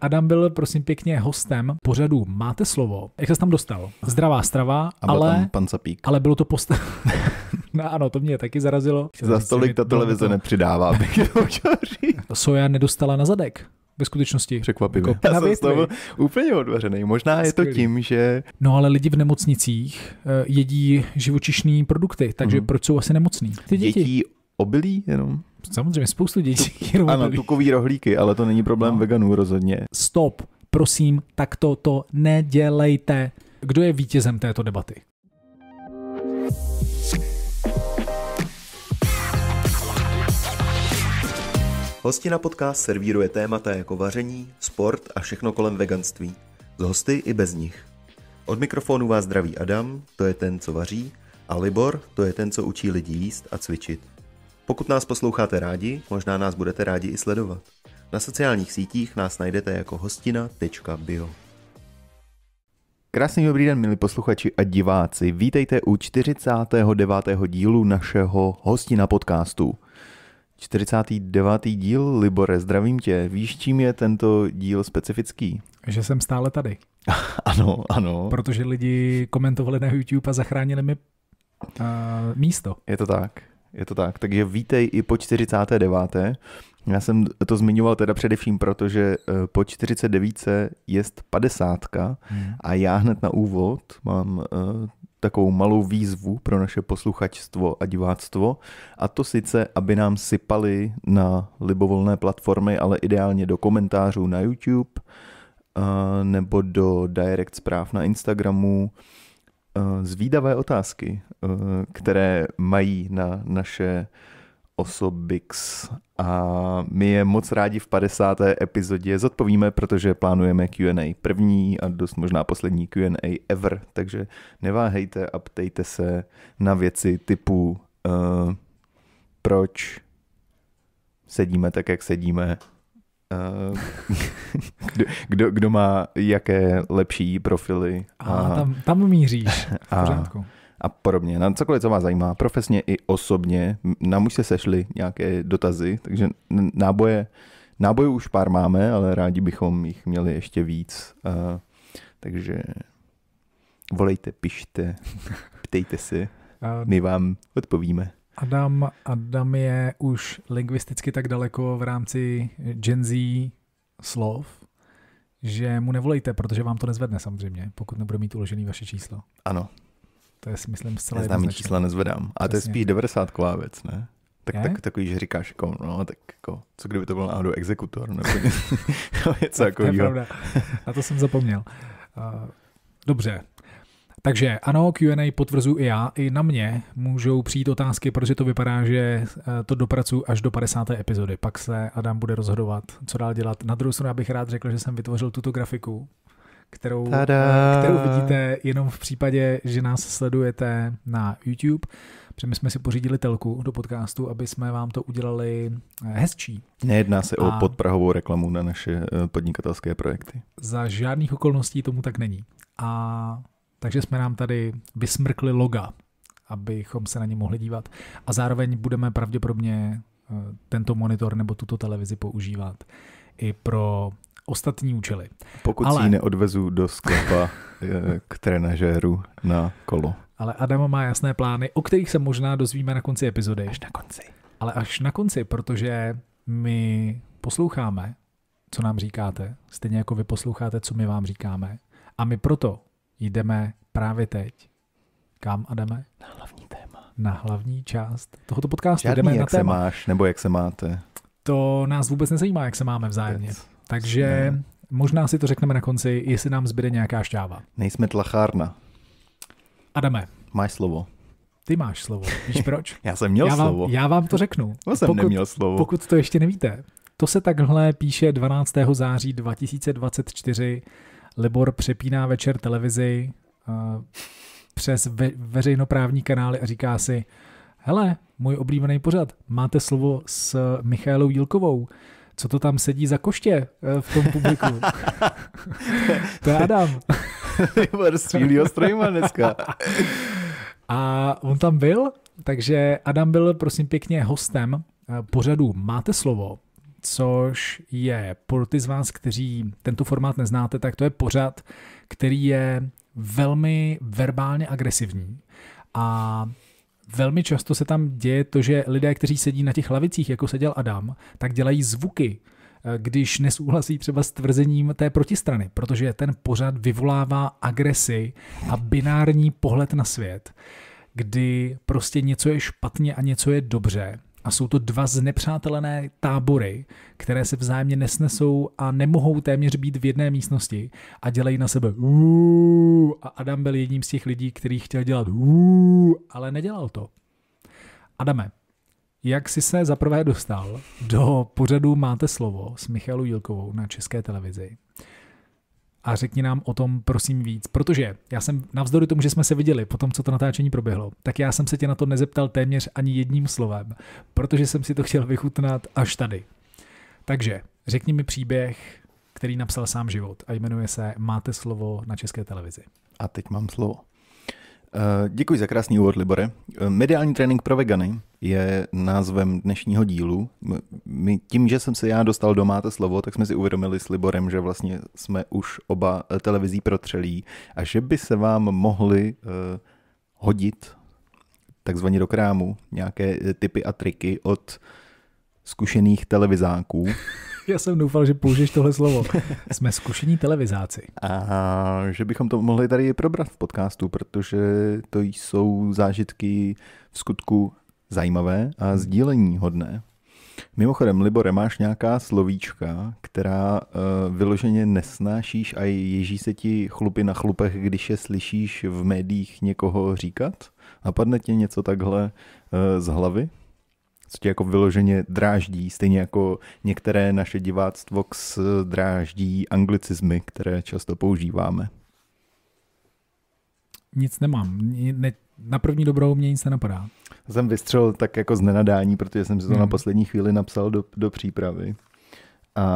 Adam byl prosím pěkně hostem pořadu Máte slovo. Jak se tam dostal? Zdravá strava, a byl ale, tam pan Sapík. ale bylo to post... no ano, to mě taky zarazilo. Chtěl Za stolik ta televize to... nepřidává, bych to chtěl říct. Soja nedostala na zadek ve skutečnosti. Překvapivě. Jako Já jsem z toho úplně odvařený. Možná je to tím, že... No ale lidi v nemocnicích eh, jedí živočišné produkty, takže mm. hmm proč jsou asi nemocní? Ty děti. Dětí obilí jenom? Samozřejmě, spoustu dětí jenom Ano, obilí. tukový rohlíky, ale to není problém no. veganů rozhodně. Stop, prosím, tak to, to nedělejte. Kdo je vítězem této debaty? Hostina podcast servíruje témata jako vaření, sport a všechno kolem veganství. Z hosty i bez nich. Od mikrofonu vás zdraví Adam, to je ten, co vaří, a Libor, to je ten, co učí lidi jíst a cvičit. Pokud nás posloucháte rádi, možná nás budete rádi i sledovat. Na sociálních sítích nás najdete jako hostina.bio. Krásný dobrý den, milí posluchači a diváci. Vítejte u 49. dílu našeho hostina podcastu. 49. díl, Libore, zdravím tě. Víš, čím je tento díl specifický? Že jsem stále tady. ano, ano. Protože lidi komentovali na YouTube a zachránili mi uh, místo. Je to tak je to tak. Takže vítej i po 49. Já jsem to zmiňoval teda především, protože eh, po 49. je 50. Hmm. a já hned na úvod mám eh, takovou malou výzvu pro naše posluchačstvo a diváctvo, a to sice, aby nám sypali na libovolné platformy, ale ideálně do komentářů na YouTube, eh, nebo do direct zpráv na Instagramu, Eh, zvídavé otázky, eh, které mají na naše Osobix a my je moc rádi v 50. epizodě zodpovíme, protože plánujeme Q&A první a dost možná poslední Q&A ever, takže neváhejte a ptejte se na věci typu uh, proč sedíme tak, jak sedíme, Eh, kdo, kdo, kdo má jaké lepší profily. A, a tam, tam míříš. A, a podobně. Na cokoliv, co vás zajímá, profesně i osobně. Nám už se sešly nějaké dotazy, takže náboje, náboje už pár máme, ale rádi bychom jich měli ještě víc. A, eh, takže volejte, pište, ptejte si. My vám odpovíme. Adam, Adam je už lingvisticky tak daleko v rámci Gen Z slov, že mu nevolejte, protože vám to nezvedne samozřejmě, pokud nebude mít uložený vaše číslo. Ano. To je myslím zcela Já známý čísla nezvedám. A to je spíš 90 věc, ne? Tak, tak, takový, že říkáš, jako, no, tak jako, co kdyby to byl náhodou exekutor, nebo něco jako, To je pravda. Na to jsem zapomněl. Eh, dobře, takže ano, Q&A potvrzuji i já, i na mě můžou přijít otázky, protože to vypadá, že eh, to dopracuju až do 50. epizody. Pak se Adam bude rozhodovat, co dál dělat. Na druhou stranu bych rád řekl, že jsem vytvořil tuto grafiku, kterou, eh, Tada. kterou vidíte jenom v případě, že nás sledujete na YouTube, protože my jsme si pořídili telku do podcastu, aby jsme vám to udělali eh, hezčí. Nejedná se a o podprahovou reklamu na naše podnikatelské projekty. Za žádných okolností tomu tak není. A takže jsme nám tady vysmrkli loga, abychom se na ně mohli dívat. A zároveň budeme pravděpodobně eh, tento monitor nebo tuto televizi používat i pro ostatní účely. Pokud ale... si ji neodvezu do sklepa eh, k trenažéru na kolo. Ale Adam má jasné plány, o kterých se možná dozvíme na konci epizody. Až na konci. Ale až na konci, protože my posloucháme, co nám říkáte, stejně jako vy posloucháte, co my vám říkáme. A my proto jdeme právě teď. Kam a jdeme? Na hlavní téma. Na hlavní část tohoto podcastu. Žádný, jdeme jak na se téma. máš, nebo jak se máte. To nás vůbec nezajímá, jak se máme vzájemně. Věc. Takže ne. možná si to řekneme na konci, jestli nám zbyde nějaká šťáva. Nejsme tlachárna. Adame. Máš slovo. Ty máš slovo. Víš proč? já jsem měl já vám, slovo. Já vám to řeknu. Já jsem pokud, neměl slovo. Pokud to ještě nevíte. To se takhle píše 12. září 2024 Libor přepíná večer televizi uh, přes ve, veřejnoprávní kanály a říká si, hele, můj oblíbený pořad, máte slovo s Michailou Jílkovou, co to tam sedí za koště eh, v tom publiku? to já Adam. Libor střílí ostrýma dneska. A on tam byl, takže Adam byl prosím pěkně hostem eh, pořadu Máte slovo, což je pro ty z vás, kteří tento formát neznáte, tak to je pořad, který je velmi verbálně agresivní a velmi často se tam děje to, že lidé, kteří sedí na těch lavicích, jako seděl Adam, tak dělají zvuky, eh, když nesouhlasí třeba s tvrzením té protistrany, protože ten pořad vyvolává agresi a binární pohled na svět, kdy prostě něco je špatně a něco je dobře a jsou to dva znepřátelené tábory, které se vzájemně nesnesou a nemohou téměř být v jedné místnosti a dělají na sebe A Adam byl jedním z těch lidí, který chtěl dělat ale nedělal to. Adame, jak jsi se zaprvé dostal do pořadu Máte slovo s Michalou Jilkovou na České televizi? a řekni nám o tom prosím víc, protože já jsem navzdory tomu, že jsme se viděli po tom, co to natáčení proběhlo, tak já jsem se tě na to nezeptal téměř ani jedním slovem, protože jsem si to chtěl vychutnat až tady. Takže řekni mi příběh, který napsal sám život a jmenuje se Máte slovo na české televizi. A teď mám slovo. Eh, děkuji za krásný úvod, Libore. Eh, mediální trénink pro vegany je názvem dnešního dílu. My, tím, že jsem se já dostal do Máte slovo, tak jsme si uvědomili s Liborem, že vlastně jsme už oba eh, televizí protřelí a že by se vám mohli uh, hodit takzvaně do krámu nějaké typy a triky od uh, zkušených televizáků. Já jsem doufal, že použiješ tohle slovo. Jsme zkušení televizáci. A že bychom to mohli tady probrat v podcastu, protože to jsou zážitky v skutku zajímavé a sdílení hodné. Mimochodem, Libore, máš nějaká slovíčka, která uh, vyloženě nesnášíš a ježí se ti chlupy na chlupech, když je slyšíš v médiích někoho říkat? Napadne ti něco takhle uh, z hlavy? co tě jako vyloženě dráždí, stejně jako některé naše diváctvo dráždí anglicizmy, které často používáme. Nic nemám. na první dobrou mě nic nenapadá. Jsem vystřelil tak jako z nenadání, protože jsem si to hmm. na poslední chvíli napsal do, do přípravy. A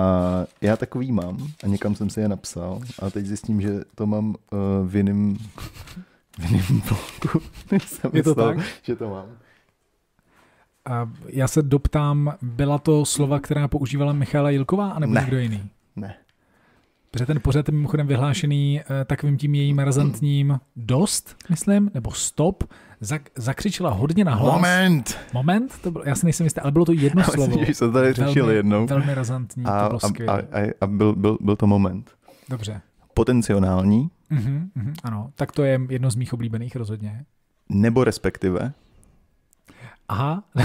já takový mám a někam jsem si je napsal a teď zjistím, že to mám uh, v jiném v jiném bloku. je to tak? že to mám. Já se doptám, byla to slova, která používala Michála Jilková, anebo ne. někdo jiný? Ne. Protože ten pořad je mimochodem vyhlášený eh, takovým tím jejím razantním dost, myslím, nebo stop, zak- zakřičela hodně na hlas. Moment! Moment? To bylo, já si nejsem jistý, ale bylo to jedno já slovo. Myslím, že se tady velmi, jednou. Velmi razantní, a, to bylo A, a, a byl, byl, byl to moment. Dobře. Potenciální. Uh-huh, uh-huh, ano, tak to je jedno z mých oblíbených rozhodně. Nebo respektive. Aha,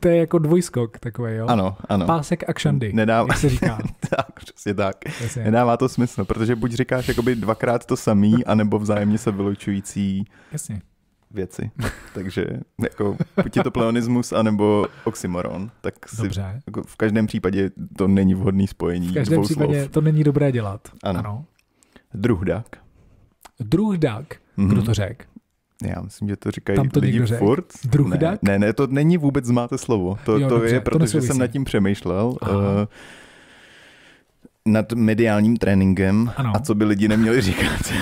to je jako dvojskok takový, jo? Ano, ano. Pásek a kšandy, Nedává... jak se říká. tak, přesně tak. Přesně. Nedává to smysl, protože buď říkáš jakoby dvakrát to samý, anebo vzájemně se vylučující Jasně. věci. Takže jako, buď je to pleonismus, anebo oxymoron. Tak si, Dobře. Jako, v každém případě to není vhodný spojení V každém případě slov. to není dobré dělat. Ano. ano. Druhdak? Druhdák, mm-hmm. kdo mhm. to řekl? já myslím, že to říkají Tam to lidi furt. Druhdák? Ne, ne, ne, to není vůbec máte slovo. To, jo, to dobře, je, protože jsem nad tím přemýšlel. Aha. Eh, nad mediálním tréninkem ano. a co by lidi neměli říkat.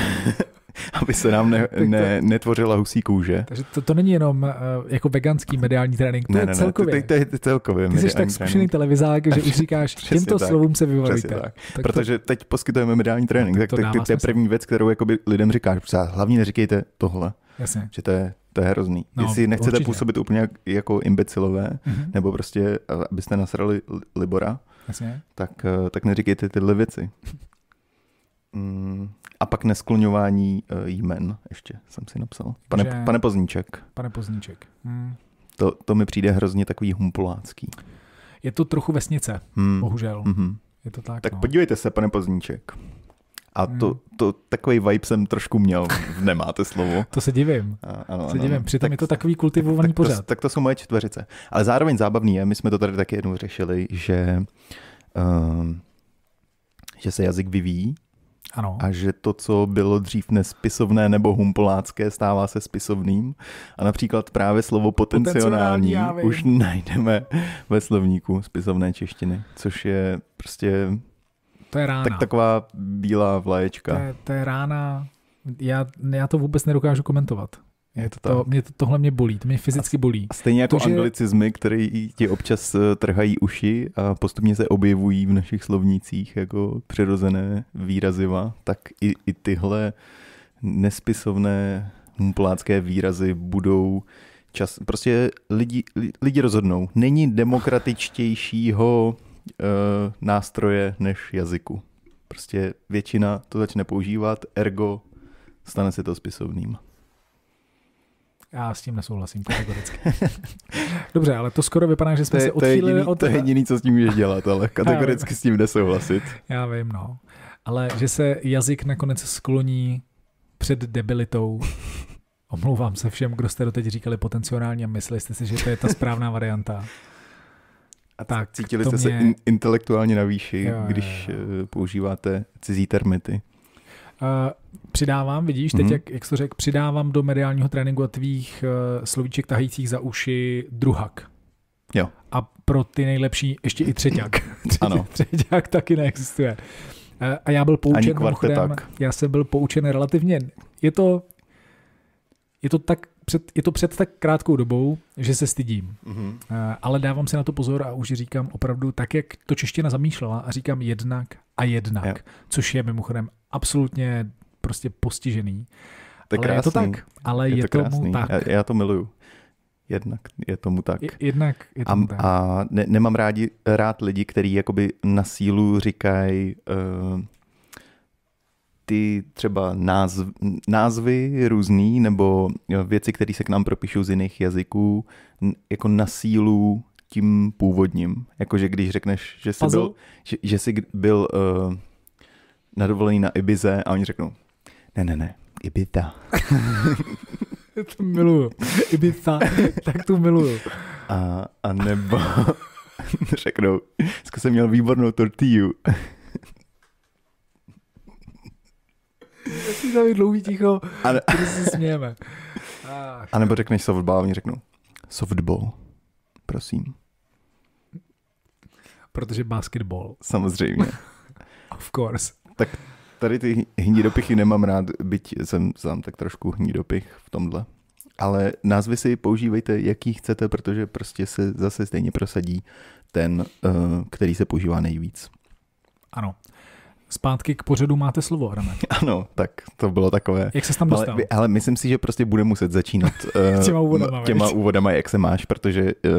aby se nám ne, ne, netvořila husí kůže. Takže to, to není jenom uh, jako veganský mediální trénink, to ne, je ne, celkově. Ne, to, to, to, celkově Ty jsi tak zkušený televizák, že už říkáš, těmto tak, slovům se vyvarujte. Tak. Tak Protože to, teď poskytujeme mediální trénink, tak to, to, to, to je první věc, kterou jakoby lidem říkáš. Hlavně neříkejte tohle. Jasně. Že to je, to je hrozný. No, Jestli nechcete určitě. působit úplně jako imbecilové, mm-hmm. nebo prostě, abyste nasrali Libora, Jasně. Tak, eh, tak neříkejte tyhle věci. Mm, a pak nesklňování eh, jmen ještě jsem si napsal. Pane, že... pane Pozníček. Pane Pozníček. Hmm. To, to mi přijde hrozně takový humpulácký. Je to trochu vesnice, hmm. bohužel. Mm-hmm. Je to tak, tak no. podívejte se, pane Pozníček. A to, hmm. to takový vibe jsem trošku měl, nemáte slovo. to se divím. A, ano, se ano. divím. Přitom tak, je to takový kultivovaný tak, pořád. To, tak to jsou moje čtveřice. Ale zároveň zábavný je, my jsme to tady taky jednou řešili, že, um, že se jazyk vyvíjí ano. A že to, co bylo dřív nespisovné nebo humpolácké, stává se spisovným. A například právě slovo potenciální, potenciální už najdeme ve slovníku spisovné češtiny, což je prostě to je rána. Tak taková bílá vlaječka. To je, to je rána. Já, já to vůbec nedokážu komentovat. Je to, to, mě to, tohle mě bolí, to mě fyzicky bolí. A stejně jako to, že... anglicizmy, které ti občas eh, trhají uši a postupně se objevují v našich slovnících jako přirozené výraziva, tak i, i tyhle nespisovné humplácké výrazy budou čas... Prostě lidi, lidi rozhodnou. Není demokratičtějšího Eh, nástroje než jazyku. Prostě většina to začne používat, ergo stane se to spisovným. Já s tím nesouhlasím kategoricky. Dobře, ale to skoro vypadá, že jsme to je, se odchýlili to je jediný, od... To je jediný, co s tím můžeš dělat, ale kategoricky s tím nesouhlasit. Já vím, no. Ale že se jazyk nakonec skloní před debilitou. Omlouvám se všem, kdo jste doteď říkali potenciálně a mysleli jste si, že to je ta správná varianta. A tak, Cítili jste mě... se in, intelektuálně na výši, jo, když jo, jo. Eh, používáte cizí termity? Uh, přidávám, vidíš, teď, mm-hmm. jak, jak jsi řekl, přidávám do mediálního tréninku a tvých uh, slovíček tahajících za uši druhak. Jo. A pro ty nejlepší ještě i třeťák. ano. Třeťák taky neexistuje. Uh, a já byl poučen, tak. já jsem byl poučen relativně, je to, je to tak před, je to před tak krátkou dobou, že se stydím. Mm-hmm. Ale dávám si na to pozor a už říkám opravdu tak, jak to čeština zamýšlela a říkám jednak a jednak, jo. což je mimochodem absolutně prostě postižený. To je ale je to tak. Ale je, je to tomu tak. Já, já to miluju. Jednak je tomu tak. Jednak je tomu a, tak. A ne, nemám rádi, rád lidi, kteří jakoby na sílu říkají, uh, ty třeba názv, názvy různý nebo věci, které se k nám propíšou z jiných jazyků, jako na sílu tím původním. Jakože když řekneš, že jsi Puzzle? byl, že, že jsi byl uh, na na Ibize a oni řeknou, ne, ne, ne, Ibiza. to miluju. Ibiza, tak to miluju. A, a nebo řeknou, jsem měl výbornou tortillu. Jsi tam dlouhý ticho, a ne... když se smějeme. A nebo řekneš softball, oni řeknou softball, prosím. Protože basketball. Samozřejmě. of course. Tak tady ty hnídopichy nemám rád, byť jsem sám tak trošku hnídopich v tomhle. Ale názvy si používejte, jaký chcete, protože prostě se zase stejně prosadí ten, eh, který se používá nejvíc. Ano. Zpátky k pořadu máte slovo, Adame. Ano, tak to bylo takové. Jak se tam dostal? Ale, ale myslím si, že prostě bude muset začínat uh, těma, úvodama, no, těma úvodama, jak se máš, protože uh, eh,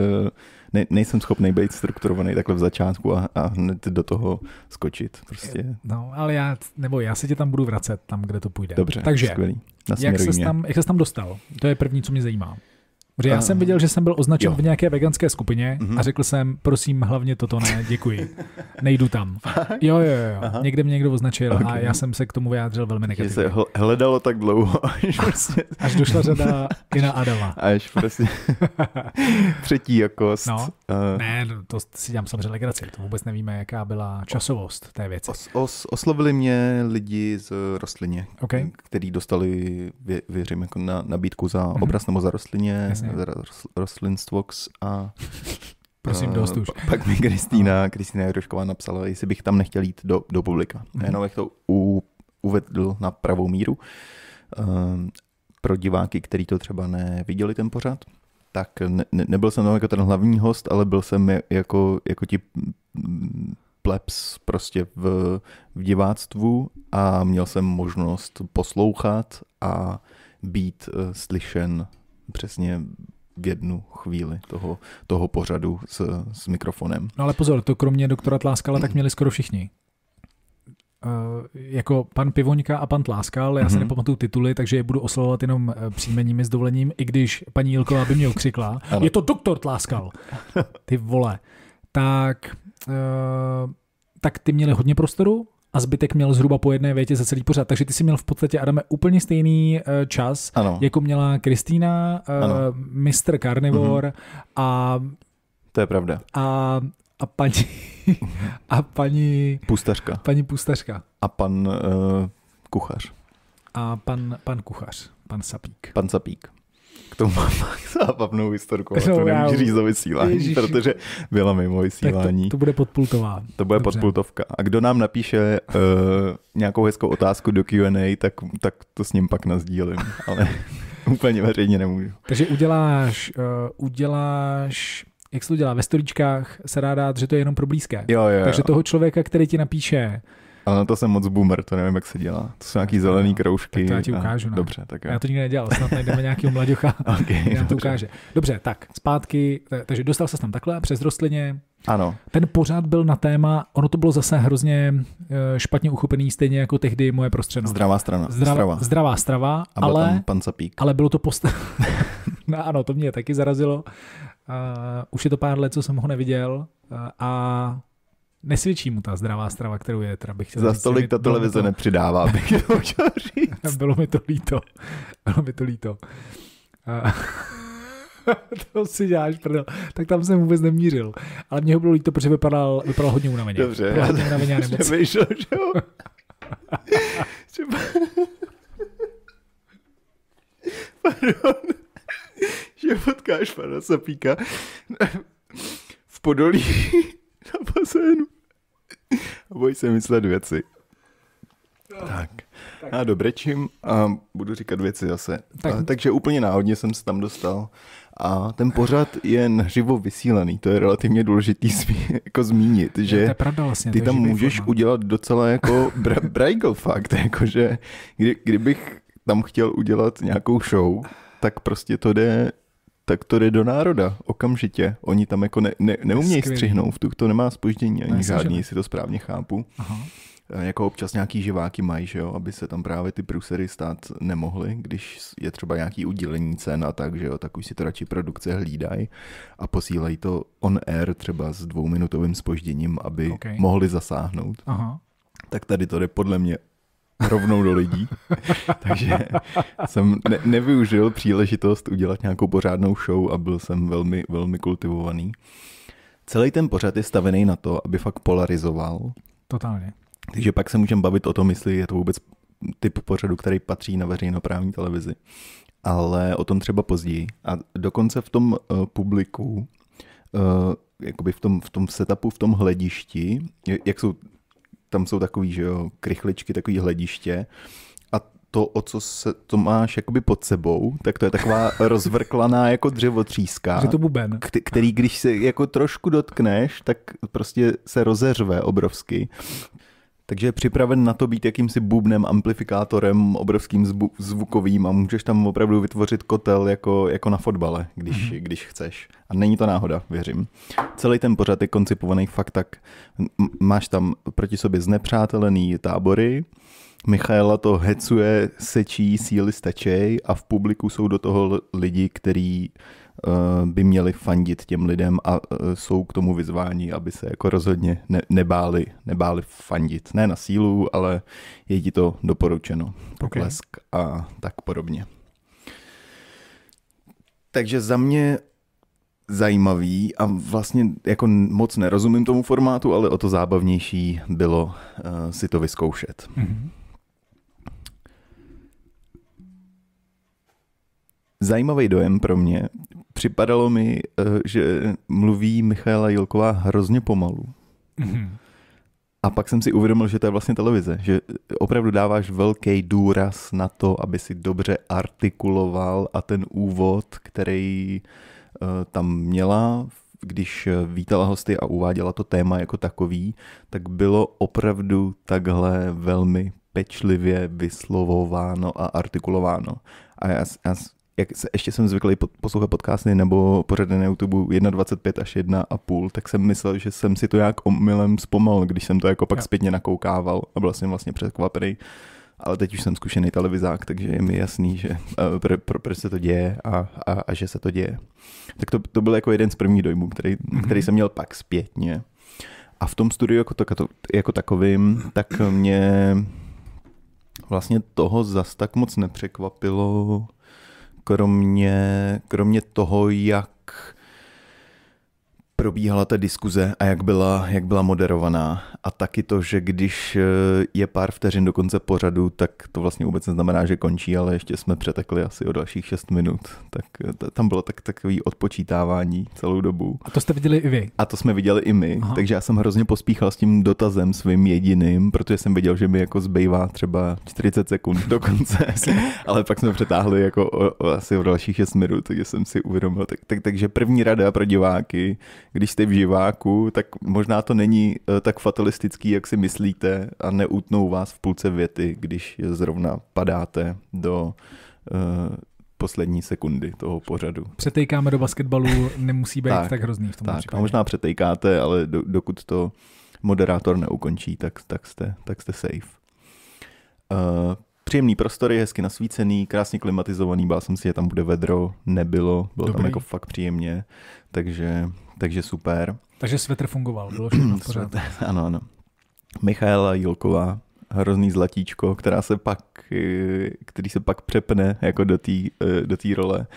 ne, nejsem schopný být strukturovaný takhle v začátku a, a hned do toho skočit. Prostě. No, ale já, nebo já se tě tam budu vracet, tam, kde to půjde. Dobře, Takže, skvělý. Jak se tam, jak tam dostal? To je první, co mě zajímá. Protože já jsem viděl, že jsem byl označen jo. v nějaké veganské skupině mm-hmm. a řekl jsem, prosím, hlavně toto ne, děkuji. Nejdu tam. Jo, jo, jo. Aha. Někde mě někdo označil okay. a já jsem se k tomu vyjádřil velmi negativně. se hledalo tak dlouho, až prostě... Až došla řada i na Adama. Až prostě třetí jakost. Jako no, uh... ne, no, to si dělám samozřejmě legraci. To vůbec nevíme, jaká byla časovost té věci. Os, os, oslovili mě lidi z rostlině, okay. který dostali, vě, věřím, jako na nabídku za mhm. obraz mm-hmm. nebo za rostlině. Jasně jasně. Teda Rostlinstvox a... Prosím, eh, dost už. Pak mi Kristýna, Kristýna Jerošková napsala, jestli bych tam nechtěl jít do, do publika. Mm-hmm. Jenom bych to u, uvedl na pravou míru. Um, pro diváky, kteří to třeba neviděli ten pořad, tak ne, ne, nebyl jsem tam jako ten hlavní host, ale byl jsem jako, jako ti mm, plebs prostě v, v diváctvu a měl jsem možnost poslouchat a být uh, slyšen přesně v jednu chvíli toho, toho pořadu s, s mikrofonem. No ale pozor, to kromě doktora Tláskala tak měli skoro všichni. Uh, jako pan Pivoňka a pan Tláska, ale já se mm-hmm. nepamatuju tituly, takže je budu oslovovat jenom eh, příjmeními s dovolením, i když paní Jilková by mě ukřikla. Je to doktor Tláskal. Ty vole. Tak, uh, tak ty měli hodně prostoru, a zbytek měl zhruba po jedné větě za celý pořad. Takže ty si měl v podstatě, Adame, úplně stejný eh, čas, ano. jako měla Kristýna, eh, Mr. Carnivore mm-hmm. a... To je pravda. A, a paní... a paní... Pustařka. Paní Pustařka. A pan uh, kuchař. A pan, pan kuchař, pan Sapík. Pan Sapík k tomu mám zábavnou historku, no, to nemůžu já... říct do vysílání, Ježiši. protože byla mimo vysílání. Tak to, to bude podpultová. To bude Dobře. podpultovka. A kdo nám napíše uh, nějakou hezkou otázku do Q&A, tak, tak to s ním pak nazdílím, ale úplně veřejně nemůžu. Takže uděláš, uh, uděláš jak se to dělá, ve storičkách se dá dát, že to je jenom pro blízké. Jo, jo, jo. Takže toho člověka, který ti napíše, ale to jsem moc boomer, to nevím, jak se dělá. To jsou nějaký zelený kroužky. Tak to já ti ukážu. A... No. Dobře, tak jo. Já to nikdy nedělal, snad najdeme nějakého mladěcha, okay, já to ukáže. Dobře, tak zpátky, takže dostal se tam takhle přes rostlině. Ano. Ten pořád byl na téma, ono to bylo zase hrozně e, špatně uchopený, stejně jako tehdy moje prostřednost. Zdravá strana. Zdravá, strava. zdravá strava, a ale, pan ale bylo to post... no ano, to mě taky zarazilo. Uh, už je to pár let, co jsem ho neviděl uh, a nesvědčí mu ta zdravá strava, kterou je, teda bych chtěl Za stolik ta televize to... nepřidává, bych to chtěl říct. bylo mi to líto. Bylo mi to líto. A... to si děláš, prdel. Tak tam jsem vůbec nemířil. Ale mě ho bylo líto, protože vypadal, vypadal hodně unaveně. Dobře. Vypadal hodně unaveně a nemoc. Nevyšlo, že jo? Pardon. Že potkáš pana Sapíka v Podolí na bazénu. A bojí se myslet věci. No. Tak. tak. Já dobrečím a budu říkat věci zase. Tak. A, takže úplně náhodně jsem se tam dostal. A ten pořad je naživo vysílaný, to je relativně důležitý zmi, jako zmínit, že je to pravda vlastně, ty tam můžeš forma. udělat docela jako bra- brajgl fakt, jakože kdy, kdybych tam chtěl udělat nějakou show, tak prostě to jde tak jde do národa, okamžitě. Oni tam jako ne, ne, neumějí Skvělý. střihnout, tu to nemá spoždění no, ani ne, žádný, jestli to správně chápu. Aha. Eh, jako občas nějaký živáky mají, že jo, aby se tam právě ty prusery stát nemohly, když je třeba nějaký udělení cen a tak, že jo, tak už si to radši produkce hlídají a posílají to on air třeba s dvouminutovým spožděním, aby okay. mohli zasáhnout. Aha. Tak tady to jde podle mě rovnou do lidí. Takže jsem ne- nevyužil příležitost udělat nějakou pořádnou show a byl jsem velmi, velmi kultivovaný. Celý ten pořad je stavený na to, aby fakt polarizoval. Totálně. Takže pak se můžeme bavit o tom, jestli je to vůbec typ pořadu, který patří na veřejnoprávní televizi. Ale o tom třeba později. A dokonce v tom uh, publiku uh, jakoby v tom, v tom setupu, v tom hledišti, jak jsou tam jsou takový, že jo, krychličky, takový hlediště a to, o co se to máš jakoby pod sebou, tak to je taková rozvrklaná jako dřevotříska. Že to buben. Který, když se jako trošku dotkneš, tak prostě se rozeřve obrovsky takže je připraven na to být jakýmsi bubnem, amplifikátorem, obrovským zbu- zvukovým a můžeš tam opravdu vytvořit kotel jako, jako na fotbale, když, mm-hmm. když chceš. A není to náhoda, věřím. Celý ten pořad je koncipovaný fakt tak, máš tam proti sobě znepřátelený tábory, Michaela to hecuje, sečí, síly stačej a v publiku jsou do toho lidi, kteří Eh, by měli fandit těm lidem a eh, jsou k tomu vyzváni, aby se jako rozhodně ne, nebáli, nebáli fandit. Ne na sílu, ale je ti to doporučeno. Poklesk okay. a tak podobně. Takže za mě zajímavý a vlastně jako moc nerozumím tomu formátu, ale o to zábavnější bylo uh, si to vyzkoušet. Mm-hmm. zajímavý dojem pro mě. Připadalo mi, eh, že mluví Michaela Jilková hrozně pomalu. Mm-hmm. A pak jsem si uvědomil, že to je vlastně televize, že opravdu dáváš velký důraz na to, aby si dobře artikuloval a ten úvod, který eh, tam měla, když vítala hosty a uváděla to téma jako takový, tak bylo opravdu takhle velmi pečlivě vyslovováno a artikulováno. A já, já jak se, ještě jsem zvyklý poslouchat podcasty nebo pořady na YouTube 1.25 až 1,5, tak jsem myslel, že jsem si to jak omylem zpomal, když jsem to jako pak zpětně nakoukával a byl jsem vlastně překvapený. Ale teď už jsem zkušený televizák, takže je mi jasný, že eh, pro, pro, proč se to děje a, a, a že se to děje. Tak to, to byl jako jeden z prvních dojmů, který, mm-hmm. který jsem měl pak zpětně. A v tom studiu jako, to, jako takovým, tak mě vlastně toho zas tak moc nepřekvapilo, kromě, kromě toho, jak probíhala ta diskuze a jak byla, jak byla moderovaná. A taky to, že když eh, je pár vteřin do konce pořadu, tak to vlastně vůbec neznamená, že končí, ale ještě jsme přetekli asi o dalších 6 minut. Tak eh, tam bylo tak, takový odpočítávání celou dobu. A to jste viděli i vy? A to jsme viděli i my. Aha. Takže já jsem hrozně pospíchal s tím dotazem svým jediným, protože jsem viděl, že mi jako zbývá třeba 40 sekund do konce. ale pak jsme přetáhli jako o, o asi o dalších 6 minut, takže jsem si uvědomil. Tak, tak, takže první rada pro diváky, když jste v živáku, tak možná to není eh, tak fatalistický, jak si myslíte a neutnou vás v půlce věty, když zrovna padáte do uh, poslední sekundy toho pořadu. Přetejkáme do basketbalu, nemusí být tak, tak hrozný v tom tak, případě. A možná přetejkáte, ale do, dokud to moderátor neukončí, tak, tak, jste, tak jste safe. Uh, Příjemný prostory, hezky nasvícený, krásně klimatizovaný, bál jsem si, že tam bude vedro, nebylo, bylo Dobrý. tam jako fakt příjemně, takže, takže super. Takže svetr fungoval, bylo všechno pořád. ano, ano. Michaela Jilková, hrozný zlatíčko, která se pak, eh, který se pak přepne jako do té eh, do role.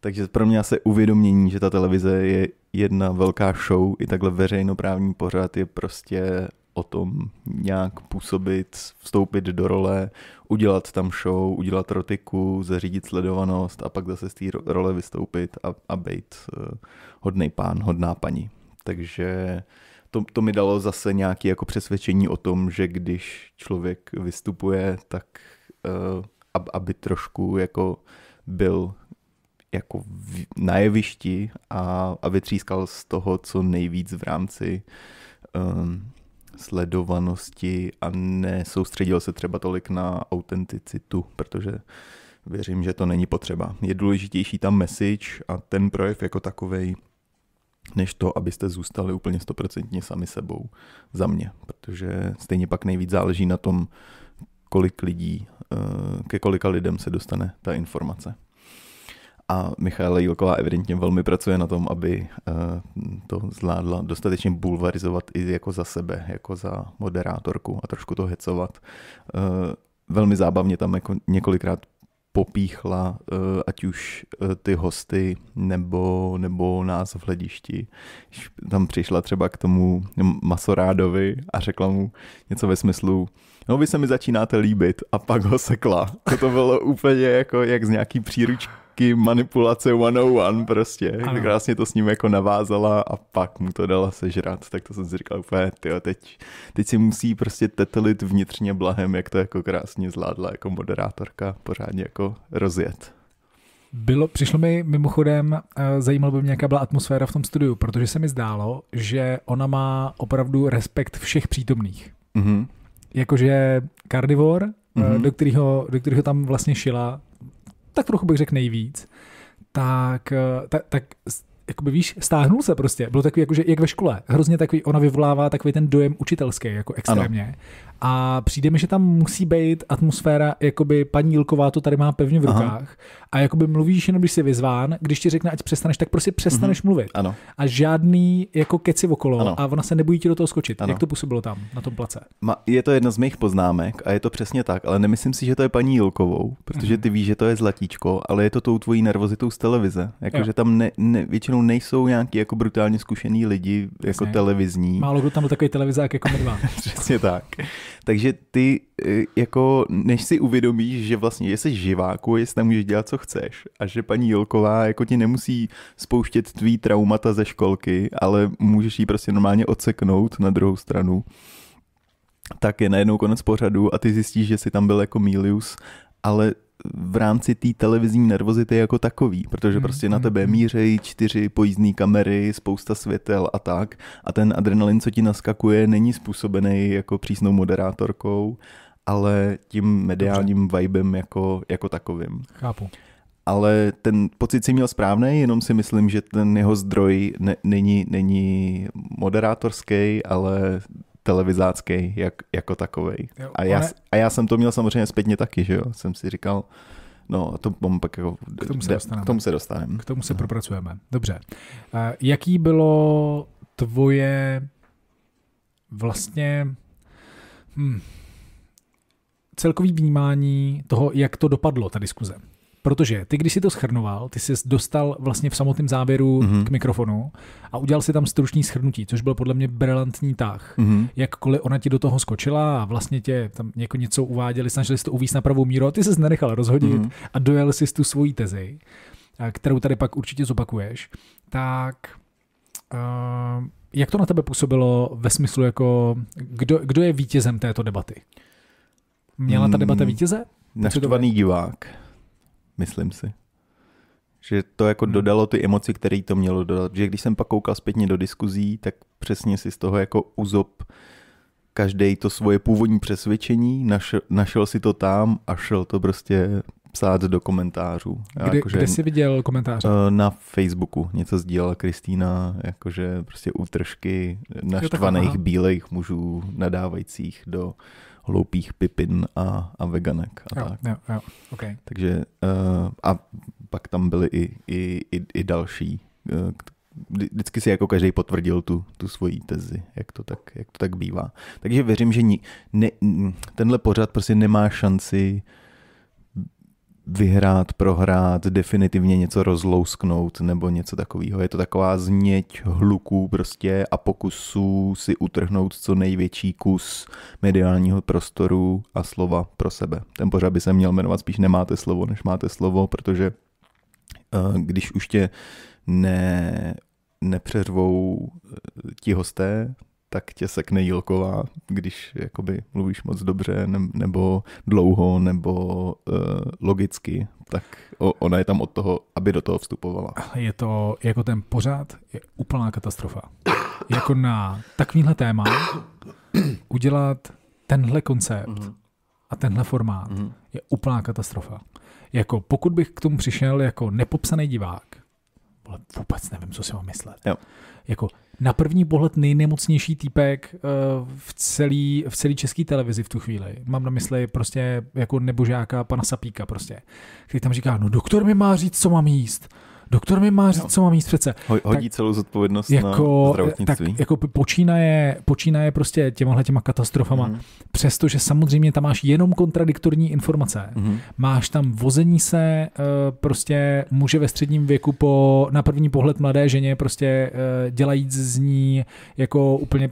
Takže pro mě se uvědomění, že ta televize je jedna velká show, i takhle veřejnoprávní pořad je prostě o tom nějak působit, vstoupit do role, udělat tam show, udělat rotiku, zařídit sledovanost a pak zase z té role vystoupit a, a být eh, hodný pán, hodná paní. Takže to, to mi dalo zase nějaké jako přesvědčení o tom, že když člověk vystupuje, tak uh, aby trošku jako byl jako v, na jevišti a, a vytřískal z toho co nejvíc v rámci um, sledovanosti a nesoustředil se třeba tolik na autenticitu, protože věřím, že to není potřeba. Je důležitější ta message a ten projev jako takovej, než to, abyste zůstali úplně stoprocentně sami sebou za mě, protože stejně pak nejvíc záleží na tom, kolik lidí, eh, ke kolika lidem se dostane ta informace. A Michaela Jílková evidentně velmi pracuje na tom, aby eh, to zvládla dostatečně bulvarizovat i jako za sebe, jako za moderátorku a trošku to hecovat. Eh, velmi zábavně tam jako několikrát popíchla eh, ať už ty hosty nebo, nebo nás v hledišti. tam přišla třeba k tomu Masorádovi a řekla mu něco ve smyslu no vy se mi začínáte líbit a pak ho sekla. To, to bylo úplně jako jak z nějaký příručky taky manipulace 101 prostě. Ano. Krásně to s ním jako navázala a pak mu to dala sežrat. Tak to jsem si říkal úplně, tyjo, teď, teď si musí prostě tetelit vnitřně blahem, jak to jako krásně zvládla jako moderátorka pořádně jako rozjet. Bylo, přišlo mi mimochodem, eh, zajímalo by mě, jaká byla atmosféra v tom studiu, protože se mi zdálo, že ona má opravdu respekt všech přítomných. Mm-hmm. Jakože Cardivore, mm-hmm. Eh, do, kterého, do kterého tam vlastně šila, tak trochu bych řekl nejvíc, tak, eh, tak, tak jakoby víš, stáhnul se prostě. Bylo takový, jakože jak ve škole. Hrozně takový, ona vyvolává takový ten dojem učitelský, jako extrémně. Ano. A přijde mi, že tam musí být atmosféra, jakoby paní Jilková to tady má pevně v rukách. Aha a jakoby mluvíš jenom, když jsi vyzván, když ti řekne, ať přestaneš, tak prostě přestaneš mm-hmm. mluvit. Ano. A žádný jako keci okolo ano. a ona se nebojí ti do toho skočit. Ano. Jak to působilo tam, na tom place? Ma, je to jedna z mých poznámek a je to přesně tak, ale nemyslím si, že to je paní Jilkovou, protože mhm. ty víš, že to je zlatíčko, ale je to tou tvojí nervozitou z televize. Jakože tam ne, ne, většinou nejsou nějaký jako brutálně zkušený lidi jako televizní. Málo kdo tam byl takový televizák jako my dva. přesně tak. Takže ty eh, jako, než si uvědomíš, že vlastně jsi živáku, jestli tam můžeš dělat, co chceš a že paní Jolková jako ti nemusí spouštět tvý traumata ze školky, ale můžeš ji prostě normálně odseknout na druhou stranu, tak je najednou konec pořadu a ty zjistíš, že jsi tam byl jako Milius, ale v rámci té televizní nervozity jako takový, protože mm, prostě na mm, tebe mm. mířejí čtyři pojízdní kamery, spousta světel a tak a ten adrenalin, co ti naskakuje, není způsobený jako přísnou moderátorkou, ale tím mediálním Dobře. vibem jako, jako takovým. Chápu ale ten pocit si měl správný, jenom si myslím, že ten jeho zdroj ne, není, není moderátorský, ale televizácký jak, jako takový. A já, a já jsem to měl samozřejmě zpětně taky, že jo? Jsem si říkal, No, to mám pak jako... K tomu se dostaneme. K tomu se, dostaneme. K tomu se no. propracujeme. Dobře. Eh, jaký bylo tvoje vlastně hm, celkový vnímání toho, jak to dopadlo, ta diskuze? Protože ty, když si to schrnoval, ty jsi dostal vlastně v samotném závěru mm-hmm. k mikrofonu a udělal si tam stručný schrnutí, což byl podle mě brilantní tah. Mm-hmm. Jakkoliv ona ti do toho skočila a vlastně tě tam jako něco uváděli, snažili jsi to uvíct na pravou míru a ty se nenechal rozhodit mm-hmm. a dojel si tu svoji tezi, kterou tady pak určitě zopakuješ, tak uh, jak to na tebe působilo ve smyslu jako, kdo, kdo je vítězem této debaty? Měla ta debata mm, vítěze? Naštvaný divák myslím si. Že to jako hmm. dodalo ty emoci, které to mělo dodat. Že když jsem pak koukal zpětně do diskuzí, tak přesně si z toho jako uzop každý to svoje původní přesvědčení, našel, našel si to tam a šel to prostě psát do komentářů. Kdy, kde, jakože, kde jsi viděl komentáře? Eh, na Facebooku něco sdílela Kristýna, jakože prostě útržky naštvaných bílejch mužů nadávajících do hloupých pipin a, a veganek. A jo, tak. Jo, jo, okay. Takže uh, a pak tam byly i, i, i, i další. Eh, vždycky si jako každý potvrdil tu, tu svoji tezi, jak to tak, jak to tak bývá. Takže věřím, že ni, ne, tenhle pořad prostě nemá šanci uh, vyhrát, prohrát, definitivně něco rozlousknout nebo něco takového. Je to taková změť hluků prostě a pokusů si utrhnout co největší kus mediálního prostoru a slova pro sebe. Ten pořád by se měl jmenovat spíš nemáte slovo, než máte slovo, protože eh, když už tě ne, nepřeřvou eh, ti hosté, tak tě sekne jílková, když jakoby mluvíš moc dobře, ne, nebo dlouho, nebo uh, logicky, tak o, ona je tam od toho, aby do toho vstupovala. Je to jako ten pořád je úplná katastrofa. Jako na takovýhle téma udělat tenhle koncept mm-hmm. a tenhle formát mm-hmm. je úplná katastrofa. Jako pokud bych k tomu přišel jako nepopsaný divák, vole, vůbec nevím, co si mám myslet. Jo. Jako na první pohled nejnemocnější týpek v eh, celé v celý české televizi v tu chvíli. Mám na mysli prostě jako nebožáka pana Sapíka prostě, který tam říká, no doktor mi má říct, co mám jíst doktor mi má říct, no. co mám jíst přece. Ho, hodí tak, celou zodpovědnost jako, na zdravotnictví. Eh, tak jako počínaje, počínaje prostě těmahle těma katastrofama, mm. přestože samozřejmě tam máš jenom kontradiktorní informace. Mm. Máš tam vození se eh, prostě muže ve středním věku po na první pohled mladé ženě prostě eh, dělají z ní jako úplně,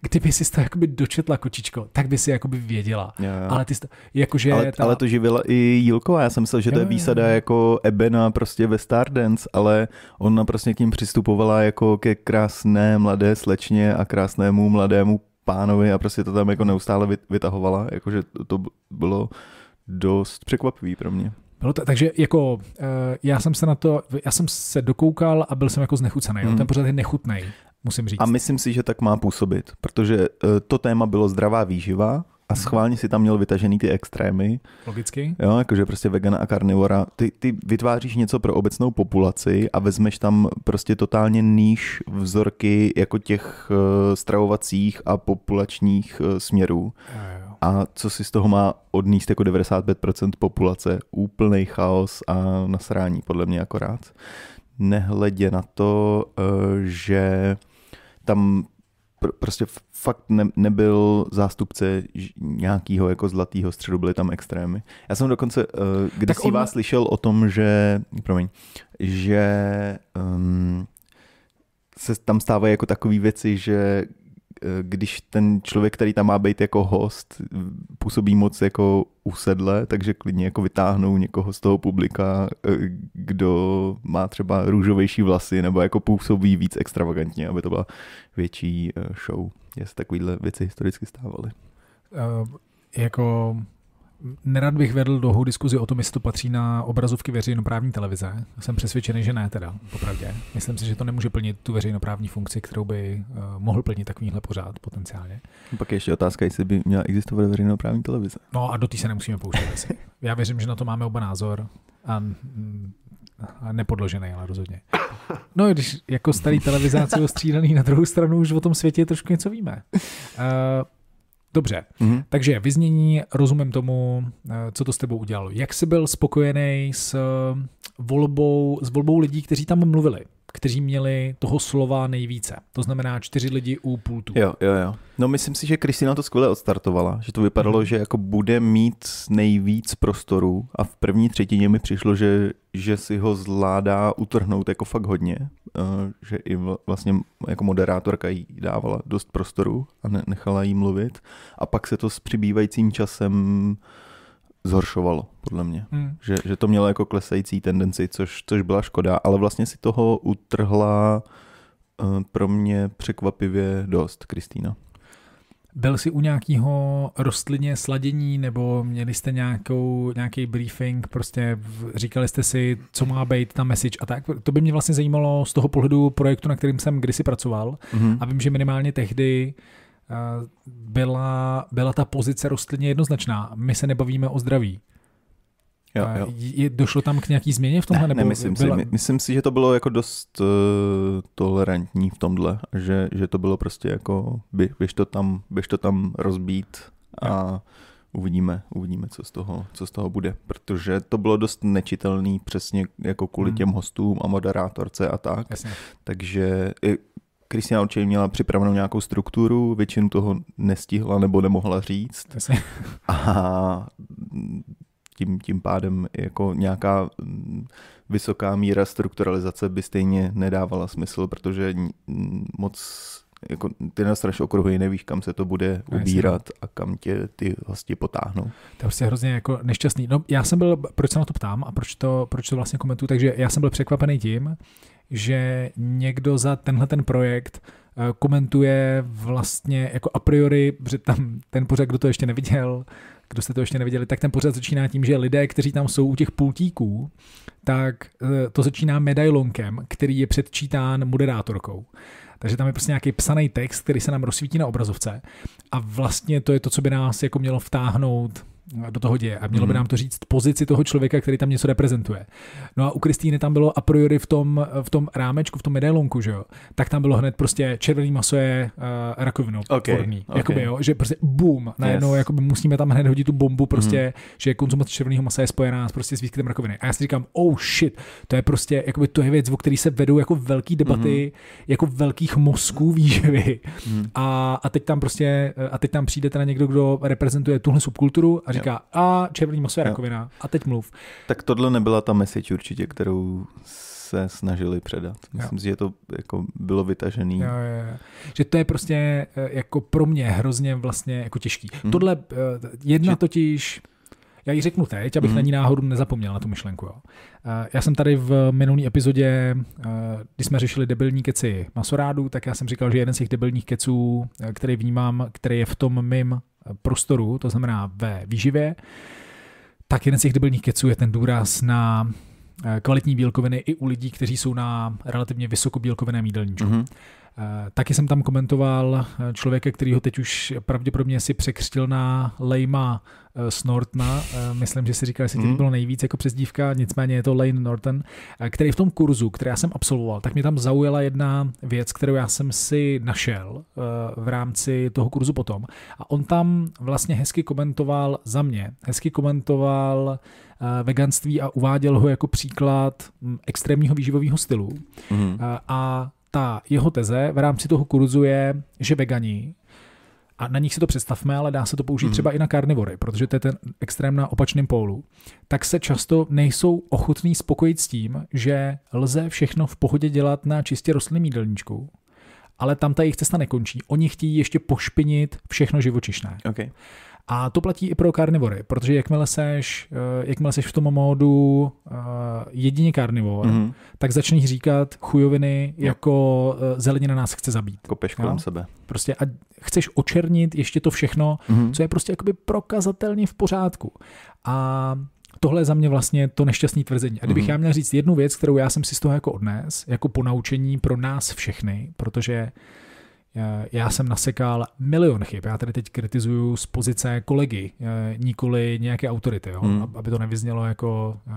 kdyby si to jakoby dočetla kočičko, tak by si jakoby věděla. Jo, jo. Ale ty jsi, jakože ale, ta... ale to živila i Jilková, já jsem myslel, že jo, to je výsada jo, jo. jako Ebena prostě ve Starden Friends, ale ona prostě k ním přistupovala jako ke krásné mladé slečně a krásnému mladému pánovi a prostě to tam jako neustále vytahovala, jakože to, to bylo dost překvapivý pro mě. Bylo to, takže jako eh, já jsem se na to, já jsem se dokoukal a byl jsem jako znechucený, hmm. ten pořád je nechutný, musím říct. A myslím si, že tak má působit, protože eh, to téma bylo zdravá výživa, a schválně si tam měl vytažený ty extrémy. Logicky. Jo, jakože prostě vegana a karnivora. Ty, ty vytváříš něco pro obecnou populaci a vezmeš tam prostě totálně níž vzorky jako těch eh, stravovacích a populačních eh, směrů. A, co si z toho má odníst jako 95% populace? Úplný chaos a nasrání podle mě akorát. Nehledě na to, eh, že tam pr- prostě fakt ne, nebyl zástupce nějakého jako zlatého středu, byly tam extrémy. Já jsem dokonce uh, eh, kdysi on... vás slyšel o tom, že, promiň, že um, se tam stávají jako takové věci, že Eh, když ten člověk, který tam má být jako host, působí moc jako usedle, takže klidně jako vytáhnou někoho z toho publika, eh, kdo má třeba růžovější vlasy nebo jako působí víc extravagantně, aby to byla větší eh, show. Jestli takovéhle věci historicky stávaly. Uh, jako Nerad bych vedl dlouhou diskuzi o tom, jestli to patří na obrazovky veřejnoprávní televize. Jsem přesvědčený, že ne teda, popravdě. Myslím si, že to nemůže plnit tu veřejnoprávní funkci, kterou by uh, mohl plnit takovýhle pořád potenciálně. No, pak je ještě otázka, jestli by měla existovat veřejnoprávní televize. No a do té se nemusíme pouštět asi. Já věřím, že na to máme oba názor a, mm, a nepodložený, ale rozhodně. No i když jako starý televizáci ostřídaný na druhou stranu už o tom světě trošku něco víme. Uh, Dobře, mm-hmm. takže vyznění, rozumím tomu, eh, co to s tebou udělalo. Jak jsi byl spokojený s eh, volbou, s volbou lidí, kteří tam mluvili, kteří měli toho slova nejvíce? To znamená čtyři lidi u pultu. Jo, jo, jo. No myslím si, že Kristina to skvěle odstartovala, že to vypadalo, mm-hmm. že jako bude mít nejvíc prostoru. a v první třetině mi přišlo, že, že si ho zvládá utrhnout jako fakt hodně, Eh, že i vlastně jako moderátorka jí dávala dost prostoru a nechala jí mluvit. A pak se to s přibývajícím časem zhoršovalo, podle mě. Hmm. Že, že to mělo jako klesající tendenci, což, což byla škoda, ale vlastně si toho utrhla eh, pro mě překvapivě dost, Kristýna. Byl jsi u nějakého rostlině sladění nebo měli jste nějakou, nějaký briefing, prostě říkali jste si, co má být ta message a tak. To by mě vlastně zajímalo z toho pohledu projektu, na kterým jsem kdysi pracoval mm-hmm. a vím, že minimálně tehdy eh, byla, byla ta pozice rostlině jednoznačná. My se nebavíme o zdraví. Jo, jo. Je, došlo tam k nějaký změně v tomhle? Ne, nebo nemyslím byla... si. My, myslím si, že to bylo jako dost uh, tolerantní v tomhle, že, že to bylo prostě jako, by, běž, to tam, běž to tam rozbít a jo. uvidíme, uvidíme co, z toho, co z toho bude, protože to bylo dost nečitelný přesně jako kvůli hmm. těm hostům a moderátorce a tak, Jasně. takže i, eh, Kristina určitě měla připravenou nějakou strukturu, většinu toho nestihla nebo nemohla říct. A tím, tím pádem jako nějaká mm, vysoká míra strukturalizace by stejně nedávala smysl, protože moc jako ty nastraš okruhy, nevíš, kam se to bude ubírat a kam tě ty hosti potáhnou. To je prostě hrozně jako nešťastný. No já jsem byl, proč se na to ptám a proč to, proč to vlastně komentuju, takže já jsem byl překvapený tím, že někdo za tenhle ten projekt eh, komentuje vlastně jako a priori, že tam ten pořad, kdo to ještě neviděl, kdo jste to ještě neviděli, tak ten pořad začíná tím, že lidé, kteří tam jsou u těch pultíků, tak eh, to začíná medailonkem, který je předčítán moderátorkou. Takže tam je prostě nějaký psaný text, který se nám rozsvítí na obrazovce a vlastně to je to, co by nás jako mělo vtáhnout do toho děje a mělo by mhm. nám to říct pozici toho člověka, který tam něco reprezentuje. No a u Kristýny tam bylo a priori v tom, v tom rámečku, v tom medailonku, že jo, tak tam bylo hned prostě červený maso je uh, rakovinou okay, odný. okay. jo, že prostě boom, najednou yes. jakoby musíme tam hned hodit tu bombu prostě, mm. že konzumace červeného masa je spojená prostě s výskytem rakoviny. A já si říkám, oh shit, to je prostě, jakoby to je věc, o který se vedou jako velký debaty, mm. jako velkých mozků výživy. Mm. A, a teď tam prostě, a teď tam přijde teda někdo, kdo reprezentuje tuhle subkulturu a říká, a červený maso je rakovina, jo. a teď mluv. Tak tohle nebyla ta message určitě, kterou se snažili předat. Myslím jo. si, že to jako bylo vytažený. Jo, jo, jo. Že to je prostě eh, jako pro mě hrozně vlastně jako těžký. Hmm. Tohle eh, jedna že... totiž já ji řeknu teď, abych mm. na ní náhodou nezapomněl na tu myšlenku. Jo. Eh, já jsem tady v minulý epizodě, kdy jsme řešili debilní keci masorádu, tak já jsem říkal, že jeden z těch debilních keců, který vnímám, který je v tom mým prostoru, to znamená ve výživě, tak jeden z těch debilních keců je ten důraz na eh, kvalitní bílkoviny i u lidí, kteří jsou na relativně vysokobílkovinném jídelníčku. Mm-hmm. Eh, taky jsem tam komentoval eh, člověka, který ho teď už pravděpodobně si překřtil na Lejma Snortna, eh, myslím, že si říkal, že se to bylo nejvíc jako přezdívka, nicméně je to Lane Norton, který v tom kurzu, který já jsem absolvoval, tak mě tam zaujala jedna věc, kterou já jsem si našel v rámci toho kurzu potom. A on tam vlastně hezky komentoval za mě, hezky komentoval veganství a uváděl ho jako příklad mm, extrémního výživového stylu. Mm. A ta jeho teze v rámci toho kurzu je, že vegani, a na nich si to představme, ale dá se to použít mm. třeba i na karnivory, protože to je ten extrém na opačném pólu, tak se často nejsou ochotní spokojit s tím, že lze všechno v pohodě dělat na čistě rostlinném jídelníčku, ale tam ta jejich cesta nekončí. Oni chtějí ještě pošpinit všechno živočišné. Okay. A to platí i pro karnivory, protože jakmile seš, eh, jakmile seš v tom módu eh, jedině karnivor, mm-hmm. tak začneš říkat chujoviny no. jako eh, zelenina nás chce zabít. Kopeš jako kolem sebe. Prostě a chceš očernit ještě to všechno, mm-hmm. co je prostě jakoby prokazatelně v pořádku. A tohle je za mě vlastně to nešťastné tvrzení. A kdybych mm-hmm. já měl říct jednu věc, kterou já jsem si z toho jako odnes, jako ponaučení pro nás všechny, protože Eh, já jsem nasekal milion chyb. Já tady teď kritizuju z pozice kolegy, eh, nikoli nějaké autority, jo? Hmm. aby to nevyznělo jako eh,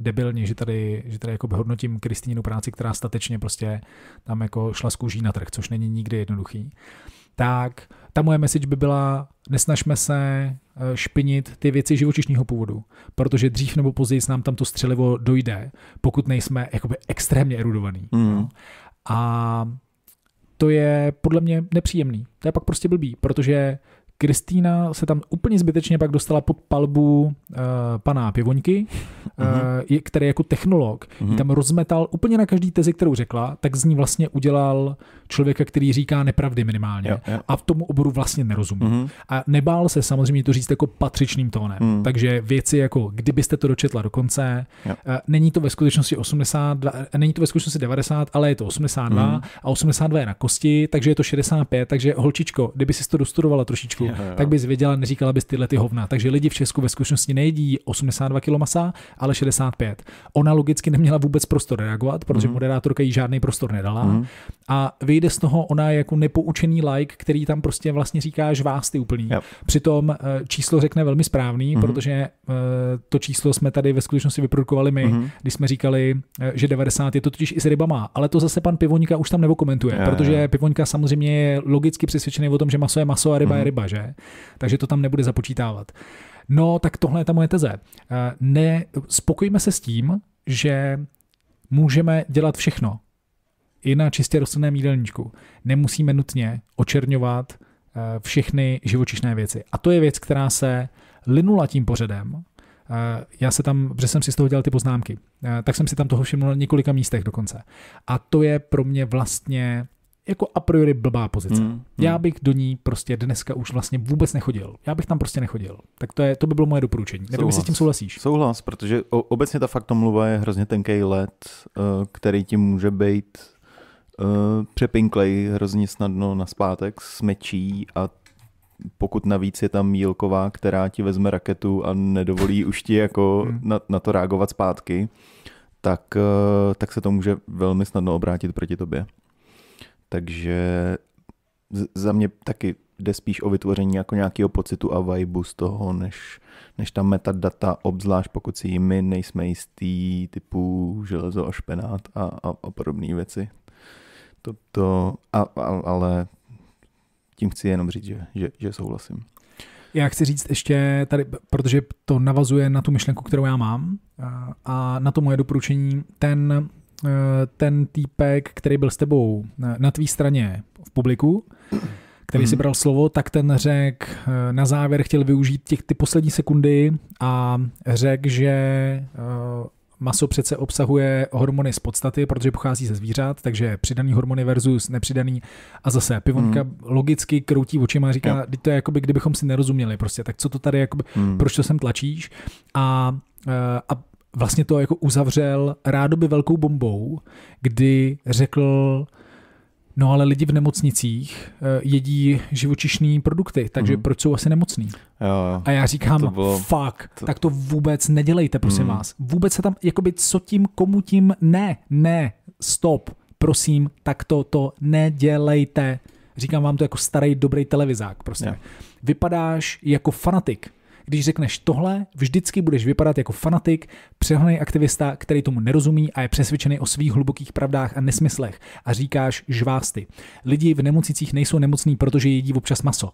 debilně, že tady, že tady jako hodnotím Kristýnu práci, která statečně prostě tam jako šla z kůží na trh, což není nikdy jednoduchý. Tak ta moje message by byla, nesnažme se špinit ty věci živočišního původu, protože dřív nebo později nám tam to střelivo dojde, pokud nejsme jakoby extrémně erudovaný. Hmm. A to je podle mě nepříjemný. To je pak prostě blbý, protože Kristýna se tam úplně zbytečně pak dostala pod palbu uh, pana Pěvoňky, uh-huh. uh, který jako technolog uh-huh. tam rozmetal úplně na každý tezi, kterou řekla, tak z ní vlastně udělal člověka, který říká nepravdy minimálně. Jo, jo. A v tomu oboru vlastně nerozumí. Uh-huh. A nebál se samozřejmě to říct jako patřičným tónem. Uh-huh. Takže věci jako, kdybyste to dočetla do konce, uh, není to ve skutečnosti 82, není to ve skutečnosti 90, ale je to 82 uh-huh. a 82 je na kosti, takže je to 65, takže holčičko, kdyby si to dostudovala trošičku, tak bys věděla, neříkala bys tyhle ty hovna. Takže lidi v Česku ve skutečnosti nejedí 82 kg masa, ale 65. Ona logicky neměla vůbec prostor reagovat, protože mm moderátorka jí žádný prostor nedala. mm a vyjde z toho ona jako nepoučený like, který tam prostě vlastně říká žvásty úplný. Yep. Přitom eh, číslo řekne velmi správný, mm-hmm. protože eh, to číslo jsme tady ve skutečnosti vyprodukovali my, mm-hmm. když jsme říkali, eh, že 90 je to totiž i s rybama, ale to zase pan Pivoňka už tam nevokomentuje, yeah, protože yeah. Pivoňka samozřejmě je logicky přesvědčený o tom, že maso je maso a ryba mm-hmm. je mhm. ryba, že? Takže to tam nebude započítávat. No, tak tohle je ta moje teze. Ne, spokojíme se s tím, že můžeme dělat všechno i na čistě rostlinném jídelníčku nemusíme nutně očerňovat eh, všechny živočišné věci. A to je věc, která se linula tím pořadem. Eh, já se tam, protože jsem si z toho dělal ty poznámky, eh, tak jsem si tam toho všiml na několika místech dokonce. A to je pro mě vlastně jako a priori blbá pozice. Hmm, hmm. Já bych do ní prostě dneska už vlastně vůbec nechodil. Já bych tam prostě nechodil. Tak to, je, to by bylo moje doporučení. Nebo si s tím souhlasíš. Souhlas, protože obecně ta faktomluva je hrozně tenký let, který ti může být Eh, přepinklej hrozně snadno na zpátek s mečí a pokud navíc je tam Jílková, která ti vezme raketu a nedovolí už ti jako hmm. na, na to reagovat zpátky, tak, eh, tak se to může velmi snadno obrátit proti tobě. Takže za mě taky jde spíš o vytvoření jako nějakého pocitu a vibu z toho, než, než ta metadata, obzvlášť pokud si my nejsme jistý, typu železo a špenát a, a, a podobné věci. To, to a, a, ale tím chci jenom říct, že, že, že souhlasím. Já chci říct ještě tady, protože to navazuje na tu myšlenku, kterou já mám a na to moje doporučení, ten, e, ten týpek, který byl s tebou na tvý straně v publiku, který mm. si mhm. bral slovo, tak ten řekl e, na závěr, chtěl využít těch ty poslední sekundy a řekl, že e, Maso přece obsahuje hormony z podstaty, protože pochází ze zvířat, takže přidaný hormony versus nepřidaný. A zase pivonka mm. logicky kroutí očima a říká, no. to je jako by, kdybychom si nerozuměli prostě, tak co to tady, jakoby, mm. proč to sem tlačíš? A, eh, a vlastně to jako uzavřel rádoby velkou bombou, kdy řekl, No ale lidi v nemocnicích eh, jedí živočišní produkty, takže mm. proč jsou asi nemocní? Jo, a já říkám, to bylo, fuck, to... tak to vůbec nedělejte, prosím mm. vás. Vůbec se tam, jakoby co tím, komu tím, ne, ne, stop, prosím, tak to, to nedělejte. Říkám vám to jako starý dobrý televizák prostě. Yeah. Vypadáš jako fanatik, když řekneš tohle, vždycky budeš vypadat jako fanatik, přehnaný aktivista, který tomu nerozumí a je přesvědčený o svých hlubokých pravdách a nesmyslech a říkáš žvásty. Lidi v nemocnicích nejsou nemocní, protože jedí občas maso.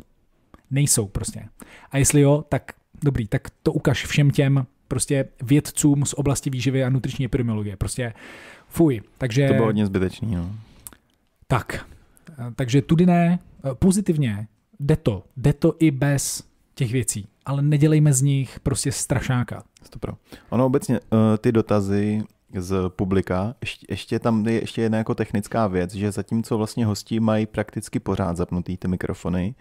Nejsou prostě. A jestli jo, tak dobrý, tak to ukaž všem těm prostě vědcům z oblasti výživy a nutriční epidemiologie. Prostě fuj. Takže... To bylo hodně zbytečný, no. Tak, eh, takže tudy ne, eh, pozitivně, jde to, jde to i bez těch věcí ale nedělejme z nich prostě strašáka. Stopro. Ono obecně eh, ty dotazy z publika, ještě, ještě tam je ještě jedna jako technická věc, že zatímco vlastně hostí mají prakticky pořád zapnutý ty mikrofony,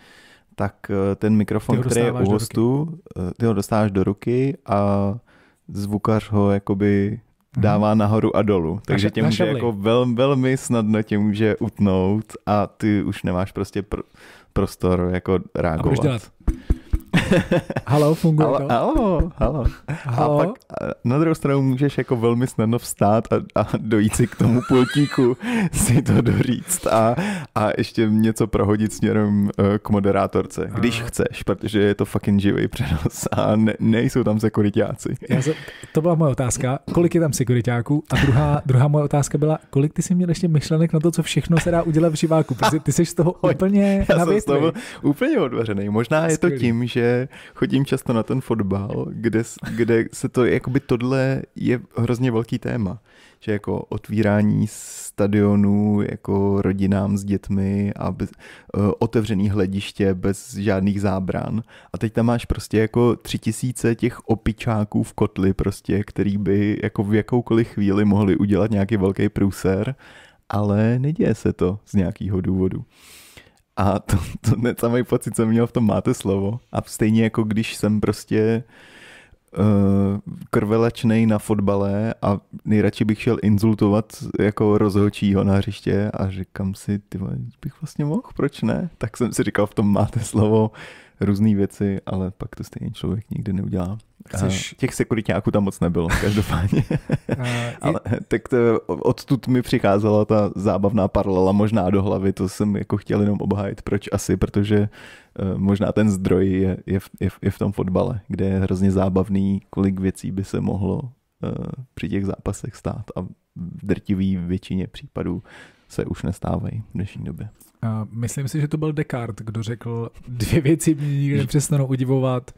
tak eh, ten mikrofon, který je u hostu, eh, ty ho dostáváš do ruky a zvukař ho jakoby mhm. dává nahoru a dolů. Takže tě může jako velmi, velmi snadno tě může utnout a ty už nemáš prostě pr- prostor jako reagovat. A budeš dělat. Halo, funguje halo, to? Halo, halo. halo. A pak eh, na druhou stranu můžeš jako velmi snadno vstát a, a dojít si k tomu pultíku, si to doříct a, a ještě něco prohodit směrem eh, k moderátorce, když a... chceš, protože je to fucking živý přenos a ne, nejsou tam sekuritáci. to byla moje otázka, kolik je tam sekuritáků a druhá, druhá moje otázka byla, kolik ty jsi měl ještě myšlenek na to, co všechno se dá udělat v živáku, protože ty jsi z toho úplně Já jsem z toho úplně odvařený. Možná je to tím, že že chodím často na ten fotbal, kde, kde se to, jakoby tohle je hrozně velký téma. Že jako otvírání stadionů jako rodinám s dětmi a bez, uh, otevřený hlediště bez žádných zábran. A teď tam máš prostě jako tři tisíce těch opičáků v kotli prostě, který by jako v jakoukoliv chvíli mohli udělat nějaký velký průser ale neděje se to z nějakého důvodu. A to, to ten samý pocit jsem měl v tom máte slovo. A stejně jako když jsem prostě uh, krvelačnej na fotbale a nejradši bych šel insultovat jako rozhodčího na hřiště a říkám si, ty bych vlastně mohl, proč ne? Tak jsem si říkal, v tom máte slovo, různé věci, ale pak to stejně člověk nikdy neudělá. Chceš... A těch sekuritáků tam moc nebylo, každopádně. ale tak to, odtud mi přicházela ta zábavná paralela možná do hlavy, to jsem jako chtěl jenom obhájit, proč asi, protože eh, možná ten zdroj je, je, v, je, je v tom fotbale, kde je hrozně zábavný, kolik věcí by se mohlo eh, při těch zápasech stát a v drtivý většině případů se už nestávají v dnešní době. A myslím si, že to byl Descartes, kdo řekl, dvě věci mě nikdy přestanou udivovat,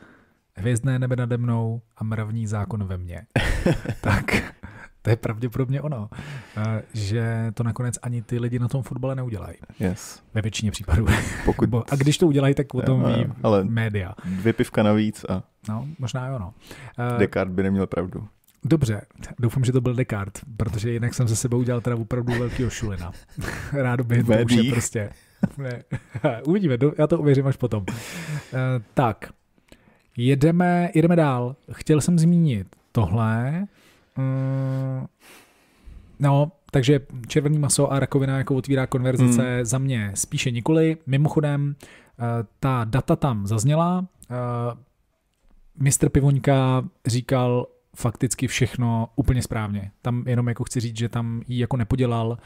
hvězdné nebe nade mnou a mravní zákon ve mně. tak to je pravděpodobně ono, že to nakonec ani ty lidi na tom fotbale neudělají. Yes. Ve většině případů. Pokud... a když to udělají, tak o tom eh, ví ale média. Dvě pivka navíc a... No, možná jo, no. Eh, Descartes by neměl pravdu. Dobře, doufám, že to byl Descartes, protože jinak jsem ze sebe udělal teda opravdu velkýho šulina. Rádo bych to už prostě. Ne. Uvidíme, já to uvěřím až potom. Eh, tak, jedeme, jedeme dál. Chtěl jsem zmínit tohle. Mm, no, takže červený maso a rakovina jako otvírá konverzace hmm. za mě spíše nikoli. Mimochodem, eh, ta data tam zazněla. Eh, mistr Pivoňka říkal, fakticky všechno úplně správně. Tam jenom jako chci říct, že tam ji jako nepodělal.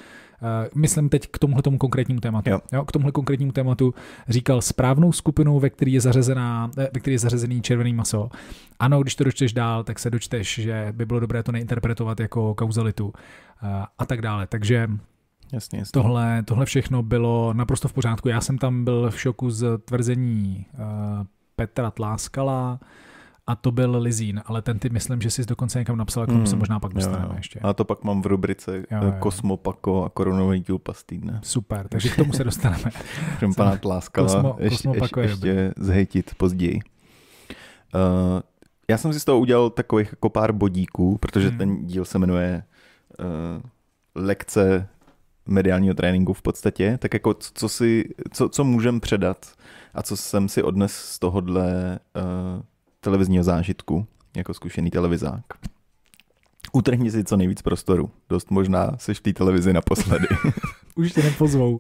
Eh, myslím teď k tomuhle tomu konkrétnímu tématu. Jo. Jo, k tomuhle konkrétnímu tématu říkal správnou skupinu, ve které je, zařazená, eh, ve který je zařazený červený maso. Ano, když to dočteš dál, tak se dočteš, že by bylo dobré to neinterpretovat jako kauzalitu eh, a tak dále. Takže Jasně, jasně. Tohle, tohle všechno bylo naprosto v pořádku. Já jsem tam byl v šoku z tvrzení uh, Petra Tláskala, a to byl Lizín, ale ten ty myslím, že jsi dokonce někam napsal, k tomu se hmm. možná pak dostaneme jo, jo. ještě. A to pak mám v rubrice jo, eh, jo. Kosmopako a korunový díl pastýdne. Super, takže k tomu se dostaneme. Můžeme pana Tláskala Kosmo, ještě, ještě, je ještě zhejtit později. Uh, já jsem si z toho udělal takových jako pár bodíků, protože hmm. ten díl se jmenuje uh, lekce mediálního tréninku v podstatě, tak jako co, co si, co, co můžem předat a co jsem si odnes z tohohle uh, televizního zážitku jako zkušený televizák. Utrhni si co nejvíc prostoru. Dost možná seš v té televizi naposledy. Už tě nepozvou.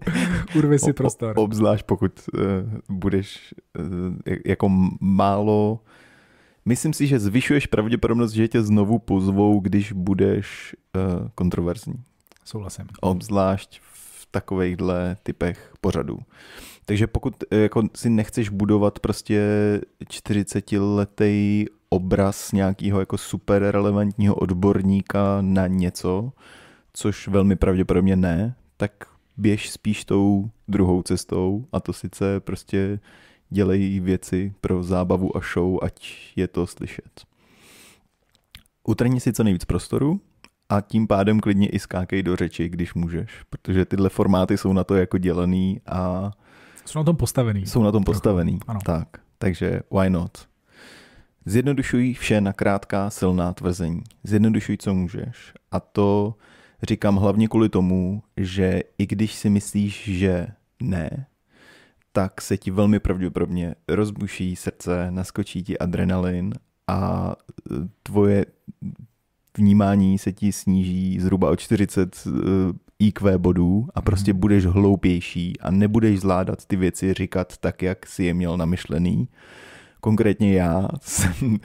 Urvi si prostor. O, obzvlášť pokud uh, budeš uh, jako málo... Myslím si, že zvyšuješ pravděpodobnost, že tě znovu pozvou, když budeš uh, kontroverzní. Souhlasím. Obzvlášť v takovýchhle typech pořadů. Takže pokud eh, jako, si nechceš budovat prostě 40-letý obraz nějakého jako super relevantního odborníka na něco, což velmi pravděpodobně ne, tak běž spíš tou druhou cestou a to sice prostě dělej věci pro zábavu a show, ať je to slyšet. Utrni si co nejvíc prostoru a tím pádem klidně i skákej do řeči, když můžeš, protože tyhle formáty jsou na to jako dělený a uh, jsou na tom postavený. Jsou na tom postavený, ano. tak. Takže why not? Zjednodušuj vše na krátká silná tvrzení. Zjednodušuj, co můžeš. A to říkám hlavně kvůli tomu, že i když si myslíš, že ne, tak se ti velmi pravděpodobně rozbuší srdce, naskočí ti adrenalin a e, tvoje vnímání se ti sníží zhruba o 40 IQ bodů a prostě mhm. budeš hloupější a nebudeš zvládat ty věci říkat tak, jak si je měl namyšlený. Konkrétně já jsem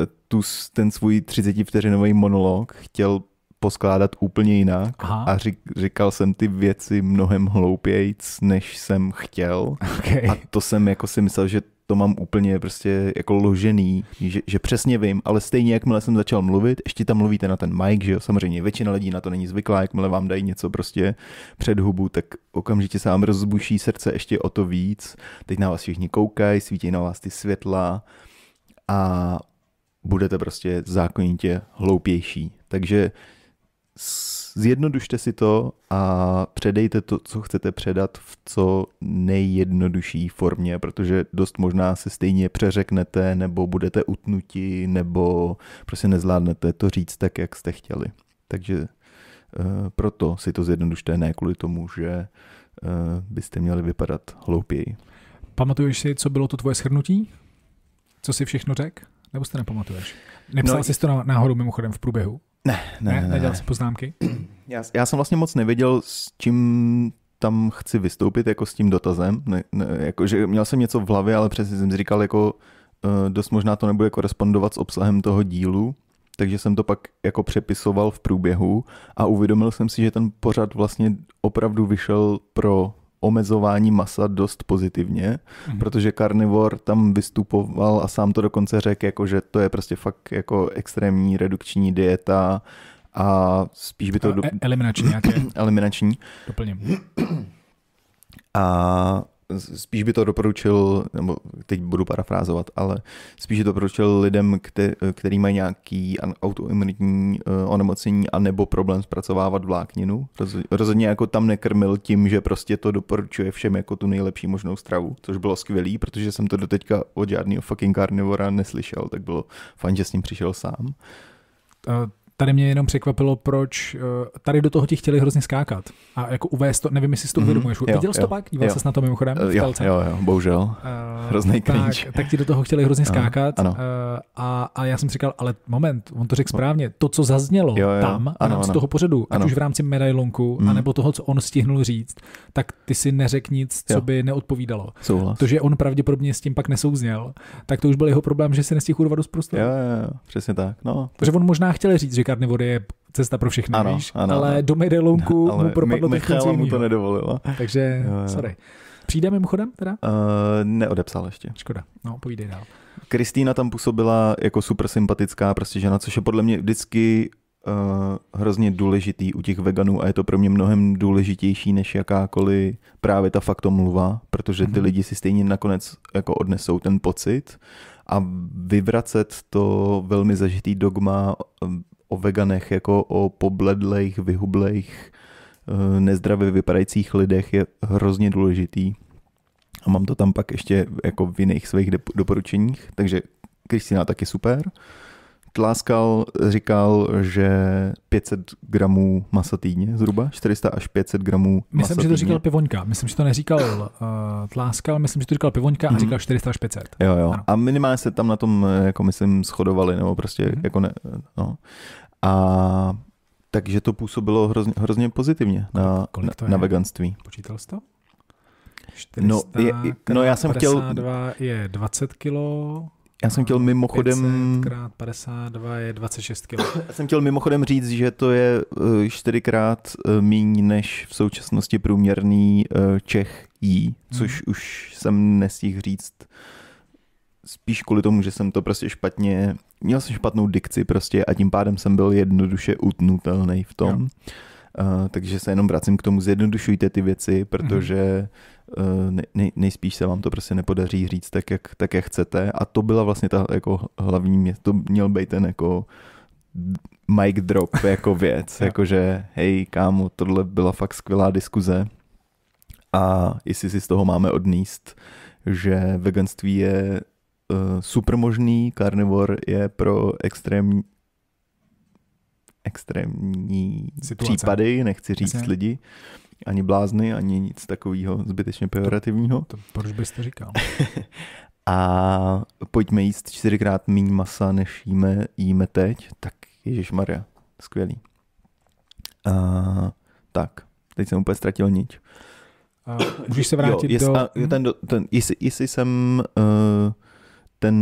eh, tu, ten svůj 30 vteřinový monolog chtěl poskládat úplně jinak Aha. a řík, říkal jsem ty věci mnohem hloupějíc, než jsem chtěl. Okay. A to jsem jako si myslel, že to mám úplně prostě jako ložený, že, že přesně vím, ale stejně jakmile jsem začal mluvit, ještě tam mluvíte na ten mic, že jo, samozřejmě většina lidí na to není zvyklá, jakmile vám dají něco prostě před hubu, tak okamžitě se vám rozbuší srdce ještě o to víc, teď na vás všichni koukají, svítí na vás ty světla a budete prostě zákonitě hloupější. Takže zjednodušte si to a předejte to, co chcete předat v co nejjednodušší formě, protože dost možná se stejně přeřeknete, nebo budete utnutí, nebo prostě nezvládnete to říct tak, jak jste chtěli. Takže eh, proto si to zjednodušte, ne kvůli tomu, že eh, byste měli vypadat hloupěji. Pamatuješ si, co bylo to tvoje shrnutí? Co si všechno řekl? Nebo si nepamatuješ? Nepsal no, jsi to náhodou mimochodem v průběhu? Ne, ne, ne. ne nedělal jsi poznámky? Já, já jsem vlastně moc nevěděl, s čím tam chci vystoupit jako s tím dotazem. Ne, ne, jako, že měl jsem něco v hlavě, ale přesně jsem říkal, jako eh, dost možná to nebude korespondovat s obsahem toho dílu, takže jsem to pak jako přepisoval v průběhu a uvědomil jsem si, že ten pořad vlastně opravdu vyšel pro omezování masa dost pozitivně, mm-hmm. protože karnivor tam vystupoval a sám to dokonce řekl, jako, že to je prostě fakt jako extrémní redukční dieta a spíš by to... do... E- eliminační eliminační. Doplním. A spíš by to doporučil, nebo teď budu parafrázovat, ale spíš by to doporučil lidem, který, který mají nějaký autoimunitní eh, onemocnění a nebo problém zpracovávat vlákninu. Rozhodně jako tam nekrmil tím, že prostě to doporučuje všem jako tu nejlepší možnou stravu, což bylo skvělý, protože jsem to doteďka od žádného fucking carnivora neslyšel, tak bylo fajn, že s ním přišel sám. Eh, tady mě jenom překvapilo, proč eh, tady do toho ti chtěli hrozně skákat. A jako uvést to, nevím, jestli si to mhm. uvědomuješ. Mm-hmm, Viděl jsi to pak? Díval jo. ses na to mimochodem? Eh, v jo, jo, jo, bohužel. Uh, eh, Hrozný cringe. Tak, tak ti do toho chtěli hrozně skákat. Ano, ano. Uh, a, a já jsem říkal, ale moment, on to řekl no. správně. To, co zaznělo jo, jo, tam ano, ano, z toho pořadu, ano. ať už v rámci medailonku, mm. anebo toho, co on stihnul říct, tak ty si neřek nic, co jo. by neodpovídalo. Souhlas. To, že on pravděpodobně s tím pak nesouzněl, tak to už byl jeho problém, že si nestihl urvat dost prostě. Jo, jo, jo, přesně tak. No. Protože on možná chtěl říct, že že karnivory je cesta pro všechny, ano, víš? Ano, ale do do medailonku mu propadlo Mi- to mu to nedovolilo. Takže, jo, jo. sorry. Přijde mimochodem teda? Uh, neodepsal ještě. Škoda, no povídej dál. Kristýna tam působila jako super sympatická prostě žena, což je podle mě vždycky uh, hrozně důležitý u těch veganů a je to pro mě mnohem důležitější než jakákoliv právě ta faktomluva, protože ty mm-hmm. lidi si stejně nakonec jako odnesou ten pocit a vyvracet to velmi zažitý dogma eh, o veganech jako o pobledlejch, vyhublejch, eh, nezdravě vypadajících lidech je hrozně důležitý. A mám to tam pak ještě jako v jiných svých doporučeních, takže Kristina taky super. Tláskal říkal, že 500 gramů masa týdně zhruba, 400 až 500 gramů masa Myslím, týdně. že to říkal Pivoňka, myslím, že to neříkal uh, Tláskal, myslím, že to říkal Pivoňka a mhm. říkal 400 až 500. Jo, jo. Ano. A minimálně se tam na tom, eh, jako myslím, shodovali, nebo prostě mm. jako ne, no. A takže to působilo hrozně, hrozně pozitivně kolik, na, kolik to na, na veganství. Počítal jsi to? 400, no, je, no já jsem chtěl... je 20 kilo, já jsem chtěl mimochodem... 500 x 52 je 26 kg. Já jsem chtěl mimochodem říct, že to je eh, čtyřikrát eh, míň než v současnosti průměrný eh, Čech jí, což hmm. už jsem nestihl říct spíš kvůli tomu, že jsem to prostě špatně, měl jsem špatnou dikci prostě a tím pádem jsem byl jednoduše utnutelný v tom. Jo. Uh, takže se jenom vracím k tomu, zjednodušujte ty věci, protože uh, nej, nejspíš se vám to prostě nepodaří říct tak jak, tak, jak chcete. A to byla vlastně ta jako hlavní, mě, to měl být ten jako mic drop jako věc, jakože hej kámo, tohle byla fakt skvělá diskuze a jestli si z toho máme odníst, že veganství je uh, supermožný karnivor je pro extrémní extrémní Situace. případy, nechci říct Jasně. lidi, ani blázny, ani nic takového zbytečně pejorativního. To, to, proč bys to říkal? a pojďme jíst čtyřikrát méně masa, než jíme, jíme teď, tak Ježíš Maria, skvělý. A, eh, tak, teď jsem úplně ztratil nič. A eh, můžeš se vrátit jo, jest, do... A, ten, ten, jestli, jestli jsem... Uh, ten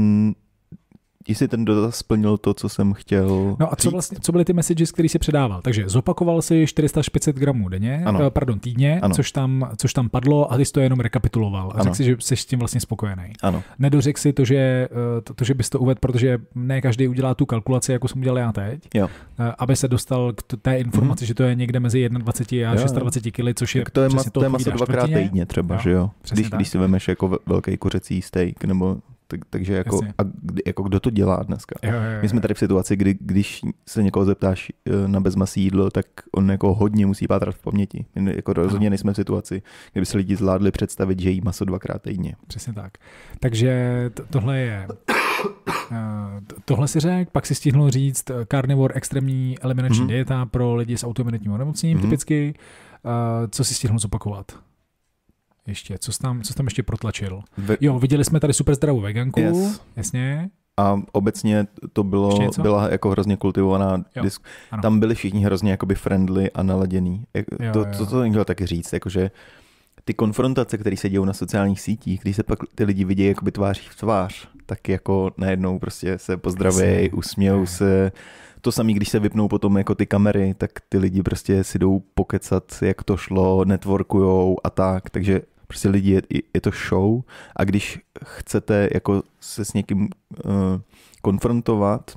jestli ten dotaz splnil to, co jsem chtěl No a co, vlastně, co byly ty messages, který si předával? Takže zopakoval si 400-500 gramů denně, ano. Eh, pardon, týdně, ano. Což, tam, což tam padlo a ty jsi to jenom rekapituloval. A řekl si, že jsi s tím vlastně spokojený. Ano. Nedořek si to, že, eh, to, to, že bys to uvedl, protože ne každý udělá tu kalkulaci, jako jsem udělal já teď, jo. Eh, aby se dostal k té informaci, mm-hmm. že to je někde mezi 21 a jo. 26 kg, což je tak to je, ma, to je maso dvakrát týdně třeba, jo, že jo? Přesně když, když si vemeš jako velký kuřecí steak nebo tak, takže jako, a kdy, jako kdo to dělá dneska? Jo, jo, jo. My jsme tady v situaci, kdy když se někoho zeptáš eh, na bezmasí jídlo, tak on jako hodně musí pátrat v paměti. My jako rozhodně Aha. nejsme v situaci, kdyby se lidi zvládli představit, že jí maso dvakrát týdně. Přesně tak. Takže tohle je eh, tohle si řekl, pak si stihnul říct eh, carnivore extrémní eliminační mm-hmm. dieta pro lidi s autoimunitním onemocněním mm-hmm. typicky. Co si stihnul zopakovat? ještě, co jsi tam, co jsi tam ještě protlačil? Ve... Jo, viděli jsme tady super zdravou veganku, yes. jasně. A obecně to bylo, byla jako hrozně kultivovaná jo, disk. Tam byli všichni hrozně jakoby friendly a naladěný. Jo, to, jo. to, to někdo taky říct, jakože ty konfrontace, které se dějí na sociálních sítích, když se pak ty lidi vidí jakoby tváří v tvář, tak jako najednou prostě se pozdraví, usmějou se. To samé, když se vypnou potom jako ty kamery, tak ty lidi prostě si jdou pokecat, jak to šlo, networkujou a tak. Takže Prostě lidi, je, je to show a když chcete jako se s někým uh, konfrontovat,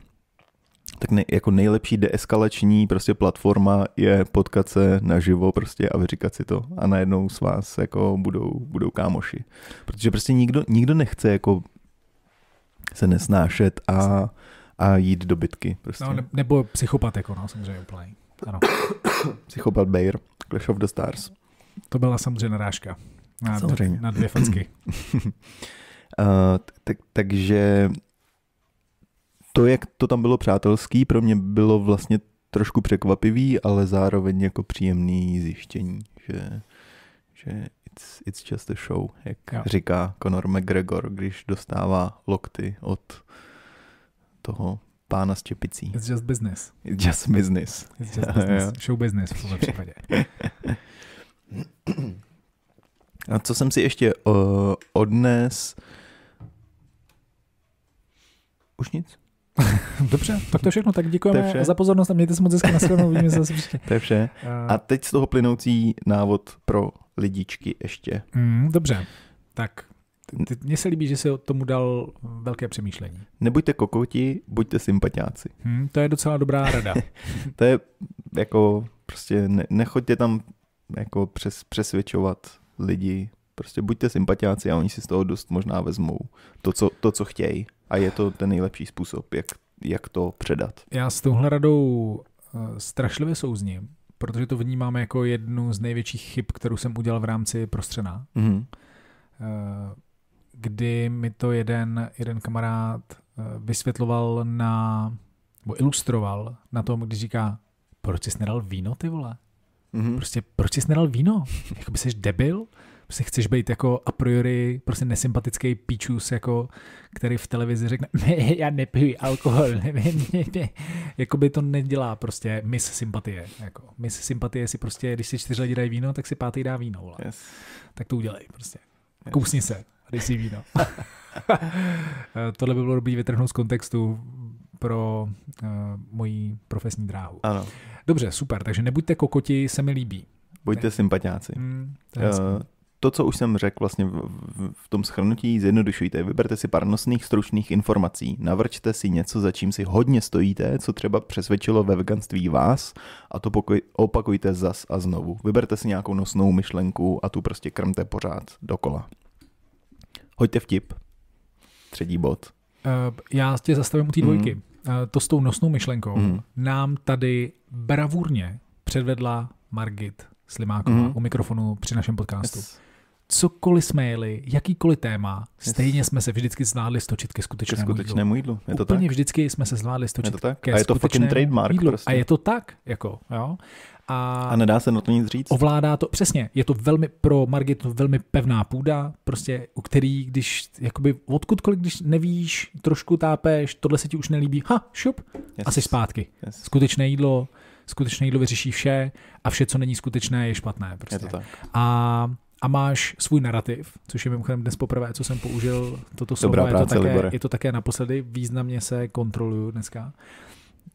tak ne, jako nejlepší deeskalační prostě platforma je potkat se naživo prostě a vyříkat si to. A najednou s vás jako budou, budou kámoši. Protože prostě nikdo, nikdo nechce jako se nesnášet a, a jít do bitky. Prostě. No, ne, nebo psychopat jako no, samozřejmě úplně. Ano. psychopat Bayer, Clash of the Stars. To byla samozřejmě narážka. Na, Samozřejmě. na dvě facky. uh, eh, tak, takže to, jak to tam bylo přátelský, pro mě bylo vlastně trošku překvapivý, ale zároveň jako příjemný zjištění, že, že it's, it's just a show, jak jo. říká Conor McGregor, když dostává lokty od toho pána s čepicí. It's just business. It's just business. It's just business. Show business v tomhle případě. A co jsem si ještě uh, odnes? Už nic? Dobře, tak to je všechno. Tak děkujeme za pozornost a mějte se moc hezky na shledanou. Uvidíme se zase příště. To je vše. Eh. A teď z toho plynoucí návod pro lidičky ještě. Mm, dobře, tak mně se líbí, že se tomu dal velké přemýšlení. Nebuďte kokoti, buďte sympatiáci. Hmm, to je docela dobrá rada. to je jako prostě ne, nechoďte tam jako přes, přesvědčovat lidi. Prostě buďte sympatiáci a oni si z toho dost možná vezmou to, co, to, co chtějí. A je to ten nejlepší způsob, jak, jak to předat. Já s touhle radou eh, strašlivě souzním, protože to vnímám jako jednu z největších chyb, kterou jsem udělal v rámci prostřená. Mm-hmm. Eh, kdy mi to jeden, jeden kamarád eh, vysvětloval na, nebo ilustroval na tom, když říká, proč jsi nedal víno, ty vole? Mm-hmm. Prostě proč jsi nedal víno? Jakoby jsi debil? Prostě chceš být jako a priori prostě nesympatický píčus, jako, který v televizi řekne, ne, já nepiju alkohol. Ne, ne, ne. Jakoby to nedělá prostě mis sympatie. Jako. Mis sympatie si prostě, když si čtyři lidi dají víno, tak si pátý dá víno. Yes. Tak to udělej prostě. Yes. Kousni se, dej si víno. Eh, tohle by bylo dobrý vytrhnout z kontextu pro uh, moji profesní dráhu. Ano. Dobře, super, takže nebuďte kokoti, se mi líbí. Buďte ne? sympatiáci. Hmm, to, uh, to, co už jsem řekl vlastně v, v, v tom schrnutí, zjednodušujte, vyberte si pár nosných stručných informací, navrčte si něco, za čím si hodně stojíte, co třeba přesvědčilo ve veganství vás a to pokoj, opakujte zas a znovu. Vyberte si nějakou nosnou myšlenku a tu prostě krmte pořád dokola. Hoďte vtip. Třetí bod. Uh, já tě zastavím u té dvojky. Mm. Eh, to s tou nosnou myšlenkou mm. nám tady bravurně předvedla Margit Slimáková mm. u mikrofonu při našem podcastu. Yes cokoliv jsme jeli, jakýkoliv téma, yes. stejně jsme se vždycky zvládli stočit ke skutečnému, ke skutečnému jídlu. jídlu. Je to Úplně tak? vždycky jsme se zvládli stočit je to tak? ke A je to fucking trademark jídlu. Prostě. A je to tak, jako, jo. A, a nedá se na to nic říct. Ovládá to, přesně, je to velmi, pro Margit to velmi pevná půda, prostě, u který, když, jakoby, odkudkoliv, když nevíš, trošku tápeš, tohle se ti už nelíbí, ha, šup, yes. asi zpátky. Yes. Skutečné jídlo, skutečné jídlo vyřeší vše a vše, co není skutečné, je špatné. Prostě. Je to prostě. tak. A a máš svůj narrativ, což je mimochodem dnes poprvé, co jsem použil toto slovo, Dobrá je, to také, je to také naposledy, významně se kontroluju dneska,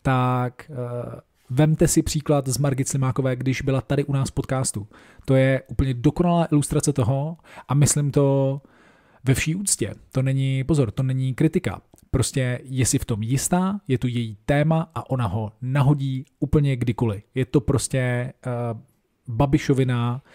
tak eh, Vemte si příklad z Margit Slimákové, když byla tady u nás v podcastu. To je úplně dokonalá ilustrace toho a myslím to ve vší úctě. To není, pozor, to není kritika. Prostě je si v tom jistá, je tu její téma a ona ho nahodí úplně kdykoliv. Je to prostě uh, babišovina, uh,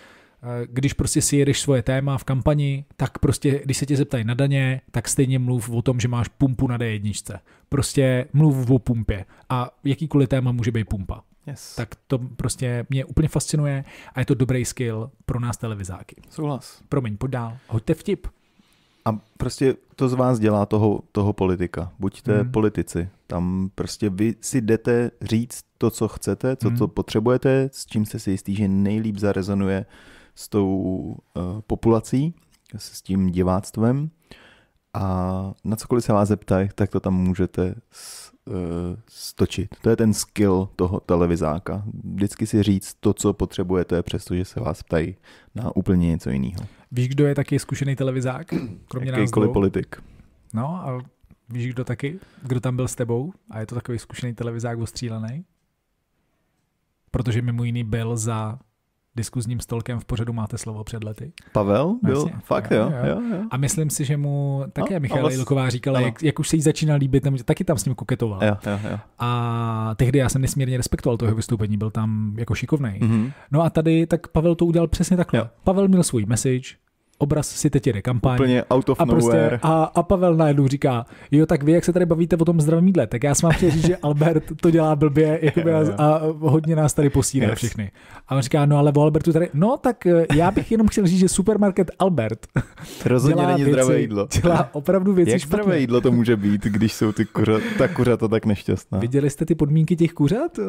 Eh, když prostě si jedeš svoje téma v kampani, tak prostě, když se tě zeptají na daně, tak stejně mluv o tom, že máš pumpu na D1. Prostě mluv o pumpě. A jakýkoliv téma může být pumpa. Yes. Tak to prostě mě úplně fascinuje a je to dobrý skill pro nás televizáky. Souhlas. Promiň, pojď dál. Hoďte vtip. A prostě to z vás dělá toho, toho politika. Buďte mm. politici. Tam prostě vy si jdete říct to, co chcete, co, mm. to potřebujete, s čím jste si jistý, že nejlíp zarezonuje uh, s tou eh, populací, s tím diváctvem a na cokoliv se vás zeptají, tak to tam můžete eh, stočit. To je ten skill toho televizáka. Vždycky si říct to, co potřebujete, přestože se vás ptají na úplně něco jiného. Víš, kdo je taky zkušený televizák? Kromě Jakýkoliv nás politik. No a víš, kdo taky? Kdo tam byl s tebou? A je to takový zkušený televizák ostřílený? Protože mimo jiný byl za diskuzním stolkem v pořadu Máte slovo před lety. Pavel byl? Vlastně. Fakt jo, jo, jo. jo. A myslím si, že mu také no, Michal vlast... Jilková říkala, jak, jak, už se jí začíná líbit, tam, taky tam s ním koketoval. Jo, jo, jo. A tehdy já jsem nesmírně respektoval toho vystoupení, byl tam jako šikovný. Mm-hmm. No a tady tak Pavel to udělal přesně takhle. Jo. Pavel měl svůj message, obraz si teď jede kampaň. Úplně out of a prostě, A, a Pavel najednou říká, jo, tak vy, jak se tady bavíte o tom zdravém jídle, tak já jsem vám chtěl říct, že Albert to dělá blbě jakoby, a, a hodně nás tady posílá yes. všechny. A on říká, no ale o Albertu tady, no tak eh, já bych jenom chtěl říct, že supermarket Albert Rozhodně dělá není věci, zdravé jídlo. Dělá opravdu věci Jak špatné. zdravé jídlo to může být, když jsou ty kuřat, ta kuřata tak nešťastná? Viděli jste ty podmínky těch kuřat,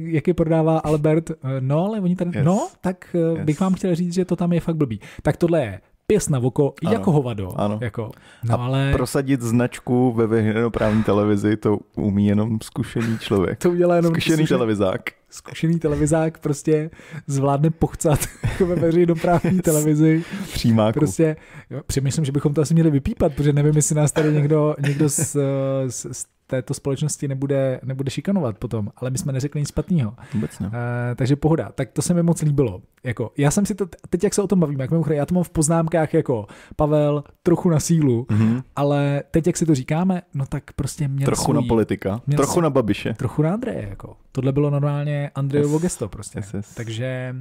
jak je prodává Albert? Eh, no, ale oni tady, yes. no, tak eh, yes. bych vám chtěl říct, že to tam je fakt blbý. Tak tohle je pěs na voko, jako hovado. Ano. Jako, no a ale... prosadit značku ve veřejnoprávní televizi, to umí jenom zkušený člověk. To udělá jenom zkušený, zkušený televizák. Zkušený televizák prostě zvládne pochcat jako ve veřejnoprávní televizi. Přímáku. Prostě jo, přemýšlím, že bychom to asi měli vypípat, protože nevím, jestli nás tady někdo, někdo z, eh, z, z této společnosti nebude, nebude šikanovat potom, ale my jsme neřekli nic špatného. Vůbec ne. Uh, takže pohoda. Tak to se mi moc líbilo. Jako, já jsem si to, teď jak se o tom bavím, jak mimochodem, já to mám v poznámkách jako Pavel, trochu na sílu, mm-hmm. ale teď jak si to říkáme, no tak prostě mě Trochu svůj, na politika, měl trochu svůj, na Babiše. Trochu na Andreje, jako. Tohle bylo normálně Andrejovo yes. gesto prostě. Yes, yes. Takže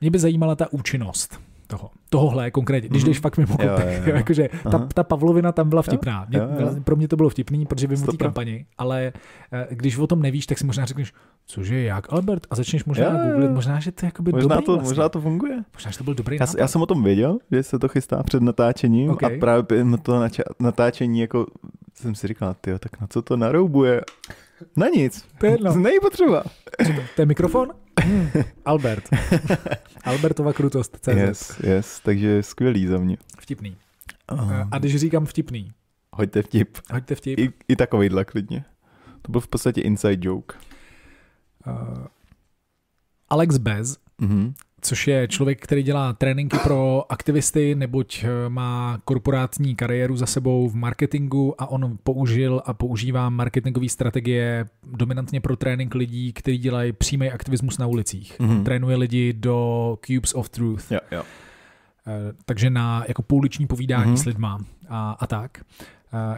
mě by zajímala ta účinnost toho. Tohohle konkrétně, když mhm. jdeš fakt mimo kontakt. Jo, jo, jo. Jakože ta, ta Pavlovina tam byla vtipná. Mě, jo, jo. Vlastně pro mě to bylo vtipný, protože vím o té kampani, ale eh, když o tom nevíš, tak si možná řekneš, cože, jak Albert? A začneš možná jo, googlit, možná, že to je jakoby možná dobrý to, vlastně. Možná to funguje. Možná, že to byl dobrý já, já jsem o tom věděl, že se to chystá před natáčením okay. a právě během to natáčení jako jsem si říkal, tyjo, tak na co to naroubuje? Na nic. To je jedno. Není potřeba. to je mikrofon? Albert. Albertova krutost. CZ. Yes, yes, takže skvělý za mě. Vtipný. Oh. A když říkám vtipný? Hoďte vtip. Hoďte vtip. I, i takovejhle klidně. To byl v podstatě inside joke. Uh, Alex Bez uh-huh což je člověk, který dělá tréninky pro aktivisty, neboť eh, má korporátní kariéru za sebou v marketingu a on použil a používá marketingové strategie dominantně pro trénink lidí, kteří dělají přímý aktivismus na ulicích. Mm-hmm. Trénuje lidi do Cubes of Truth. Yeah, yeah. Takže na jako pouliční povídání mm-hmm. s lidma a, a tak.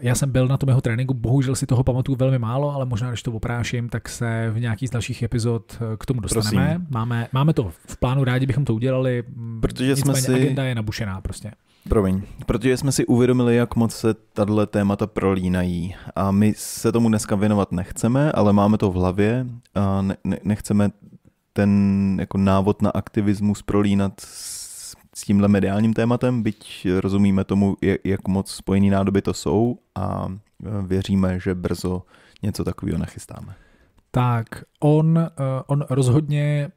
Já jsem byl na tom jeho tréninku, bohužel si toho pamatuju velmi málo, ale možná, když to opráším, tak se v nějakých z dalších epizod eh, k tomu dostaneme. Máme, máme to v plánu, rádi bychom to udělali, mm, protože Nicméně jsme si... agenda je nabušená prostě. Promiň, protože jsme si uvědomili, jak moc se tahle témata prolínají a my se tomu dneska věnovat nechceme, ale máme to v hlavě a ne, ne, nechceme ten jako návod na aktivismus prolínat s s tímhle mediálním tématem, byť rozumíme tomu, jak moc spojený nádoby to jsou a e, věříme, že brzo něco takového nachystáme. Tak, on, e, on rozhodně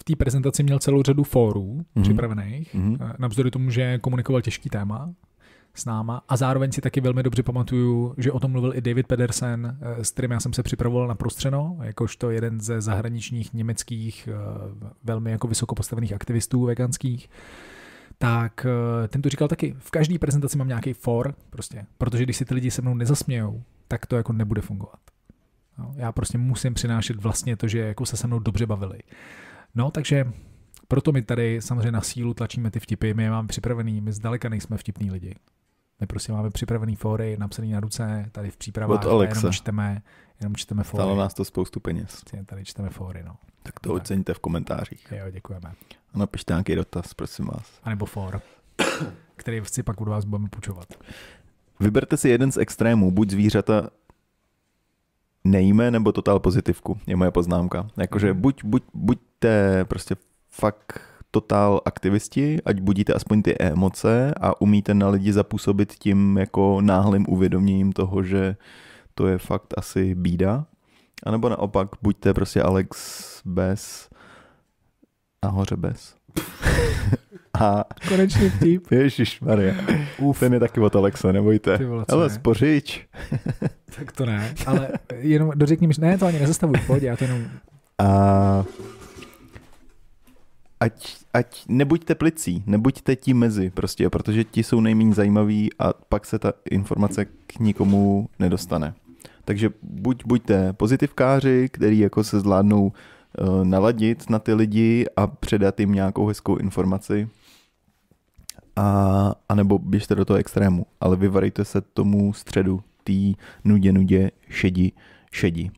v té prezentaci měl celou řadu fórů mm-hmm. připravených, mm-hmm. navzdory tomu, že komunikoval těžký téma, s náma. A zároveň si taky velmi dobře pamatuju, že o tom mluvil i David Pedersen, eh, s kterým já jsem se připravoval na prostřeno, jakožto jeden ze zahraničních německých eh, velmi jako vysoko postavených aktivistů veganských tak eh, ten to říkal taky. V každé prezentaci mám nějaký for, prostě, protože když si ty lidi se mnou nezasmějou, tak to jako nebude fungovat. No, já prostě musím přinášet vlastně to, že jako se se mnou dobře bavili. No, takže proto my tady samozřejmě na sílu tlačíme ty vtipy, my je máme připravený, my zdaleka nejsme vtipní lidi. My prostě máme připravený fóry, napsaný na ruce, tady v přípravách Od Alexa. jenom čteme, jenom čteme fóry. Stalo nás to spoustu peněz. Tady čteme fóry, no. Tak to tak. oceňte v komentářích. Jo, děkujeme. A napište nějaký dotaz, prosím vás. A nebo fór, který si pak od vás budeme půjčovat. Vyberte si jeden z extrémů, buď zvířata nejme, nebo total pozitivku, je moje poznámka. Jakože mhm. buď, buď, buďte prostě fakt totál aktivisti, ať budíte aspoň ty emoce a umíte na lidi zapůsobit tím jako náhlým uvědoměním toho, že to je fakt asi bída. A nebo naopak, buďte prostě Alex bez a hoře bez. a... Konečný vtip. Ježíš Maria. Uf. Ten je taky od Alexa, nebojte. Ty vole, Ale ne? spořič. tak to ne, ale jenom dořekni mi, ne, to ani nezastavuj, pojď, já to jenom... A ať, ať nebuďte plicí, nebuďte ti mezi prostě, protože ti jsou nejméně zajímaví a pak se ta informace k nikomu nedostane. Takže buď buďte pozitivkáři, který jako se zvládnou uh, naladit na ty lidi a předat jim nějakou hezkou informaci, a, a nebo běžte do toho extrému, ale vyvarejte se tomu středu, tý nudě, nudě, šedi, šedi.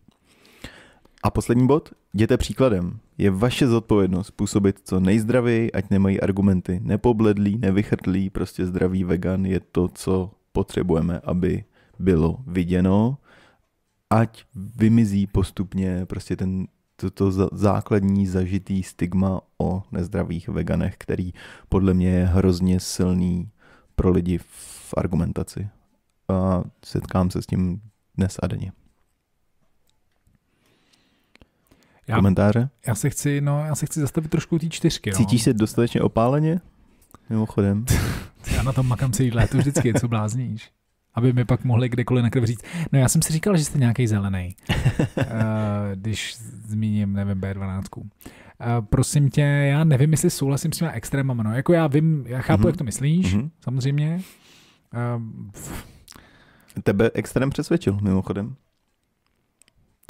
A poslední bod, Jděte příkladem. Je vaše zodpovědnost působit co nejzdravěji, ať nemají argumenty. Nepobledlí, nevychrtlí, prostě zdravý vegan je to, co potřebujeme, aby bylo viděno. Ať vymizí postupně prostě ten, toto základní zažitý stigma o nezdravých veganech, který podle mě je hrozně silný pro lidi v argumentaci. A setkám se s tím dnes a denně. já, komentáře? Já se chci, no, já se chci zastavit trošku té čtyřky. No. Cítíš no. se dostatečně opáleně? Mimochodem. já na tom makám celý léto vždycky, co blázníš aby mi pak mohli kdekoliv na krv říct, no já jsem si říkal, že jste nějaký zelený, uh, eh, když zmíním, nevím, B12. Uh, eh, prosím tě, já nevím, jestli souhlasím s těma extrémama, no jako já vím, já chápu, mm-hmm. jak to myslíš, mm-hmm. samozřejmě. Uh, Tebe extrém přesvědčil, mimochodem.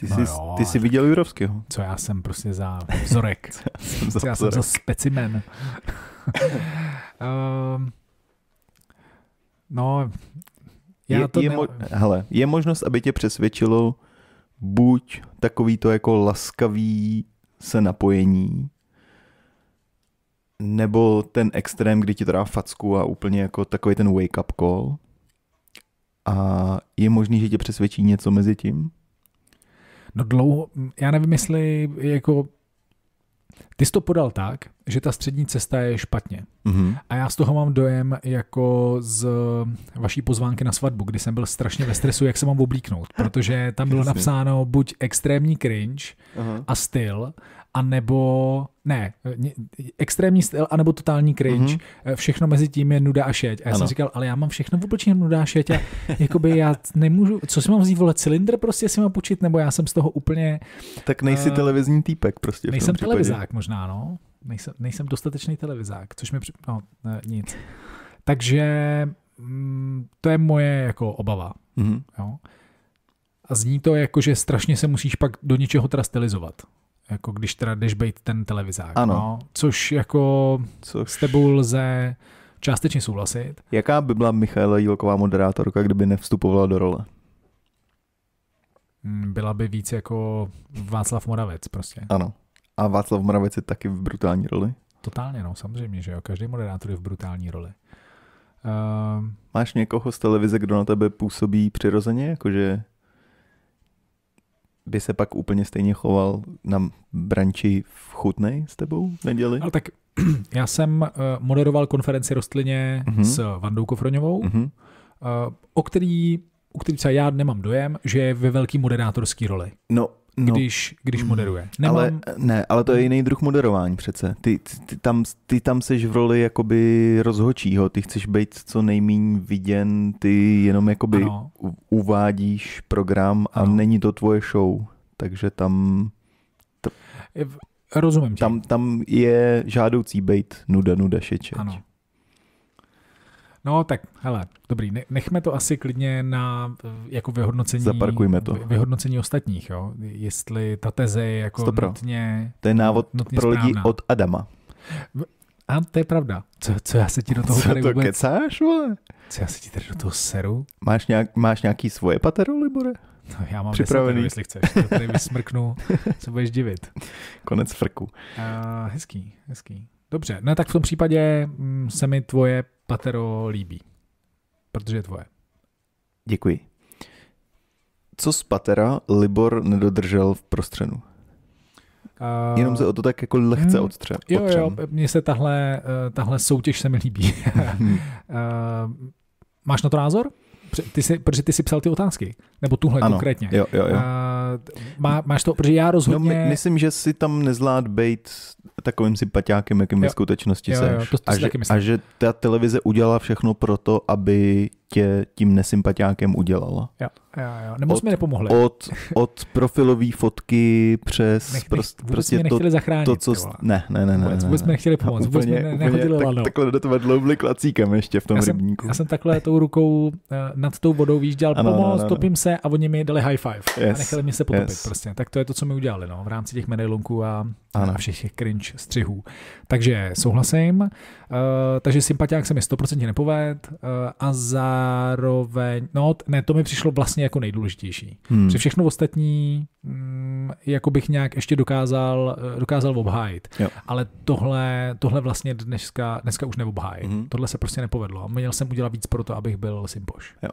No ty jsi, no jo, ty jsi viděl Jurovského. Co já jsem prostě za vzorek. co jsem za, co já jsem za specimen. um, no, já je, to je, mo- hele, je možnost, aby tě přesvědčilo buď takový to jako laskavý se napojení, nebo ten extrém, kdy ti to dá facku a úplně jako takový ten wake-up call. A je možný, že tě přesvědčí něco mezi tím? No dlouho, já nevím, jestli jako ty jsi to podal tak, že ta střední cesta je špatně. Mm-hmm. A já z toho mám dojem jako z vaší pozvánky na svatbu, kdy jsem byl strašně ve stresu, jak se mám oblíknout, protože tam bylo Jasně. napsáno buď extrémní cringe uh-huh. a styl, anebo ne, extrémní styl, anebo totální cringe. Mm-hmm. Všechno mezi tím je nuda a šeť. A já ano. jsem říkal, ale já mám všechno v obličeji nuda a šeť a jakoby já nemůžu, co si mám vzít, vole, cylindr prostě si mám počít, nebo já jsem z toho úplně... Tak nejsi uh, televizní týpek prostě Nejsem případě. televizák možná, no. Nejsem, nejsem dostatečný televizák, což mi... připadá, No, eh, nic. Takže mm, to je moje jako obava. Mm-hmm. Jo. A zní to jako, že strašně se musíš pak do něčeho teda stylizovat. Jako když teda jdeš být ten televizák. Ano. No, což jako což... s tebou lze částečně souhlasit. Jaká by byla Michaela Jílková moderátorka, kdyby nevstupovala do role? Hmm, byla by víc jako Václav Moravec prostě. Ano. A Václav Moravec je taky v brutální roli? Totálně, no, samozřejmě, že jo. Každý moderátor je v brutální roli. Uh... Máš někoho z televize, kdo na tebe působí přirozeně? Jakože by se pak úplně stejně choval na branči v Chutnej s tebou v neděli? Ale tak já jsem eh, moderoval konferenci rostlině uh-huh. s Vandou Kofroňovou, uh-huh. o který, u který třeba já nemám dojem, že je ve velký moderátorský roli. No, když, no. když mm. moderuje. Nemám... Ale, ne, ale to je jiný druh moderování přece. Ty, ty, tam, ty tam seš v roli jakoby rozhočího, ty chceš být co nejméně viděn, ty jenom jakoby ano. uvádíš program a ano. není to tvoje show, takže tam... Rozumím tě. Tam, tam je žádoucí být nuda, nuda, šeče. Ano. No tak, hele, dobrý, nechme to asi klidně na eh, jako vyhodnocení, Zaparkujme to. vyhodnocení ostatních, jo? jestli ta teze je jako Stopro. nutně To je návod pro pro lidi od Adama. A to je pravda. Co, co já se ti do toho co tady to vůbec... kecáš, vole? Co já se ti tady do toho seru? Máš, nějak, máš nějaký svoje patero, Libore? No, já mám Připravený. jestli chceš. To tady vysmrknu, co budeš divit. Konec frku. Uh, hezký, hezký. Dobře, no tak v tom případě mm, se mi tvoje patero líbí, protože je tvoje. Děkuji. Co z patera Libor nedodržel v prostřenu? Uh, Jenom se o to tak jako lehce hmm, jo, Jo, jo, mně se tahle, eh, tahle soutěž se mi líbí. uh, máš na to názor? ty jsi, protože ty jsi psal ty otázky, nebo tuhle ano, konkrétně. Jo, jo, jo. A, má, máš to, protože já no, rozhodně... No, my, myslím, že si tam nezlád být takovým si paťákem, jakým ve skutečnosti jo, seš. Jo, to, to a, že, a že ta televize udělala všechno pro to, aby tě tím nesympatiákem udělala. Já, já, Já, Nebo od, jsme nepomohli. Od, od profilové fotky přes Nech, prost, vůbec prostě mě nechtěli to, zachránit, to, co... Ne, ne, ne, ne. Vůbec, vůbec ne, nechtěli pomoct, vůbec úplně, ne, úplně, tak, Takhle do toho dloubli klacíkem ještě v tom já rybníku. Jsem, já jsem takhle tou rukou uh, nad tou vodou výjížděl, ano, pomoc, topím se a oni mi dali high five yes, a nechali mi se potopit yes. prostě. Tak to je to, co mi udělali no, v rámci těch medailunků a ano. a všech těch cringe střihů. Takže souhlasím. Uh, takže sympatiák se mi 100% nepoved uh, a zároveň, no ne, to mi přišlo vlastně jako nejdůležitější. Hmm. Při všechno ostatní mm, jako bych nějak ještě dokázal, eh, dokázal obhájit. Jo. Ale tohle, tohle vlastně dneska, dneska už neobhájím. Hmm. Tohle se prostě nepovedlo. Měl jsem udělat víc pro to, abych byl sympoš. Jo.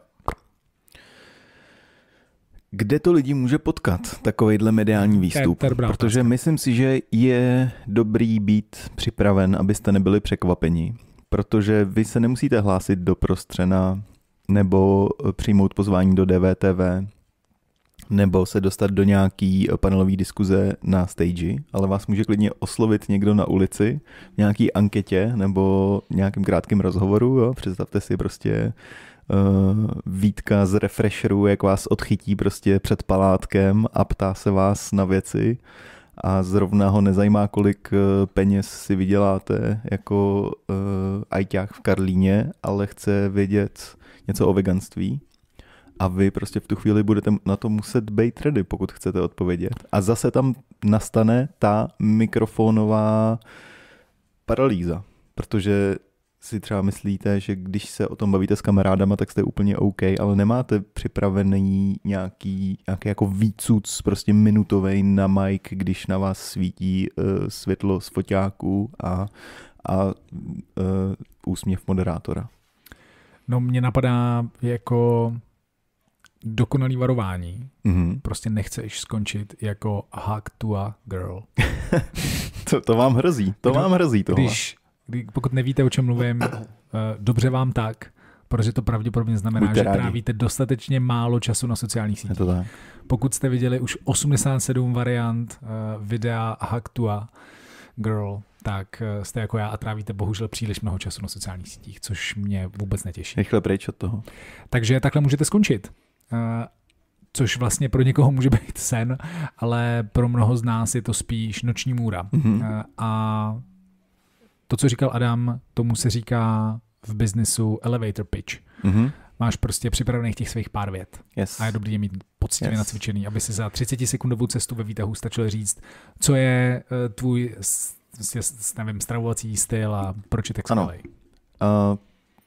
Kde to lidi může potkat, takovýhle mediální výstup? Protože myslím si, že je dobrý být připraven, abyste nebyli překvapeni. Protože vy se nemusíte hlásit do prostřena nebo eh, přijmout pozvání do DVTV, nebo se dostat do nějaký eh, panelové diskuze na stage, ale vás může klidně oslovit někdo na ulici v nějaký anketě nebo nějakým krátkým rozhovoru. Jo? Představte si prostě uh, Vítka z Refresheru, jak vás odchytí prostě před palátkem a ptá se vás na věci a zrovna ho nezajímá, kolik eh, peněz si vyděláte jako uh, ajťák v Karlíně, ale chce vědět něco o veganství. A vy prostě v tu chvíli budete na to muset být ready, pokud chcete odpovědět. A zase tam nastane ta mikrofonová paralýza, protože si třeba myslíte, že když se o tom bavíte s kamarádama, tak jste úplně OK, ale nemáte připravený nějaký, nějaký jako výcuc prostě minutový na mic, když na vás svítí uh, světlo z foťáku a, a uh, úsměv moderátora. No mě napadá jako dokonalý varování. Mm-hmm. Prostě nechceš skončit jako hug to a girl. to, to vám hrozí, to Kdo, vám hrozí tohle. Když kdy, pokud nevíte, o čem mluvím, eh, dobře vám tak, protože to pravděpodobně znamená, Buďte že rádi. trávíte dostatečně málo času na sociálních sítích. to tak. Pokud jste viděli už 87 variant eh, videa Haktua Girl, tak eh, jste jako já a trávíte bohužel příliš mnoho času na sociálních sítích, což mě vůbec netěší. Rychle pryč od toho. Takže takhle můžete skončit. což vlastně pro někoho může být sen, ale pro mnoho z nás je to spíš noční můra. Mm-hmm. a to, co říkal Adam, tomu se říká v biznesu elevator pitch. Mm-hmm. Máš prostě připravených těch svých pár vět. Yes. A je dobrý je mít poctivě yes. nacvičený, aby si za 30 sekundovou cestu ve výtahu stačilo říct, co je uh, tvůj nevím, stravovací styl a proč je tak skvělý. Uh, eh,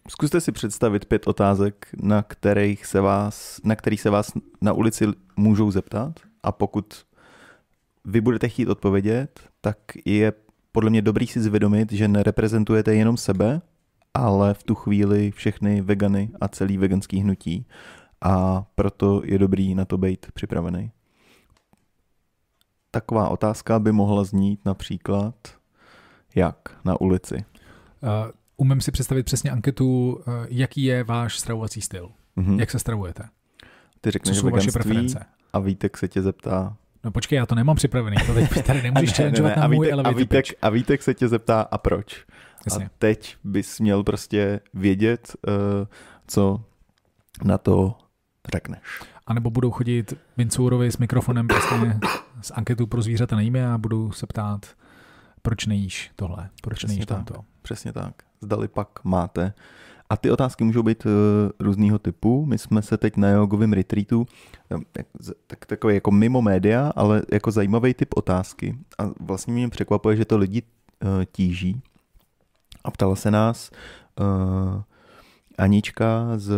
zkuste si představit pět otázek, na kterých se vás, na kterých se vás na ulici můžou zeptat a pokud vy budete chtít odpovědět, tak je podle mě dobrý si zvědomit, že nereprezentujete jenom sebe, ale v tu chvíli všechny vegany a celý veganský hnutí. A proto je dobrý na to být připravený. Taková otázka by mohla znít například, jak na ulici. Uh, umím si představit přesně anketu, e, jaký je váš stravovací styl. Mm-hmm. Jak se stravujete? Ty řekneš Co jsou vaše preference? a Vítek se tě zeptá, No počkej, já to nemám připravený, to teď tady nemůžeš ne, ne, ne, na a můj a vítek, a vítek se tě zeptá, a proč? Jasně. A teď bys měl prostě vědět, eh, co na to řekneš. A nebo budou chodit Vincourovi s mikrofonem prostě s anketou pro zvířata na a budou se ptát, proč nejíš tohle, proč Přesně nejíš tak. tamto. Přesně tak. Zdali pak máte a ty otázky můžou být různého eh, různýho typu. My jsme se teď na jogovém retreatu, eh, tak, takový jako mimo média, ale jako zajímavý typ otázky. A vlastně mě překvapuje, že to lidi eh, tíží. A ptala se nás Anička z,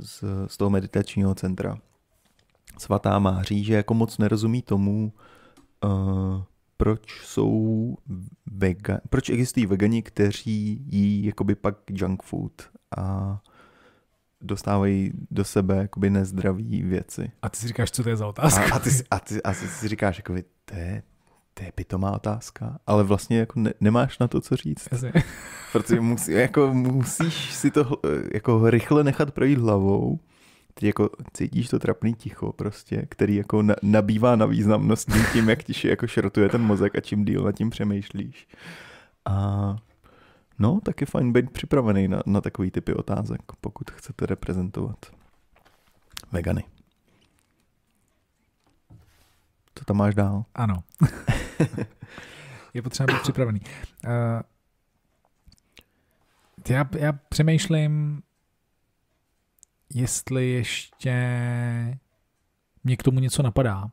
z, z toho meditačního centra. Svatá má že jako moc nerozumí tomu, uh, proč jsou vega, proč existují vegani, kteří jí jakoby pak junk food a dostávají do sebe jakoby nezdraví věci. A ty si říkáš, co to je za otázka? A, a, ty, a, ty, a ty si říkáš, jakoby, to je, to je pitomá otázka, ale vlastně jako ne, nemáš na to, co říct. Jasně. Protože musí, jako, musíš si to eh, jako rychle nechat projít hlavou Teď jako cítíš to trapný ticho prostě, který jako na, nabývá na významnosti tím, jak ti jako šrotuje ten mozek a čím díl nad tím přemýšlíš. A no, tak je fajn být připravený na, na takový typy otázek, pokud chcete reprezentovat vegany. Co tam máš dál? Ano. je potřeba být připravený. Uh, já, já přemýšlím, jestli ještě mě k tomu něco napadá.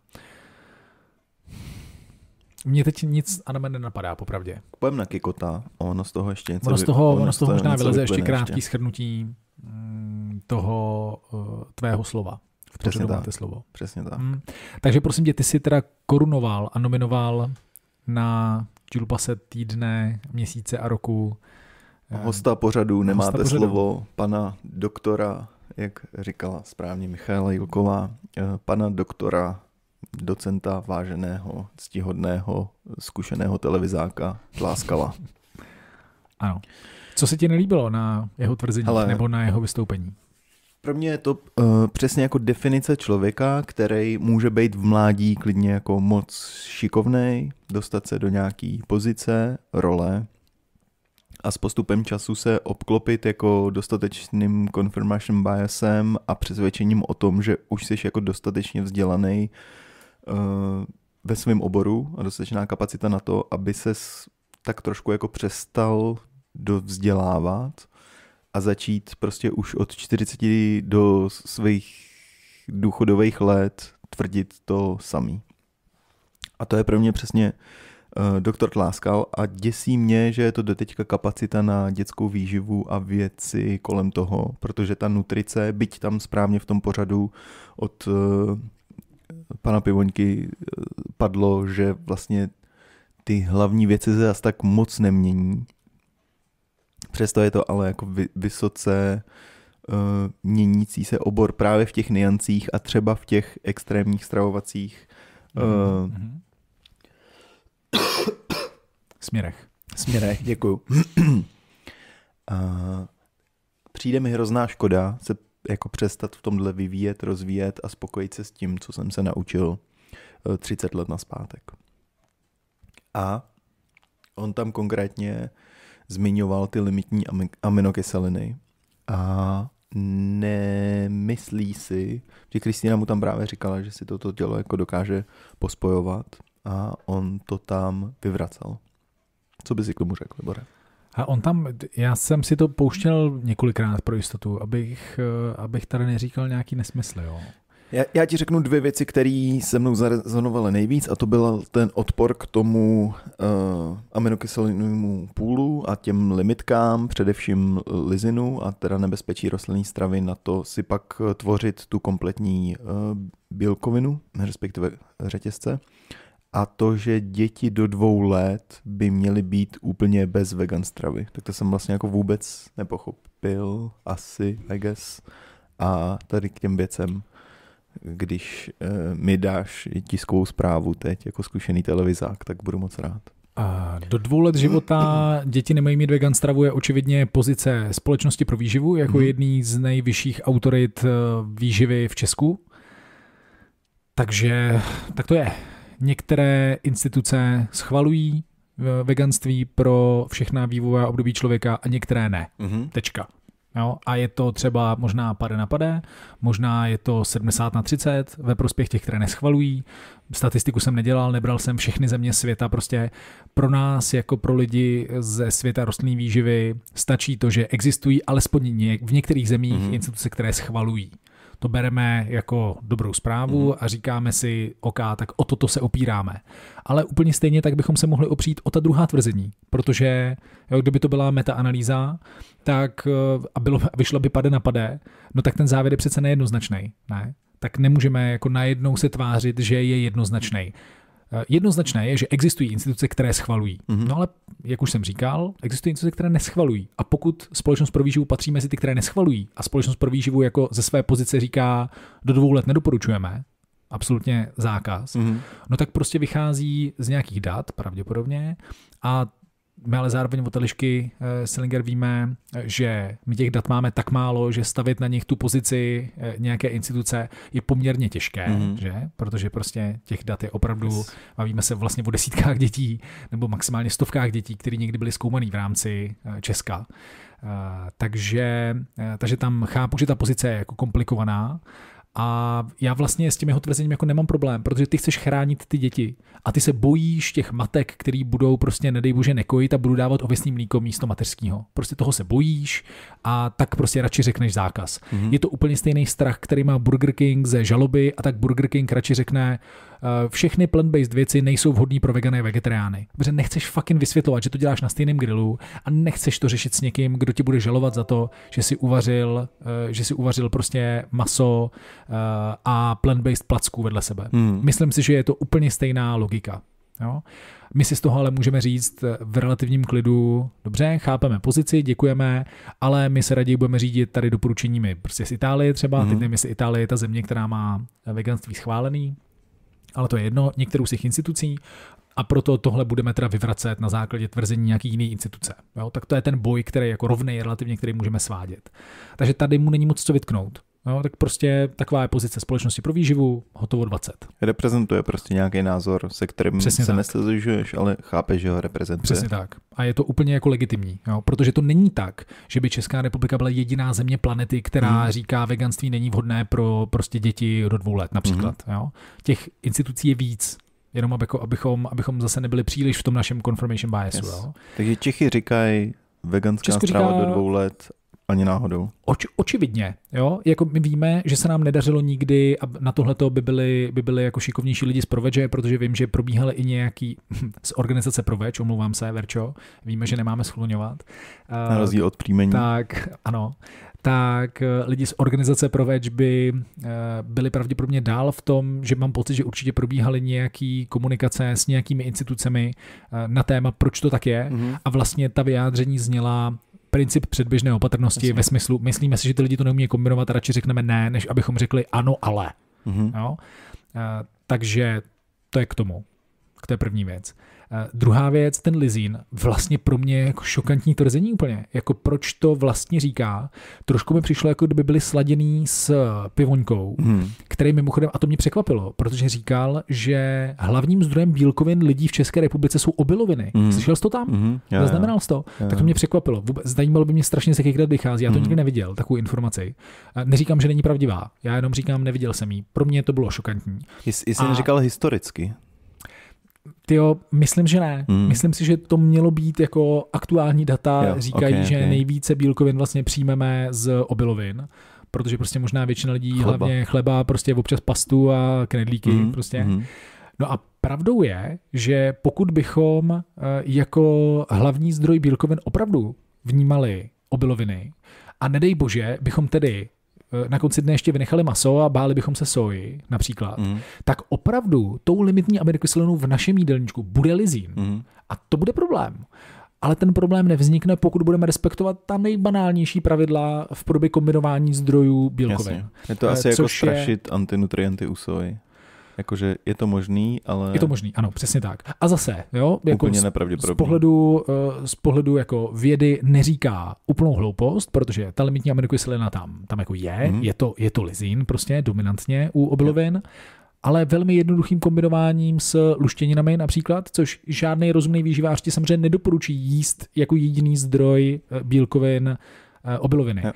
Mně teď nic Adame nenapadá, popravdě. Pojďme na Kikota, ono z toho ještě něco Ono z toho, ono z toho možná vyleze ještě krátký ještě. schrnutí mm, toho uh, tvého slova. V Přesně tak. slovo. Přesně tak. Hmm. Takže prosím tě, ty jsi teda korunoval a nominoval na Čulpase týdne, měsíce a roku. Eh, hosta pořadu, nemáte hosta pořadu. slovo, pana doktora jak říkala správně Michála Jilková, eh, pana doktora, docenta váženého, ctihodného, zkušeného televizáka tláskala. Ano. Co se ti nelíbilo na jeho tvrzení Ale nebo na jeho vystoupení? Pro mě je to uh, přesně jako definice člověka, který může být v mládí klidně jako moc šikovnej, dostat se do nějaký pozice, role, a s postupem času se obklopit jako dostatečným confirmation biasem a přesvědčením o tom, že už jsi jako dostatečně vzdělaný eh, ve svém oboru a dostatečná kapacita na to, aby se tak trošku jako přestal dovzdělávat a začít prostě už od 40 do svých důchodových let tvrdit to samý. A to je pro mě přesně uh, Eh, doktor Tláskal a děsí mě, že je to doteďka kapacita na dětskou výživu a věci kolem toho, protože ta nutrice, byť tam správně v tom pořadu od eh, pana Pivoňky eh, padlo, že vlastně ty hlavní věci se zase tak moc nemění. Přesto je to ale jako vysoce uh, měnící se obor právě v těch niancích a třeba v těch extrémních stravovacích uh, mm-hmm Směrech. Směrech, děkuju. uh, přijde mi hrozná škoda se jako přestat v tomhle vyvíjet, rozvíjet a spokojit se s tím, co jsem se naučil 30 eh, let na zpátek. A on tam konkrétně zmiňoval ty limitní aminokyseliny a nemyslí si, že Kristýna mu tam právě říkala, že si toto tělo jako dokáže pospojovat a on to tam vyvracel. Co by si k tomu řekl, Libore? A on tam, já jsem si to pouštěl několikrát pro jistotu, abych, eh, abych tady neříkal nějaký nesmysl, jo. Já, já ti řeknu dvě věci, které se mnou zarezonovaly nejvíc a to byl ten odpor k tomu uh, aminokyselinovému půlu a těm limitkám, především lizinu a teda nebezpečí rostlinní stravy na to si pak tvořit tu kompletní uh, bílkovinu, respektive řetězce a to, že děti do dvou let by měly být úplně bez vegan stravy. Tak to jsem vlastně jako vůbec nepochopil, asi, I guess. A tady k těm věcem, když eh, mi dáš tiskovou zprávu teď jako zkušený televizák, tak budu moc rád. A do dvou let života děti nemají mít vegan stravu je očividně pozice společnosti pro výživu jako hmm. jedný z nejvyšších autorit eh, výživy v Česku. Takže tak to je. Některé instituce schvalují eh, veganství pro všechna vývojová období člověka a některé ne. Mm-hmm. Tečka. Jo, a je to třeba možná pade na pade, možná je to 70 na 30 ve prospěch těch, které neschvalují. Statistiku jsem nedělal, nebral jsem všechny země světa. Prostě pro nás, jako pro lidi ze světa rostlinné výživy, stačí to, že existují alespoň v některých zemích mm-hmm. instituce, které schvalují to bereme jako dobrou zprávu mm. a říkáme si, OK, tak o toto se opíráme. Ale úplně stejně tak bychom se mohli opřít o ta druhá tvrzení, protože jo, kdyby to byla metaanalýza, tak e, a, bylo, vyšlo by pade na pade, no tak ten závěr je přece nejednoznačný, ne? Tak nemůžeme jako najednou se tvářit, že je jednoznačný. Eh, jednoznačné je, že existují instituce, které schvalují. Mm-hmm. No ale, jak už jsem říkal, existují instituce, které neschvalují. A pokud společnost pro výživu patří mezi ty, které neschvalují, a společnost pro výživu jako ze své pozice říká, do dvou let nedoporučujeme, absolutně zákaz, mm-hmm. no tak prostě vychází z nějakých dat pravděpodobně a my ale zároveň od Elišky eh, Sillinger víme, že my těch dat máme tak málo, že stavit na nich tu pozici eh, nějaké instituce je poměrně těžké, mm-hmm. že? Protože prostě těch dat je opravdu, yes. bavíme se vlastně o desítkách dětí nebo maximálně stovkách dětí, které někdy byly zkoumané v rámci eh, Česka. Takže, takže tam chápu, že ta pozice je jako komplikovaná, a já vlastně s tím jeho tvrzením jako nemám problém, protože ty chceš chránit ty děti a ty se bojíš těch matek, který budou prostě, nedej bože, nekojit a budou dávat ovesný mlíko místo mateřského. Prostě toho se bojíš a tak prostě radši řekneš zákaz. Mm-hmm. Je to úplně stejný strach, který má Burger King ze žaloby a tak Burger King radši řekne, Eh, všechny plant-based věci nejsou vhodné pro vegany a vegetariány. Protože nechceš fucking vysvětlovat, že to děláš na stejném grilu a nechceš to řešit s někým, kdo ti bude žalovat za to, že si uvařil, eh, že si uvařil prostě maso eh, a plant-based placků vedle sebe. Hmm. Myslím si, že je to úplně stejná logika. Jo? My si z toho ale můžeme říct v relativním klidu, dobře, chápeme pozici, děkujeme, ale my se raději budeme řídit tady doporučeními prostě z Itálie třeba, mm-hmm. teď hmm. nevím, jestli Itálie je ta země, která má veganství schválený, ale to je jedno, některou z těch institucí a proto tohle budeme teda vyvracet na základě tvrzení nějaký jiný instituce. Jo? Tak to je ten boj, který jako rovnej relativně, který můžeme svádět. Takže tady mu není moc co vytknout. No, tak prostě taková je pozice společnosti pro výživu, hotovo 20. Reprezentuje prostě nějaký názor, se kterým Přesně se nesližuješ, ale chápeš, že ho reprezentuje. Přesně tak. A je to úplně jako legitimní, jo? protože to není tak, že by Česká republika byla jediná země planety, která mm. říká, veganství není vhodné pro prostě děti do dvou let například. Mm. Jo? Těch institucí je víc, jenom abychom, abychom zase nebyli příliš v tom našem confirmation biasu. Yes. Jo? Takže Čechy říkají veganská strava říká... do dvou let ani náhodou. Oč, očividně, jo. Jako my víme, že se nám nedařilo nikdy a na tohle by byli, by byli jako šikovnější lidi z Proveče, protože vím, že probíhaly i nějaký z organizace Proveč, omlouvám se, Verčo, víme, že nemáme schluňovat. Na eh, rozdíl od příjmení. Tak, ano. Tak eh, lidi z organizace Proveč by eh, byli pravděpodobně dál v tom, že mám pocit, že určitě probíhaly nějaký komunikace s nějakými institucemi na téma, proč to tak je. Mm-hmm. A vlastně ta vyjádření zněla, princip předběžné opatrnosti Myslím. ve smyslu, myslíme si, že ty lidi to neumí kombinovat a radši řekneme ne, než abychom řekli ano, ale. Mm-hmm. Jo? A, eh, takže to je k tomu, k té první věc. Eh, druhá věc, ten Lizín, vlastně pro mě je jako šokantní tvrzení úplně. Jako proč to vlastně říká? Trošku mi přišlo, jako kdyby byli sladěný s pivoňkou, hmm. který mimochodem, a to mě překvapilo, protože říkal, že hlavním zdrojem bílkovin lidí v České republice jsou obiloviny. Hmm. Slyšel jsi to tam? Hmm. Já, Zaznamenal jsi to? Já. Tak to mě překvapilo. Vůbec, zajímalo by mě strašně, z jakých dat vychází. Já to hmm. nikdy neviděl, takovou informaci. Eh, neříkám, že není pravdivá. Já jenom říkám, neviděl jsem ji. Pro mě to bylo šokantní. Jsi, jsi a... říkal historicky. Tyjo, myslím, že ne. Mm. Myslím si, že to mělo být jako aktuální data, jo, říkají, okay, že okay. nejvíce bílkovin vlastně přijmeme z obilovin, protože prostě možná většina lidí, chleba. hlavně chleba, prostě občas pastu a knedlíky mm. prostě. Mm. No a pravdou je, že pokud bychom eh, jako hlavní zdroj bílkovin opravdu vnímali obiloviny a nedej bože, bychom tedy Eh, na konci dne ještě vynechali maso a báli bychom se soji například, mm. tak opravdu tou limitní aminokyselinou v našem jídelníčku bude lizín. Mm. A to bude problém. Ale ten problém nevznikne, pokud budeme respektovat ta nejbanálnější pravidla v podobě kombinování zdrojů bílkovin. Jasně. Je to eh, asi jako Což jako strašit je... antinutrienty u soji. Jakože je to možný, ale... Je to možný, ano, přesně tak. A zase, jo, jako úplně z, z, pohledu, eh, z pohledu jako vědy neříká úplnou hloupost, protože ta limitní aminokyselina tam, tam jako je, mm. je, to, je to lizín prostě dominantně u obilovin, ale velmi jednoduchým kombinováním s luštěninami například, což žádný rozumný výživář ti samozřejmě nedoporučí jíst jako jediný zdroj eh, bílkovin eh, obiloviny. Yeah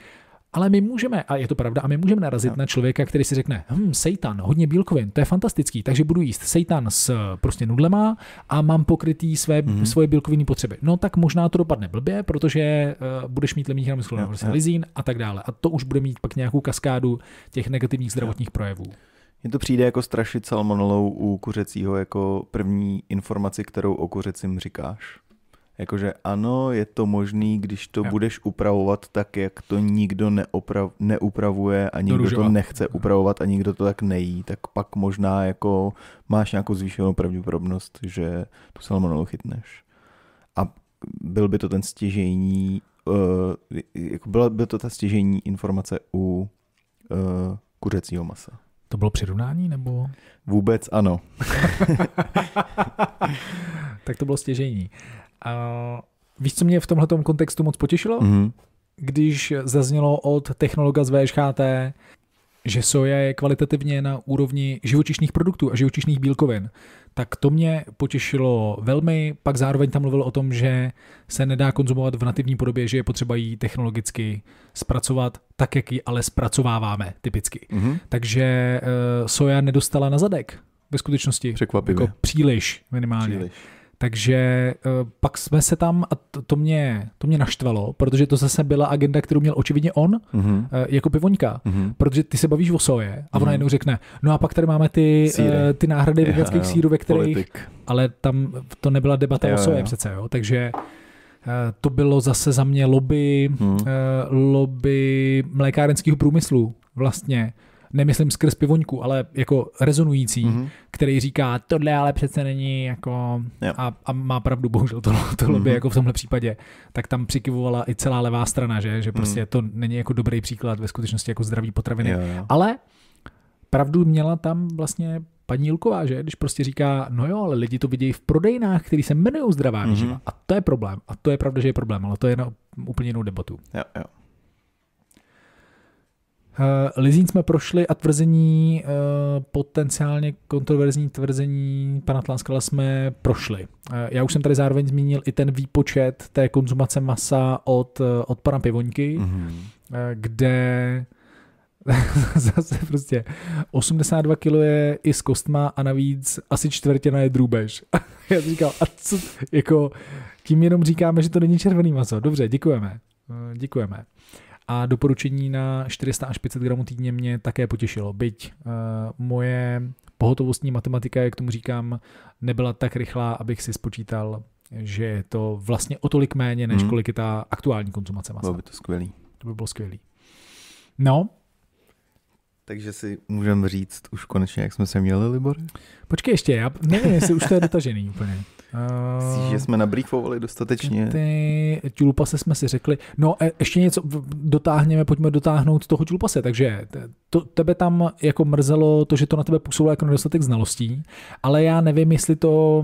ale my můžeme, a je to pravda, a my můžeme narazit no. na člověka, který si řekne, hm, sejtan, hodně bílkovin, to je fantastický, takže budu jíst sejtan s prostě nudlema a mám pokrytý své, mm. svoje bílkovinní potřeby. No tak možná to dopadne blbě, protože uh, budeš mít limní hramosklerózu, prostě lizín a tak dále. A to už bude mít pak nějakou kaskádu těch negativních zdravotních no. projevů. Mně to přijde jako strašit salmonelou u kuřecího jako první informaci, kterou o kuřecím říkáš. Jakože ano, je to možný, když to jo. budeš upravovat tak, jak to nikdo neoprav, neupravuje a nikdo to, to nechce mhm. upravovat a nikdo to tak nejí, tak pak možná jako máš nějakou zvýšenou pravděpodobnost, že tu salmonelu chytneš. A byl by to ten stěžejní, uh, jako byla by to ta stěžejní informace u uh, kuřecího masa. To bylo přirovnání nebo? Vůbec ano. tak to bylo stěžejní. A víš, co mě v tomhle kontextu moc potěšilo? Mm-hmm. Když zaznělo od technologa z VŠHT, že soja je kvalitativně na úrovni živočišných produktů a živočišných bílkovin. Tak to mě potěšilo velmi, pak zároveň tam mluvil o tom, že se nedá konzumovat v nativní podobě, že je potřeba ji technologicky zpracovat tak, jak ji ale zpracováváme typicky. Mm-hmm. Takže eh, soja nedostala na zadek ve skutečnosti. Překvapivě. Jako příliš minimálně. Příliš. Takže eh, pak jsme se tam, a to, to, mě, to mě naštvalo, protože to zase byla agenda, kterou měl očividně on, mm-hmm. jako pivoňka, mm-hmm. protože ty se bavíš o soje a ona mm-hmm. jednou řekne, no a pak tady máme ty, eh, ty náhrady veganských sírů, ve kterých, politik. ale tam to nebyla debata jo, o soje jo. přece, jo, takže to bylo zase za mě lobby, hmm. lobby mlékárenského průmyslu vlastně, nemyslím skrz pivoňku, ale jako rezonující, mm-hmm. který říká, tohle ale přece není jako a, a má pravdu, bohužel to, to lobby mm-hmm. jako v tomhle případě, tak tam přikyvovala i celá levá strana, že, že prostě mm-hmm. to není jako dobrý příklad ve skutečnosti jako zdraví potraviny. Jo, jo. Ale pravdu měla tam vlastně paní Jilková, že? Když prostě říká, no jo, ale lidi to vidějí v prodejnách, který se jmenují zdravá Mm-hmm. A to je problém. A to je pravda, že je problém, ale to je na úplně jinou debatu. Jo, jo. Eh, Lizín jsme prošli a tvrzení, eh, potenciálně kontroverzní tvrzení pana Tlanskala jsme prošli. Eh, já už jsem tady zároveň zmínil i ten výpočet té konzumace masa od, od pana Pivoňky, mm-hmm. kde zase prostě 82 kg je i s kostma a navíc asi čtvrtina je drůbež. Já jsem říkal, a co, jako, tím jenom říkáme, že to není červený maso. Dobře, děkujeme. Děkujeme. A doporučení na 400 až 500 gramů týdně mě také potěšilo. Byť uh, moje pohotovostní matematika, jak tomu říkám, nebyla tak rychlá, abych si spočítal, že je to vlastně o tolik méně, než hmm. kolik je ta aktuální konzumace masa. Bylo by to skvělý. To by bylo skvělý. No, takže si můžeme říct už konečně, jak jsme se měli, Libor? Počkej ještě, já nevím, jestli už to je dotažený úplně. Myslíš, že eh, jsme nabrýfovali dostatečně? Ty, Tulpase jsme si řekli. No e, ještě něco dotáhneme, pojďme dotáhnout toho Tulpase. Takže to, tebe tam jako mrzelo to, že to na tebe působilo jako nedostatek znalostí, ale já nevím, jestli to,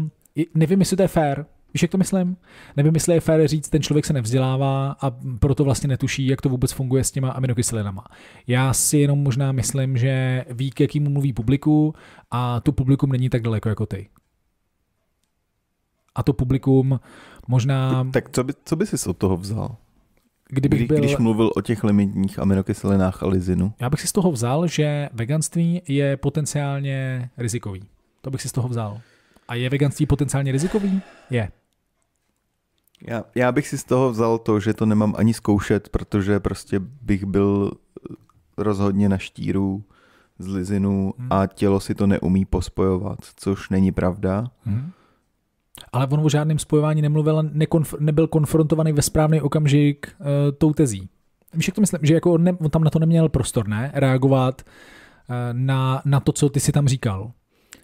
nevím, jestli to je fair, Víš, jak to myslím? Nevím, jestli je fér říct, ten člověk se nevzdělává a proto vlastně netuší, jak to vůbec funguje s těma aminokyselinama. Já si jenom možná myslím, že ví, k jakýmu mluví publiku a tu publikum není tak daleko jako ty a to publikum možná... Tak co by, co by si od toho vzal? Kdybych Kdy, byl... Když mluvil o těch limitních aminokyselinách a lizinu. Já bych si z toho vzal, že veganství je potenciálně rizikový. To bych si z toho vzal. A je veganství potenciálně rizikový? Je. Já, já bych si z toho vzal to, že to nemám ani zkoušet, protože prostě bych byl rozhodně na štíru z lizinu hmm. a tělo si to neumí pospojovat, což není pravda. Hmm ale on o žádném spojování nemluvil a nekonf- nebyl konfrontovaný ve správný okamžik uh, tou tezí. Víš, jak to myslím, že jako ne, on tam na to neměl prostor, ne? Reagovat uh, na, na to, co ty si tam říkal.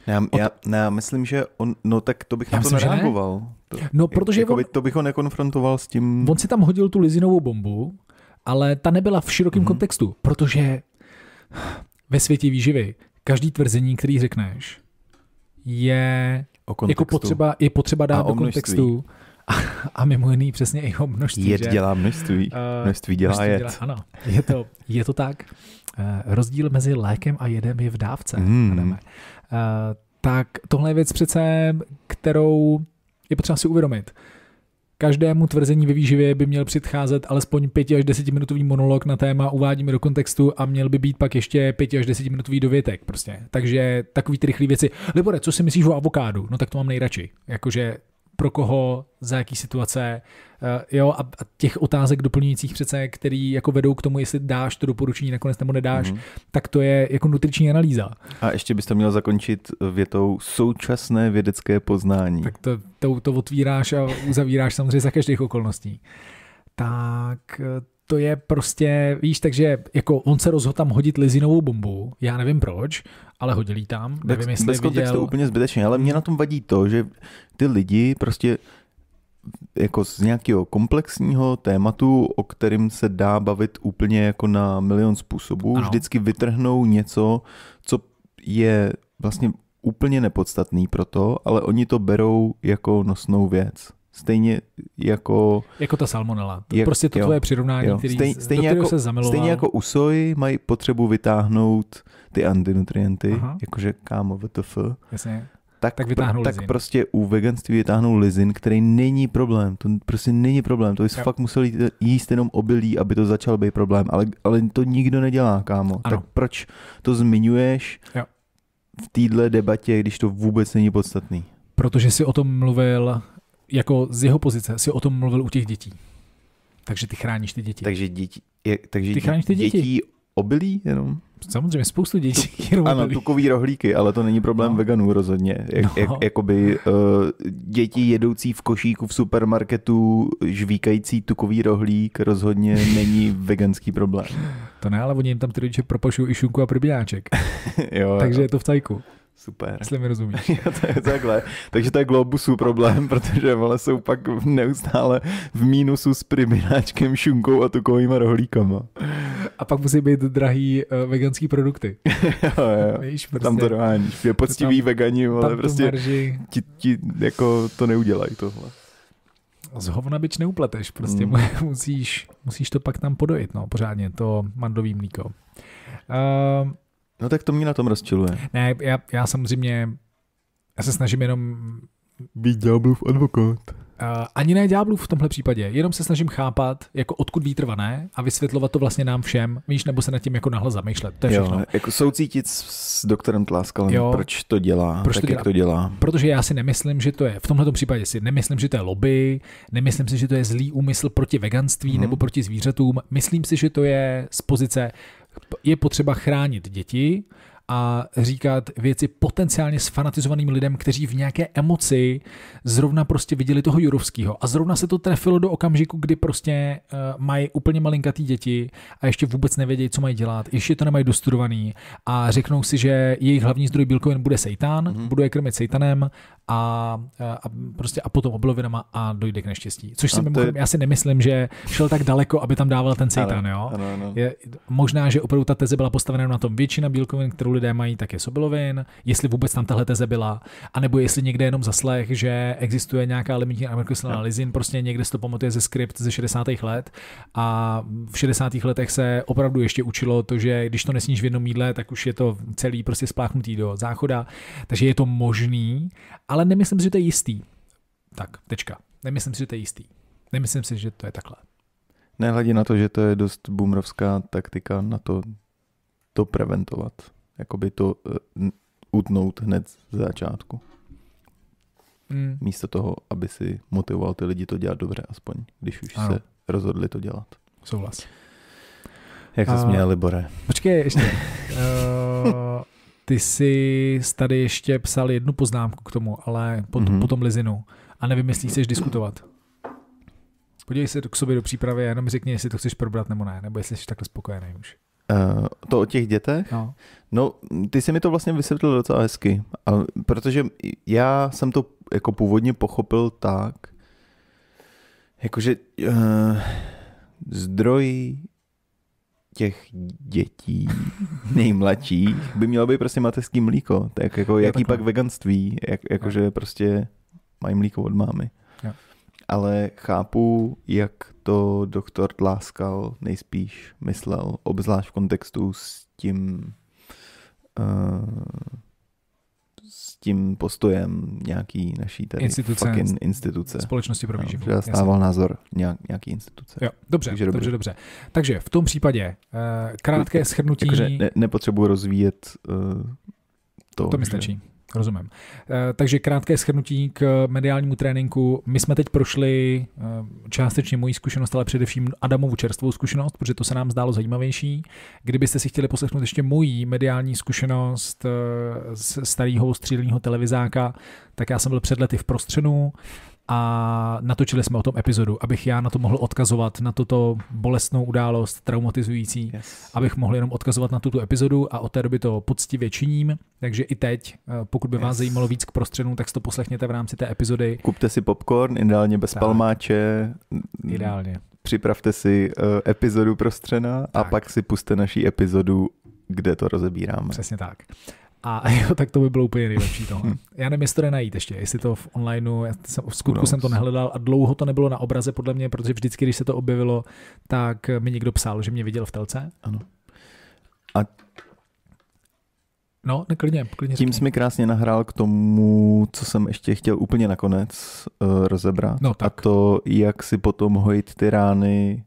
Já, Od... já, já myslím, že on, no tak to bych já na myslím, to nereagoval. Ne? To, no, protože jako on, to bych ho nekonfrontoval s tím. On si tam hodil tu lizinovou bombu, ale ta nebyla v širokém mm-hmm. kontextu, protože ve světě výživy každý tvrzení, který řekneš, je o kontextu. Jako potřeba, je potřeba dát do kontextu. A, a mimo jiný přesně i o množství. Jed že? dělá množství, uh, množství dělá množství jed. Dělá, ano, je to, je to tak. Uh, rozdíl mezi lékem a jedem je v dávce. Mm. Uh, tak tohle je věc přece, kterou je potřeba si uvědomit. Uh, Každému tvrzení ve výživě by měl předcházet alespoň 5 až 10 minutový monolog na téma uvádíme do kontextu a měl by být pak ještě 5 až 10 minutový dovětek prostě. Takže takový ty rychlé věci. Libore, co si myslíš o avokádu? No tak to mám nejradši. Jakože pro koho, za jaký situace, eh, jo, a těch otázek doplňujících přece, který jako vedou k tomu, jestli dáš to doporučení nakonec nebo nedáš, mm-hmm. tak to je jako nutriční analýza. A ještě bys to měl zakončit eh, větou současné vědecké poznání. Tak to, to, to otvíráš a uzavíráš samozřejmě za každých okolností. Tak eh, to je prostě, víš, takže jako on se rozhodl tam hodit lizinovou bombu, já nevím proč, ale hodil tam, nevím bez, jestli bez viděl. úplně zbytečně, ale mě na tom vadí to, že ty lidi prostě jako z nějakého komplexního tématu, o kterým se dá bavit úplně jako na milion způsobů, ano. vždycky vytrhnou něco, co je vlastně úplně nepodstatný pro to, ale oni to berou jako nosnou věc. Stejně jako... Jako ta salmonella. To jak, prostě to jo, tvoje přirovnání, jo. Který, Stej, stejně, do jako, se zamiloval. Stejně jako u soji mají potřebu vytáhnout ty antinutrienty, Aha. jakože kámo vtf. Jasně. Tak, tak, pr- tak prostě u veganství vytáhnou lizin, který není problém. To prostě není problém. To bys jo. fakt musel jíst jenom obilí, aby to začal být problém. Ale, ale to nikdo nedělá, kámo. Ano. Tak proč to zmiňuješ jo. v téhle debatě, když to vůbec není podstatný? Protože si o tom mluvil jako z jeho pozice si o tom mluvil u těch dětí. Takže ty chráníš ty děti. Takže děti, je, takže ty chráníš ty děti. děti obilí jenom? Samozřejmě, spoustu dětí tu, jenom Ano, obilí. tukový rohlíky, ale to není problém no. veganů rozhodně. Jak, no. jak, jakoby uh, děti jedoucí v košíku v supermarketu, žvíkající tukový rohlík rozhodně není veganský problém. To ne, ale oni jim tam ty rodiče propašují i šunku a prbiáček. jo, Takže jo. je to v tajku. Super. Jestli mi rozumíš. jo, to je takhle. Takže to je Globusu problém, protože vole jsou pak neustále v mínusu s primináčkem, šunkou a tukovýma rohlíkama. A pak musí být drahý uh, veganský produkty. jo, jo. Víš, prostě, tam to doháníš. Je poctivý tam, vegani, ale prostě marži... ti, ti, jako to neudělají tohle. Z hovna byč neupleteš, prostě mm. musíš, musíš to pak tam podojit, no, pořádně, to mandlový mlíko. Uh, No tak to mě na tom rozčiluje. Ne, já, já samozřejmě, já se snažím jenom... Být ďáblův advokát. Uh, ani ne ďáblův v tomhle případě, jenom se snažím chápat, jako odkud výtrvané a vysvětlovat to vlastně nám všem, víš, nebo se nad tím jako nahle zamýšlet. To je jo, jako soucítit s, s doktorem Tláskalem, jo, proč to dělá, proč tak to dělá, jak to dělá. Protože já si nemyslím, že to je, v tomhle případě si nemyslím, že to je lobby, nemyslím si, že to je zlý úmysl proti veganství hmm. nebo proti zvířatům, myslím si, že to je z pozice, je potřeba chránit děti, a říkat věci potenciálně sfanatizovaným lidem, kteří v nějaké emoci zrovna prostě viděli toho Jurovského. A zrovna se to trefilo do okamžiku, kdy prostě uh, mají úplně malinkatý děti a ještě vůbec nevědějí, co mají dělat, ještě to nemají dostudovaný a řeknou si, že jejich hlavní zdroj bílkovin bude sejtán, mm-hmm. budou je krmit sejtanem a, eh, a, prostě a potom oblovinama a dojde k neštěstí. Což si mimochodem, je... já si nemyslím, že šel tak daleko, aby tam dával ten sejtan. jo? Ano, ano. Je, možná, že opravdu ta teze byla postavena na tom většina bílkovin, kterou lidé mají také sobilovin, jestli vůbec tam tahle teze byla, anebo jestli někde jenom zaslech, že existuje nějaká limitní aminokyselina lizin, prostě někde se to pamatuje ze skript ze 60. let a v 60. letech se opravdu ještě učilo to, že když to nesníš v jednom mídle, tak už je to celý prostě spláchnutý do záchoda, takže je to možný, ale nemyslím si, že to je jistý. Tak, tečka. Nemyslím si, že to je jistý. Nemyslím si, že to je takhle. Nehledě na to, že to je dost boomerovská taktika na to, to preventovat jakoby to uh, utnout hned z začátku. Hmm. Místo toho, aby si motivoval ty lidi to dělat dobře aspoň, když už ano. se rozhodli to dělat. Souhlas. Jak se uh, směl, Libore? Počkej, ještě. uh, ty jsi tady ještě psal jednu poznámku k tomu, ale po, mm-hmm. po tom lizinu. A nevím, jestli chceš diskutovat. Podívej se k sobě do přípravy a jenom mi řekni, jestli to chceš probrat nebo ne, nebo jestli jsi takhle spokojený už. Uh, to o těch dětech? No. no, ty jsi mi to vlastně vysvětlil docela hezky, a, protože já jsem to jako původně pochopil tak, jakože uh, zdroj těch dětí nejmladších by mělo být prostě mateřský mlíko, tak jako jaký no. pak veganství, jak, jakože no. prostě mají mlíko od mámy. Jo ale chápu, jak to doktor Tláskal nejspíš myslel, obzvlášť v kontextu s tím uh, s tím postojem nějaký naší tady instituce, fucking instituce. Společnosti pro no, výživu. No, stával názor nějak, nějaký instituce. Jo, dobře, Takže dobře, dobře, dobře. Takže v tom případě uh, krátké jako, schrnutí. ne, nepotřebuji rozvíjet uh, to. To mi stačí. Že... Rozumím. Eh, takže krátké schrnutí k mediálnímu tréninku. My jsme teď prošli eh, částečně moji zkušenost, ale především Adamovu čerstvou zkušenost, protože to se nám zdálo zajímavější. Kdybyste si chtěli poslechnout ještě moji mediální zkušenost eh, z starého střílního televizáka, tak já jsem byl před lety v Prostřenu, a natočili jsme o tom epizodu, abych já na to mohl odkazovat, na tuto bolestnou událost, traumatizující, yes. abych mohl jenom odkazovat na tuto epizodu a od té doby to poctivě činím, takže i teď, eh, pokud by yes. zajímalo víc k prostředům, tak si to poslechněte v rámci té epizody. Kupte si popcorn, ideálně bez tak. palmáče. Ideálně. Připravte si eh, epizodu prostřena tak. a pak si puste naší epizodu, kde to rozebíráme. Přesně tak. A jo, tak to by bylo úplně nejlepší tohle. Hm. Já nevím, jestli to najít ještě, jestli to v onlineu, já jsem, v skutku jsem to nehledal a dlouho to nebylo na obraze podle mě, protože vždycky, když se to objevilo, tak mi někdo psal, že mě viděl v telce. Ano. A No, neklidně, klidně. Tím jsi mi krásně nahrál k tomu, co jsem ještě chtěl úplně nakonec uh, rozebrat. No, tak. A to, jak si potom hojit ty rány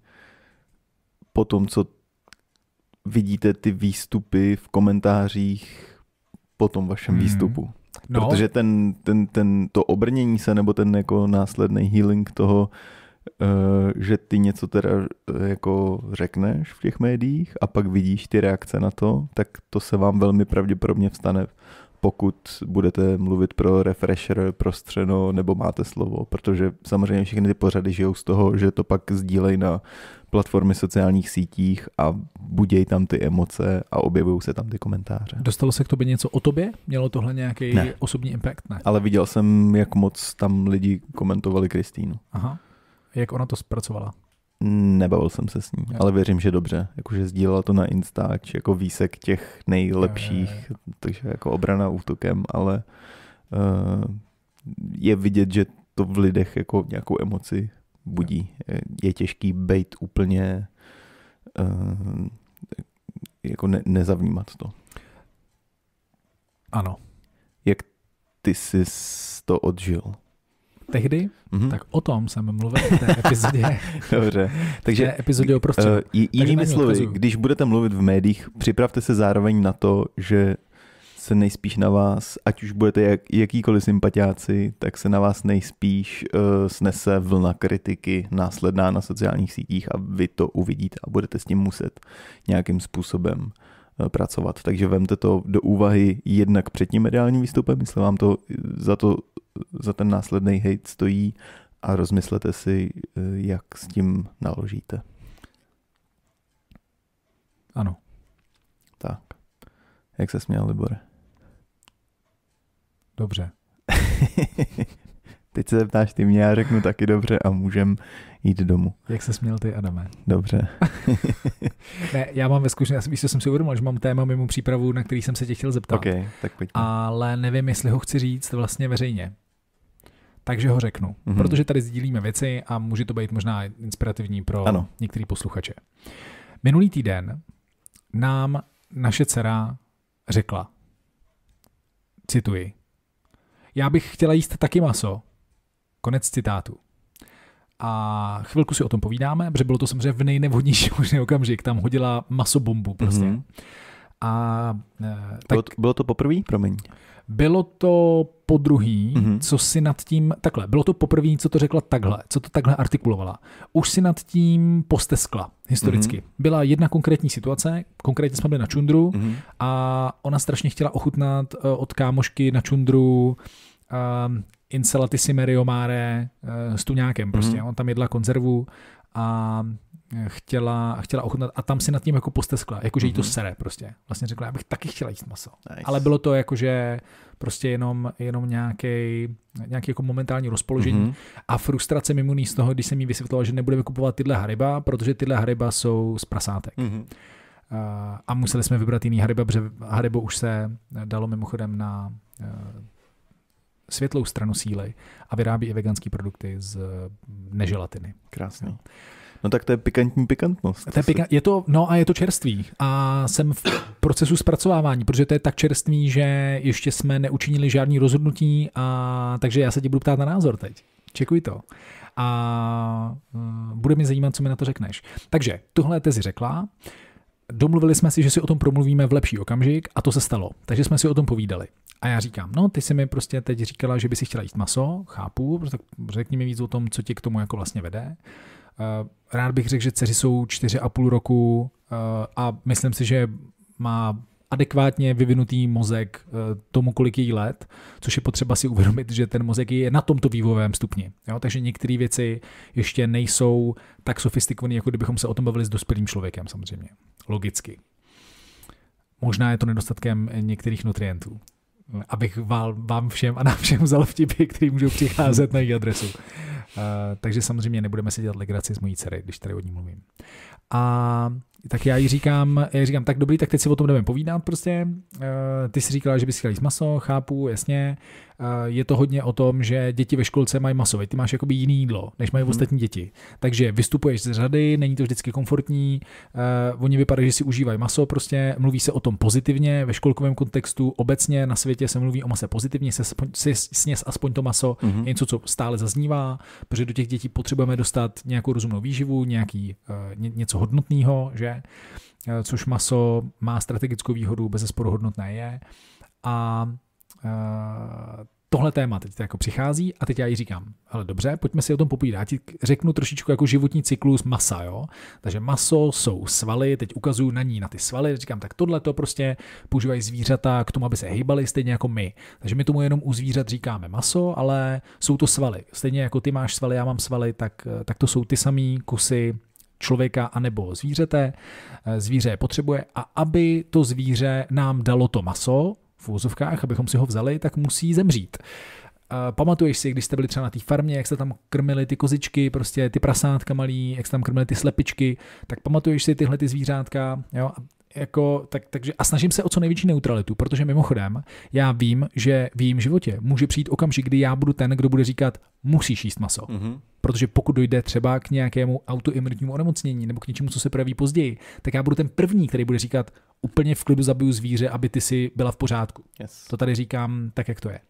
po tom, co vidíte ty výstupy v komentářích po tom vašem hmm. výstupu. No. Protože ten, ten, ten, to obrnění se nebo ten jako následný healing toho, eh, že ty něco teda eh, jako řekneš v těch médiích a pak vidíš ty reakce na to, tak to se vám velmi pravděpodobně vstane, pokud budete mluvit pro refresher, pro střeno nebo máte slovo, protože samozřejmě všechny ty pořady žijou z toho, že to pak sdílej na platformy sociálních sítích a budějí tam ty emoce a objevují se tam ty komentáře. Dostalo se k tobě něco o tobě? Mělo tohle nějaký ne. osobní impact? Ne. Ale viděl jsem, jak moc tam lidi komentovali Kristýnu. Aha. Jak ona to zpracovala? Nebavil jsem se s ní, jo. ale věřím, že dobře. Jakože sdílela to na Instač jako výsek těch nejlepších, jo, jo, jo. takže jako obrana útokem, ale uh, je vidět, že to v lidech jako nějakou emoci budí. Je těžký být úplně eh, jako ne, nezavnímat to. Ano. Jak ty jsi to odžil? Tehdy? Mm-hmm. Tak o tom jsem mluvil v té epizodě. Dobře. Takže té epizodě Uh, jinými slovy, když budete mluvit v médiích, připravte se zároveň na to, že se nejspíš na vás, ať už budete jak, jakýkoliv sympatiáci, tak se na vás nejspíš uh, snese vlna kritiky následná na sociálních sítích a vy to uvidíte a budete s tím muset nějakým způsobem uh, pracovat. Takže vemte to do úvahy jednak před tím mediálním výstupem, jestli vám to za, to, za ten následný hate stojí a rozmyslete si, uh, jak s tím naložíte. Ano. Tak. Jak se směl, Libore? Dobře. Teď se zeptáš ty mě, já řeknu taky dobře a můžem jít domů. Jak se směl ty, Adame? Dobře. ne, já mám ve zkušenosti, víš, co jsem si uvědomil, že mám téma mimo přípravu, na který jsem se tě chtěl zeptat. Okay, tak pojďme. Ale nevím, jestli ho chci říct vlastně veřejně. Takže ho řeknu, mm-hmm. protože tady sdílíme věci a může to být možná inspirativní pro ano. některý posluchače. Minulý týden nám naše dcera řekla, cituji, já bych chtěla jíst taky maso. Konec citátu. A chvilku si o tom povídáme, protože bylo to samozřejmě v nejnevhodnější možný okamžik. Tam hodila masobombu prostě. Mm-hmm. A, e, tak... bylo, to, bylo to poprvé? Promiň. Bylo to po druhý, mm-hmm. co si nad tím, takhle, bylo to poprvé, co to řekla takhle, co to takhle artikulovala. Už si nad tím posteskla historicky. Mm-hmm. Byla jedna konkrétní situace, konkrétně jsme byli na Čundru mm-hmm. a ona strašně chtěla ochutnat eh, od kámošky na Čundru um, ehm, Incelatissime uh, eh, s tuňákem mhm. prostě. Mm-hmm. On tam jedla konzervu a chtěla, chtěla ochutnat a tam si nad tím jako posteskla, jakože mm-hmm. jí to mhm. sere prostě. Vlastně řekla, já bych taky chtěla jíst maso. Nice. Ale bylo to jakože prostě jenom, jenom nějaký, nějaký jako momentální rozpoložení mm-hmm. a frustrace mimo z toho, když jsem jí vysvětloval, že nebudeme kupovat tyhle hariba, protože tyhle hariba jsou z prasátek. Mm-hmm. A, museli jsme vybrat jiný hariba, protože haribo už se dalo mimochodem na eh, světlou stranu síly a vyrábí i veganské produkty z neželatiny. Krásný. No. No tak to je pikantní pikantnost. To je, pika- je to, no a je to čerstvý. A jsem v procesu zpracovávání, protože to je tak čerstvý, že ještě jsme neučinili žádný rozhodnutí, a, takže já se tě budu ptát na názor teď. Čekuj to. A eh, bude mě zajímat, co mi na to řekneš. Takže tuhle tezi řekla. Domluvili jsme si, že si o tom promluvíme v lepší okamžik a to se stalo. Takže jsme si o tom povídali. A já říkám, no ty si mi prostě teď říkala, že by si chtěla jíst maso, chápu, tak řekni mi víc o tom, co tě k tomu jako vlastně vede. Eh, rád bych řekl, že dceři jsou čtyři a půl roku eh, a myslím si, že má adekvátně vyvinutý mozek eh, tomu, kolik je let, což je potřeba si uvědomit, že ten mozek je na tomto vývojovém stupni. Jo? Takže některé věci ještě nejsou tak sofistikované, jako kdybychom se o tom bavili s dospělým člověkem samozřejmě. Logicky. Možná je to nedostatkem některých nutrientů abych vám všem a nám všem vzal vtipy, který můžou přicházet na její adresu. Uh, takže samozřejmě nebudeme si dělat legraci s mojí dcery, když tady o ní mluvím. A tak já jí říkám, já jí říkám, tak dobrý, tak teď si o tom budeme povídat prostě. Uh, ty jsi říkala, že bys chtěl jíst maso, chápu, jasně. Eh, je to hodně o tom, že děti ve školce mají masové, ty máš jakoby jiný jídlo, než mají hmm. ostatní děti. Takže vystupuješ z řady, není to vždycky komfortní, uh, oni vypadají, že si užívají maso, prostě mluví se o tom pozitivně, ve školkovém kontextu obecně na světě se mluví o mase pozitivně, se, si sněz aspoň to maso, hmm. něco, co stále zaznívá, protože do těch dětí potřebujeme dostat nějakou rozumnou výživu, nějaký, uh, ně, něco hodnotného, že? Uh, což maso má strategickou výhodu, bez hodnotné je. A Eh, tohle téma teď jako přichází a teď já jí říkám, ale dobře, pojďme si o tom popovídat. Já ti řeknu trošičku jako životní cyklus masa, jo. Takže maso jsou svaly, teď ukazuju na ní na ty svaly, říkám, tak tohle to prostě používají zvířata k tomu, aby se hýbali stejně jako my. Takže my tomu jenom u zvířat říkáme maso, ale jsou to svaly. Stejně jako ty máš svaly, já mám svaly, tak, eh, tak to jsou ty samé kusy člověka anebo zvířete. Eh, zvíře je potřebuje a aby to zvíře nám dalo to maso, v úzovkách, abychom si ho vzali, tak musí zemřít. pamatuješ si, když jste byli třeba na té farmě, jak jste tam krmili ty kozičky, prostě ty prasátka malí, jak jste tam krmili ty slepičky, tak pamatuješ si tyhle ty zvířátka, jo? A jako, tak, takže, a snažím se o co největší neutralitu, protože mimochodem já vím, že v jejím životě může přijít okamžik, kdy já budu ten, kdo bude říkat, musíš jíst maso. Mm-hmm. Protože pokud dojde třeba k nějakému autoimunitnímu onemocnění nebo k něčemu, co se projeví později, tak já budu ten první, který bude říkat, úplně v klidu zabiju zvíře, aby ty si byla v pořádku. Yes. To tady říkám tak, jak to je.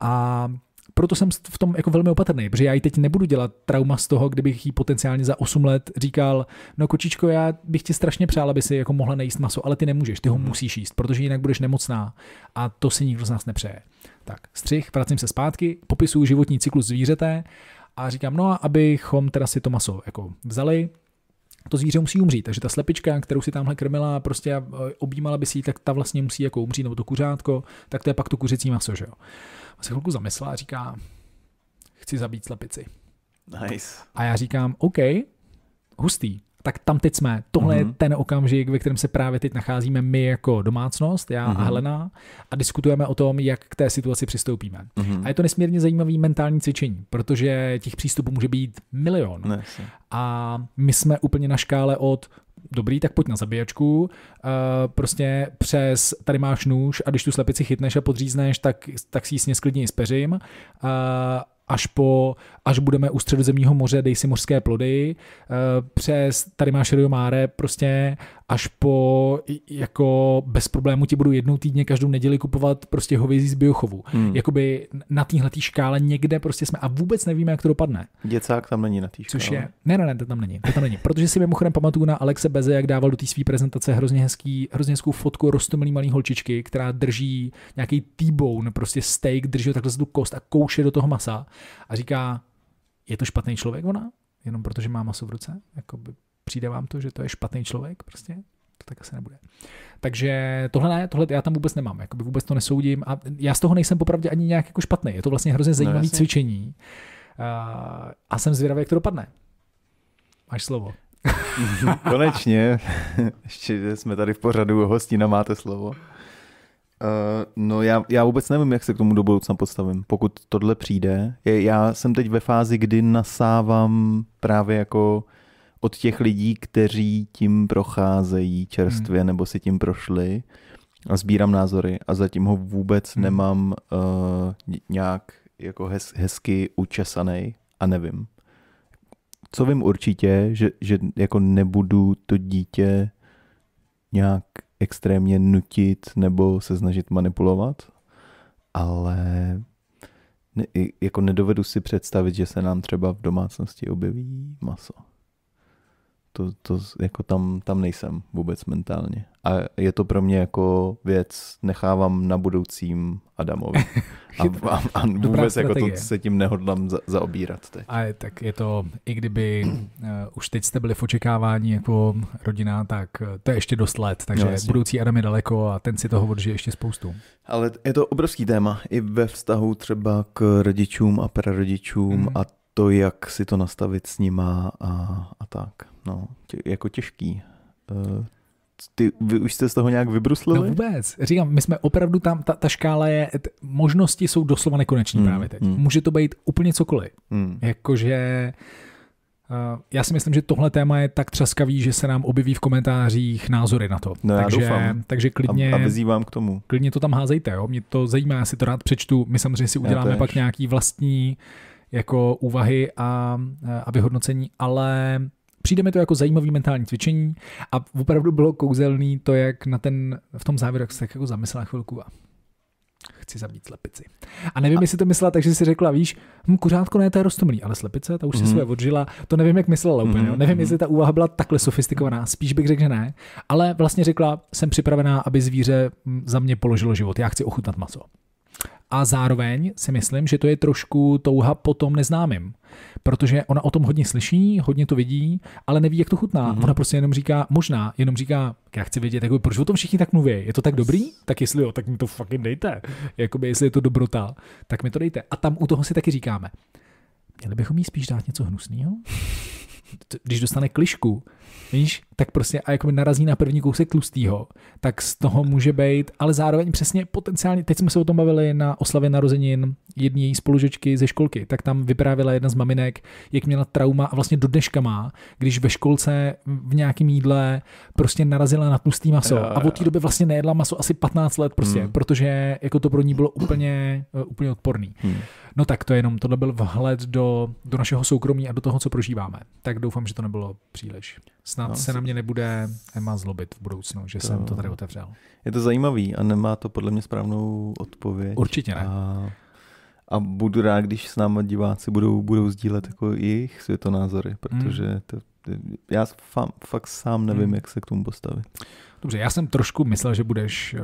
A proto jsem v tom jako velmi opatrný, protože já ji teď nebudu dělat trauma z toho, kdybych jí potenciálně za 8 let říkal, no kočičko, já bych ti strašně přál, aby si jako mohla nejíst maso, ale ty nemůžeš, ty ho mhm. musíš jíst, protože jinak budeš nemocná a to si nikdo z nás nepřeje. Tak, střih, vracím se zpátky, popisuju životní cyklus zvířete a říkám, no a abychom teda si to maso jako vzali, to zvíře musí umřít, takže ta slepička, kterou si tamhle krmila prostě objímala by si ji, tak ta vlastně musí jako umřít, nebo to kuřátko, tak to je pak to kuřecí maso, že jo se chvilku zamyslela a říká, chci zabít slepici. Nice. A já říkám, OK, hustý, tak tam teď jsme. Tohle mm-hmm. je mhm. ten okamžik, ve kterém se právě teď nacházíme my jako domácnost, já mm-hmm. a mhm. Helena, a diskutujeme o tom, jak k té situaci přistoupíme. Mm-hmm. A je to nesmírně zajímavý mentální cvičení, protože těch přístupů může být milion. Ne, a my jsme úplně na škále od dobrý, tak pojď na zabíjačku, uh, prostě přes, tady máš nůž a když tu slepici chytneš a podřízneš, tak, tak si ji sklidně s Uh, eh, až po, až budeme u středozemního moře, dej si mořské plody, eh, přes, tady máš Rio Mare, prostě až po jako bez problému ti budu jednou týdně každou neděli kupovat prostě hovězí z biochovu. Hmm. Jakoby na téhle škále někde prostě jsme a vůbec nevíme, jak to dopadne. Děcák tam není na té škále. Což je, ne, ne, ne, to tam není, to tam není. Protože si mimochodem pamatuju na Alexe Beze, jak dával do té své prezentace hrozně hezký, hrozně hezkou fotku rostomilý malý holčičky, která drží nějaký T-bone, prostě steak, drží ho takhle za tu kost a kouše do toho masa a říká, je to špatný člověk ona? Jenom protože má maso v ruce? Jakoby přijde vám to, že to je špatný člověk prostě, to tak asi nebude. Takže tohle ne, tohle já tam vůbec nemám, jakoby vůbec to nesoudím a já z toho nejsem popravdě ani nějak jako špatný, je to vlastně hrozně zajímavé no, cvičení a, eh, a jsem zvědavý, jak to dopadne. Máš slovo. Konečně, ještě jsme tady v pořadu, hostina máte slovo. Uh, no já, já vůbec nevím, jak se k tomu do budoucna postavím, pokud tohle přijde. Já jsem teď ve fázi, kdy nasávám právě jako od těch lidí, kteří tím procházejí čerstvě hmm. nebo si tím prošli a sbírám názory a zatím ho vůbec hmm. nemám uh, nějak jako hez, hezky učesaný a nevím. Co vím určitě, že, že jako nebudu to dítě nějak extrémně nutit nebo se snažit manipulovat, ale ne, jako nedovedu si představit, že se nám třeba v domácnosti objeví maso to, to jako tam, tam nejsem vůbec mentálně. A je to pro mě jako věc, nechávám na budoucím Adamovi. A, a, a vůbec jako to se tím nehodlám za, zaobírat teď. A tak je to, i kdyby uh, už teď jste byli v očekávání jako rodina, tak eh, to je ještě dost let, takže no, budoucí Adam je daleko a ten si toho odžije ještě spoustu. Ale je to obrovský téma i ve vztahu třeba k rodičům a prarodičům mm. a to, jak si to nastavit s nima a, a tak. No, tě, jako těžký. Uh, ty, vy už jste z toho nějak no vybruslili? No vůbec. Říkám, my jsme opravdu tam, ta, ta škála je, t, možnosti jsou doslova nekoneční mm, právě teď. Mm. Může to být úplně cokoliv. Mm. Jakože e, já si myslím, že tohle téma je tak třaskavý, že se nám objeví v komentářích názory na to. No, takže, takže klidně, a, a vyzývám k tomu. Klidně to tam házejte, jo? mě to zajímá, já si to rád přečtu. My samozřejmě si uděláme pak nějaký vlastní uh, jako úvahy a, a vyhodnocení, ale přijde mi to jako zajímavý mentální cvičení a opravdu bylo kouzelný to, jak na ten, v tom závěru, jak se tak jako zamyslela chvilku a chci zabít slepici. A nevím, a... jestli to myslela, takže si řekla, víš, hm, kuřátko ne, to je roztomilý, ale slepice, ta už mm-hmm. si mhm. své odžila, to nevím, jak myslela úplně. Mm-hmm. Nevím, mhm. jestli ta úvaha byla takhle sofistikovaná, spíš bych řekl, že ne, ale vlastně řekla, jsem připravená, aby zvíře hm, za mě položilo život, já chci ochutnat maso. A zároveň si myslím, že to je trošku touha po tom neznámým. Protože ona o tom hodně slyší, hodně to vidí, ale neví, jak to chutná. Mm-hmm. Ona prostě jenom říká, možná, jenom říká, já chci vědět, jakoby, proč o tom všichni tak mluví. Je to tak dobrý? Tak jestli jo, tak mi to fucking dejte. Jakoby, jestli je to dobrota, tak mi to dejte. A tam u toho si taky říkáme, měli bychom jí spíš dát něco hnusného? Když dostane klišku, víš, tak prostě a jako narazí na první kousek tlustýho, tak z toho může být, ale zároveň přesně potenciálně, teď jsme se o tom bavili na oslavě narozenin jedné její spolužečky ze školky, tak tam vyprávěla jedna z maminek, jak měla trauma a vlastně do dneška má, když ve školce v nějakém jídle prostě narazila na tlustý maso jo, jo. a od té doby vlastně nejedla maso asi 15 let prostě, hmm. protože jako to pro ní bylo úplně, eh, úplně odporný. Hmm. No tak to je jenom, tohle byl vhled do, do našeho soukromí a do toho, co prožíváme. Tak doufám, že to nebylo příliš. Snad no, se na mě nebude Emma zlobit v budoucnu, že to... jsem to tady otevřel. Je to zajímavý a nemá to podle mě správnou odpověď. Určitě ne. A, a budu rád, když s námi diváci budou, budou sdílet jako jejich světonázory, protože hmm. to, já fám, fakt sám nevím, hmm. jak se k tomu postavit. Dobře, já jsem trošku myslel, že budeš eh,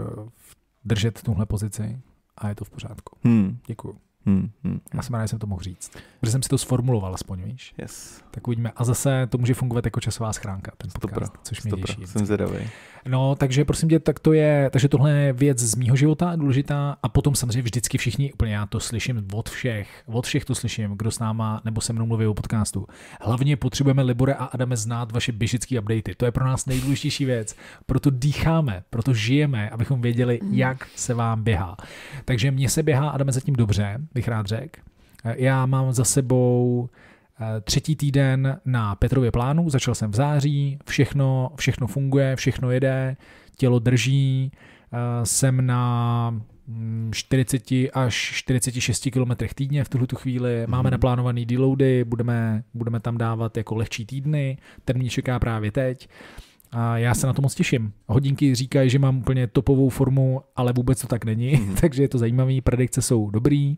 držet tuhle pozici a je to v pořádku. Hmm. Děkuju. Hmm, hmm, hmm. Já jsem rád, že jsem to mohl říct. Protože jsem si to sformuloval aspoň, víš? Yes. Tak uvidíme. A zase to může fungovat jako časová schránka, ten podcast, Stopra. což mě Stopra. těší. Jsem zvědavý. No, takže prosím tě, tak to je, takže tohle je věc z mýho života důležitá a potom samozřejmě vždycky všichni, úplně já to slyším od všech, od všech to slyším, kdo s náma nebo se mnou mluví o podcastu. Hlavně potřebujeme Libore a Adame znát vaše běžické updaty. To je pro nás nejdůležitější věc. Proto dýcháme, proto žijeme, abychom věděli, mhm. jak se vám běhá. Takže mně se běhá Adame zatím dobře bych rád řekl. Eh, já mám za sebou eh, třetí týden na Petrově plánu, začal jsem v září, všechno, všechno funguje, všechno jede, tělo drží, eh, jsem na 40 mm, až 46 km týdně v tuhle tu chvíli. Máme mm. naplánovaný deloady, budeme, budeme tam dávat jako lehčí týdny, Ten mě čeká právě teď. A já se na to moc těším. Hodinky říkají, že mám úplně topovou formu, ale vůbec to tak není, mm. takže je to zajímavé. Predikce jsou dobrý.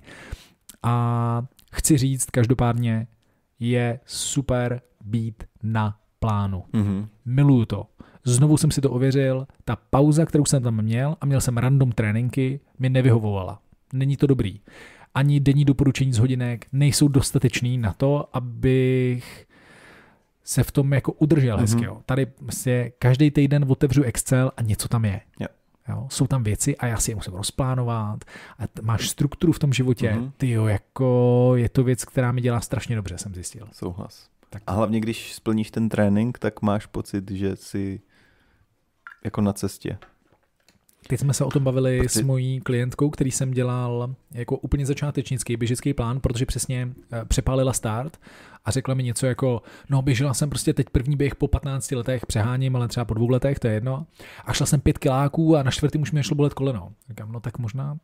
A chci říct, každopádně je super být na plánu. Mm-hmm. Miluju to. Znovu jsem si to ověřil, ta pauza, kterou jsem tam měl a měl jsem random tréninky, mi nevyhovovala. Není to dobrý. Ani denní doporučení z hodinek nejsou dostatečný na to, abych se v tom jako udržel mm-hmm. hezky. Mhm. Jo. Tady prostě každý týden otevřu Excel a něco tam je. Yeah. Jo, jsou tam věci a já si je musím rozplánovat. A t- máš strukturu v tom životě. Mm-hmm. Ty jo, jako je to věc, která mi dělá strašně dobře, jsem zjistil. Souhlas. Tak. A hlavně, když splníš ten trénink, tak máš pocit, že jsi jako na cestě. Teď jsme se o tom bavili Protože... s mojí klientkou, který jsem dělal jako úplně začátečnický běžický plán, protože přesně eh, přepálila start a řekla mi něco jako, no běžela jsem prostě teď první běh po 15 letech, přeháním, ale třeba po dvou letech, to je jedno. A šla jsem pět kiláků a na čtvrtý už mi šlo bolet koleno. Říkám, no tak možná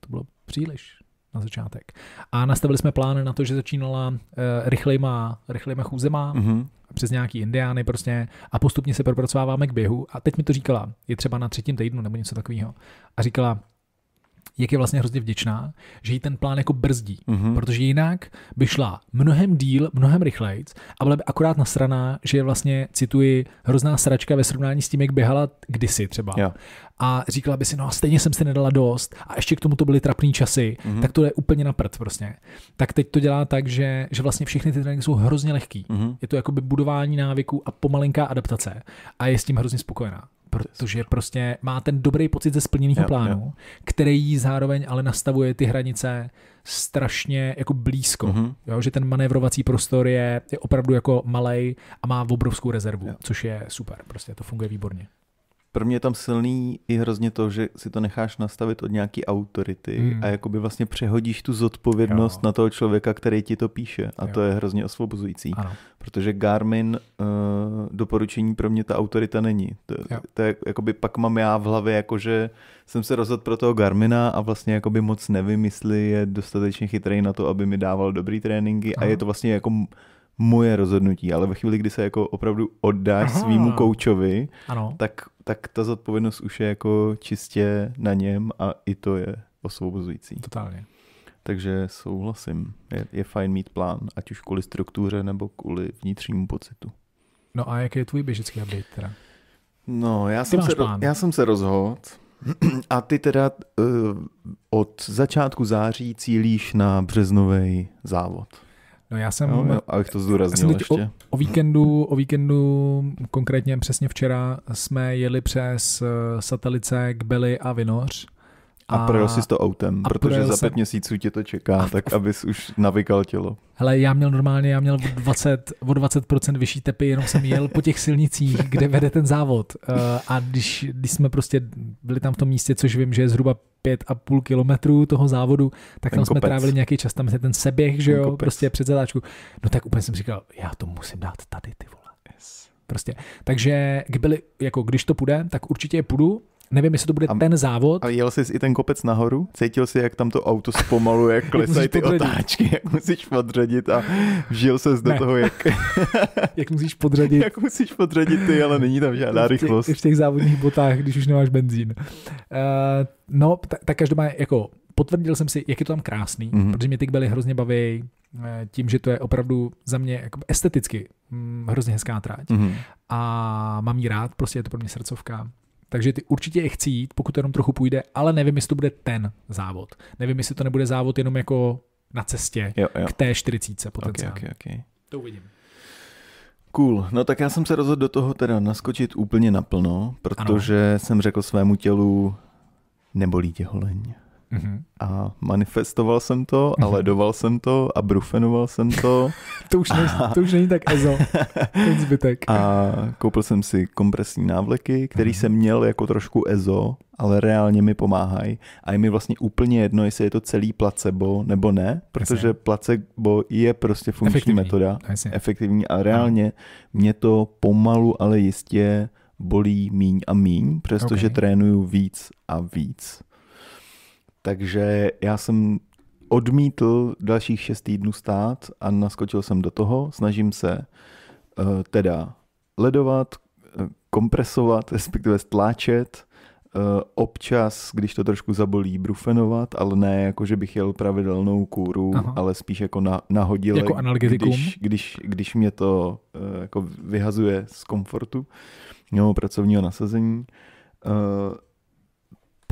to bylo příliš na začátek. A nastavili jsme plán na to, že začínala uh, rychlejma, rychlejma chůzema, mm-hmm. přes nějaký indiány prostě a postupně se propracováváme k běhu. A teď mi to říkala, je třeba na třetím týdnu nebo něco takového. A říkala, jak je vlastně hrozně vděčná, že jí ten plán jako brzdí, mm-hmm. protože jinak by šla mnohem díl, mnohem rychlejc a byla by akorát nasraná, že je vlastně, cituji, hrozná sračka ve srovnání s tím, jak běhala kdysi třeba. Yeah a říkala by si, no a stejně jsem si nedala dost a ještě k tomu to byly trapné časy, mm-hmm. tak to je úplně na prd prostě. Tak teď to dělá tak, že, že vlastně všechny ty tréninky jsou hrozně lehký. Mm-hmm. Je to jakoby budování návyku a pomalinká adaptace a je s tím hrozně spokojená protože prostě má ten dobrý pocit ze splněného yep, plánu, yep. který jí zároveň ale nastavuje ty hranice strašně jako blízko. Mm-hmm. Jo, že ten manévrovací prostor je, je opravdu jako malej a má obrovskou rezervu, yep. což je super, prostě to funguje výborně pro mě je tam silný i hrozně to, že si to necháš nastavit od nějaký autority hmm. a jakoby vlastně přehodíš tu zodpovědnost jo. na toho člověka, který ti to píše a jo. to je hrozně osvobozující, ano. protože Garmin uh, doporučení pro mě ta autorita není. To, to je, jakoby pak mám já v hlavě jakože jsem se rozhodl pro toho Garmina a vlastně jakoby moc nevím, jestli je dostatečně chytrý na to, aby mi dával dobrý tréninky Aha. a je to vlastně jako moje rozhodnutí, ale ve chvíli, kdy se jako opravdu oddáš Aha. svýmu koučovi, ano. tak, tak ta zodpovědnost už je jako čistě na něm a i to je osvobozující. Totálně. Takže souhlasím. Je, je fajn mít plán, ať už kvůli struktuře nebo kvůli vnitřnímu pocitu. No a jaký je tvůj běžecký update teda? No, já, jsem se, já jsem se rozhodl a ty teda uh, od začátku září cílíš na březnový závod. No já jsem... No, abych to zdůraznil jsem ještě. O, o, víkendu, o víkendu, konkrétně přesně včera, jsme jeli přes eh, satelice Beli a Vinoř a, a projel jsi to autem, protože za pět měsíců tě to čeká, tak abys už navykal tělo. Hele, já měl normálně, já měl o 20, o 20% vyšší tepy, jenom jsem jel po těch silnicích, kde vede ten závod. Eh, a když, když jsme prostě byli tam v tom místě, což vím, že je zhruba 5,5 kilometrů toho závodu, tak ten tam kopec. jsme trávili nějaký čas, tam je ten seběh, že ten jo, kopec. prostě před zadáčku. No tak úplně jsem říkal, já to musím dát tady, ty vole. Prostě. Takže byli, jako když to půjde, tak určitě je půjdu, Nevím, jestli to bude a, ten závod. A jel jsi i ten kopec nahoru? Cítil jsi, jak tam to auto zpomaluje, jak klesají ty podředit. otáčky, jak musíš podředit a žil se do ne. toho, jak... jak musíš podředit. jak musíš podředit ty, ale není tam žádná rychlost. v těch závodních botách, když už nemáš benzín. Uh, no, tak, tak každopádně jako potvrdil jsem si, jak je to tam krásný, mm-hmm. protože mě ty byly hrozně baví eh, tím, že to je opravdu za mě jako esteticky mm, hrozně hezká tráť. Mm-hmm. A mám ji rád, prostě je to pro mě srdcovka. Takže ty určitě je chci jít, pokud jenom trochu půjde, ale nevím, jestli to bude ten závod. Nevím, jestli to nebude závod jenom jako na cestě jo, jo. k té 40 potenciálně. Okay, okay, okay. To uvidím. Cool, no tak já jsem se rozhodl do toho teda naskočit úplně naplno, protože ano. jsem řekl svému tělu, nebolí tě holeň. Mm-hmm. A manifestoval jsem to a mm-hmm. ledoval jsem to a brufenoval jsem to. to, už ne, to už není tak ezo, ten zbytek. A koupil jsem si kompresní návleky, který mm-hmm. jsem měl jako trošku ezo, ale reálně mi pomáhají. A je mi vlastně úplně jedno, jestli je to celý placebo nebo ne, protože Jasně. placebo je prostě funkční efektivní. metoda, Jasně. efektivní a reálně mm. mě to pomalu, ale jistě bolí míň a míň, přestože okay. trénuju víc a víc. Takže já jsem odmítl dalších šest týdnů stát a naskočil jsem do toho. Snažím se uh, teda ledovat, eh, kompresovat, respektive stláčet, eh, občas, když to trošku zabolí, brufenovat, ale ne jako, že bych jel pravidelnou kůru, Aha. ale spíš jako na, nahodil, jako analgetikum? Když, když, když mě to jako vyhazuje z komfortu mimo pracovního nasazení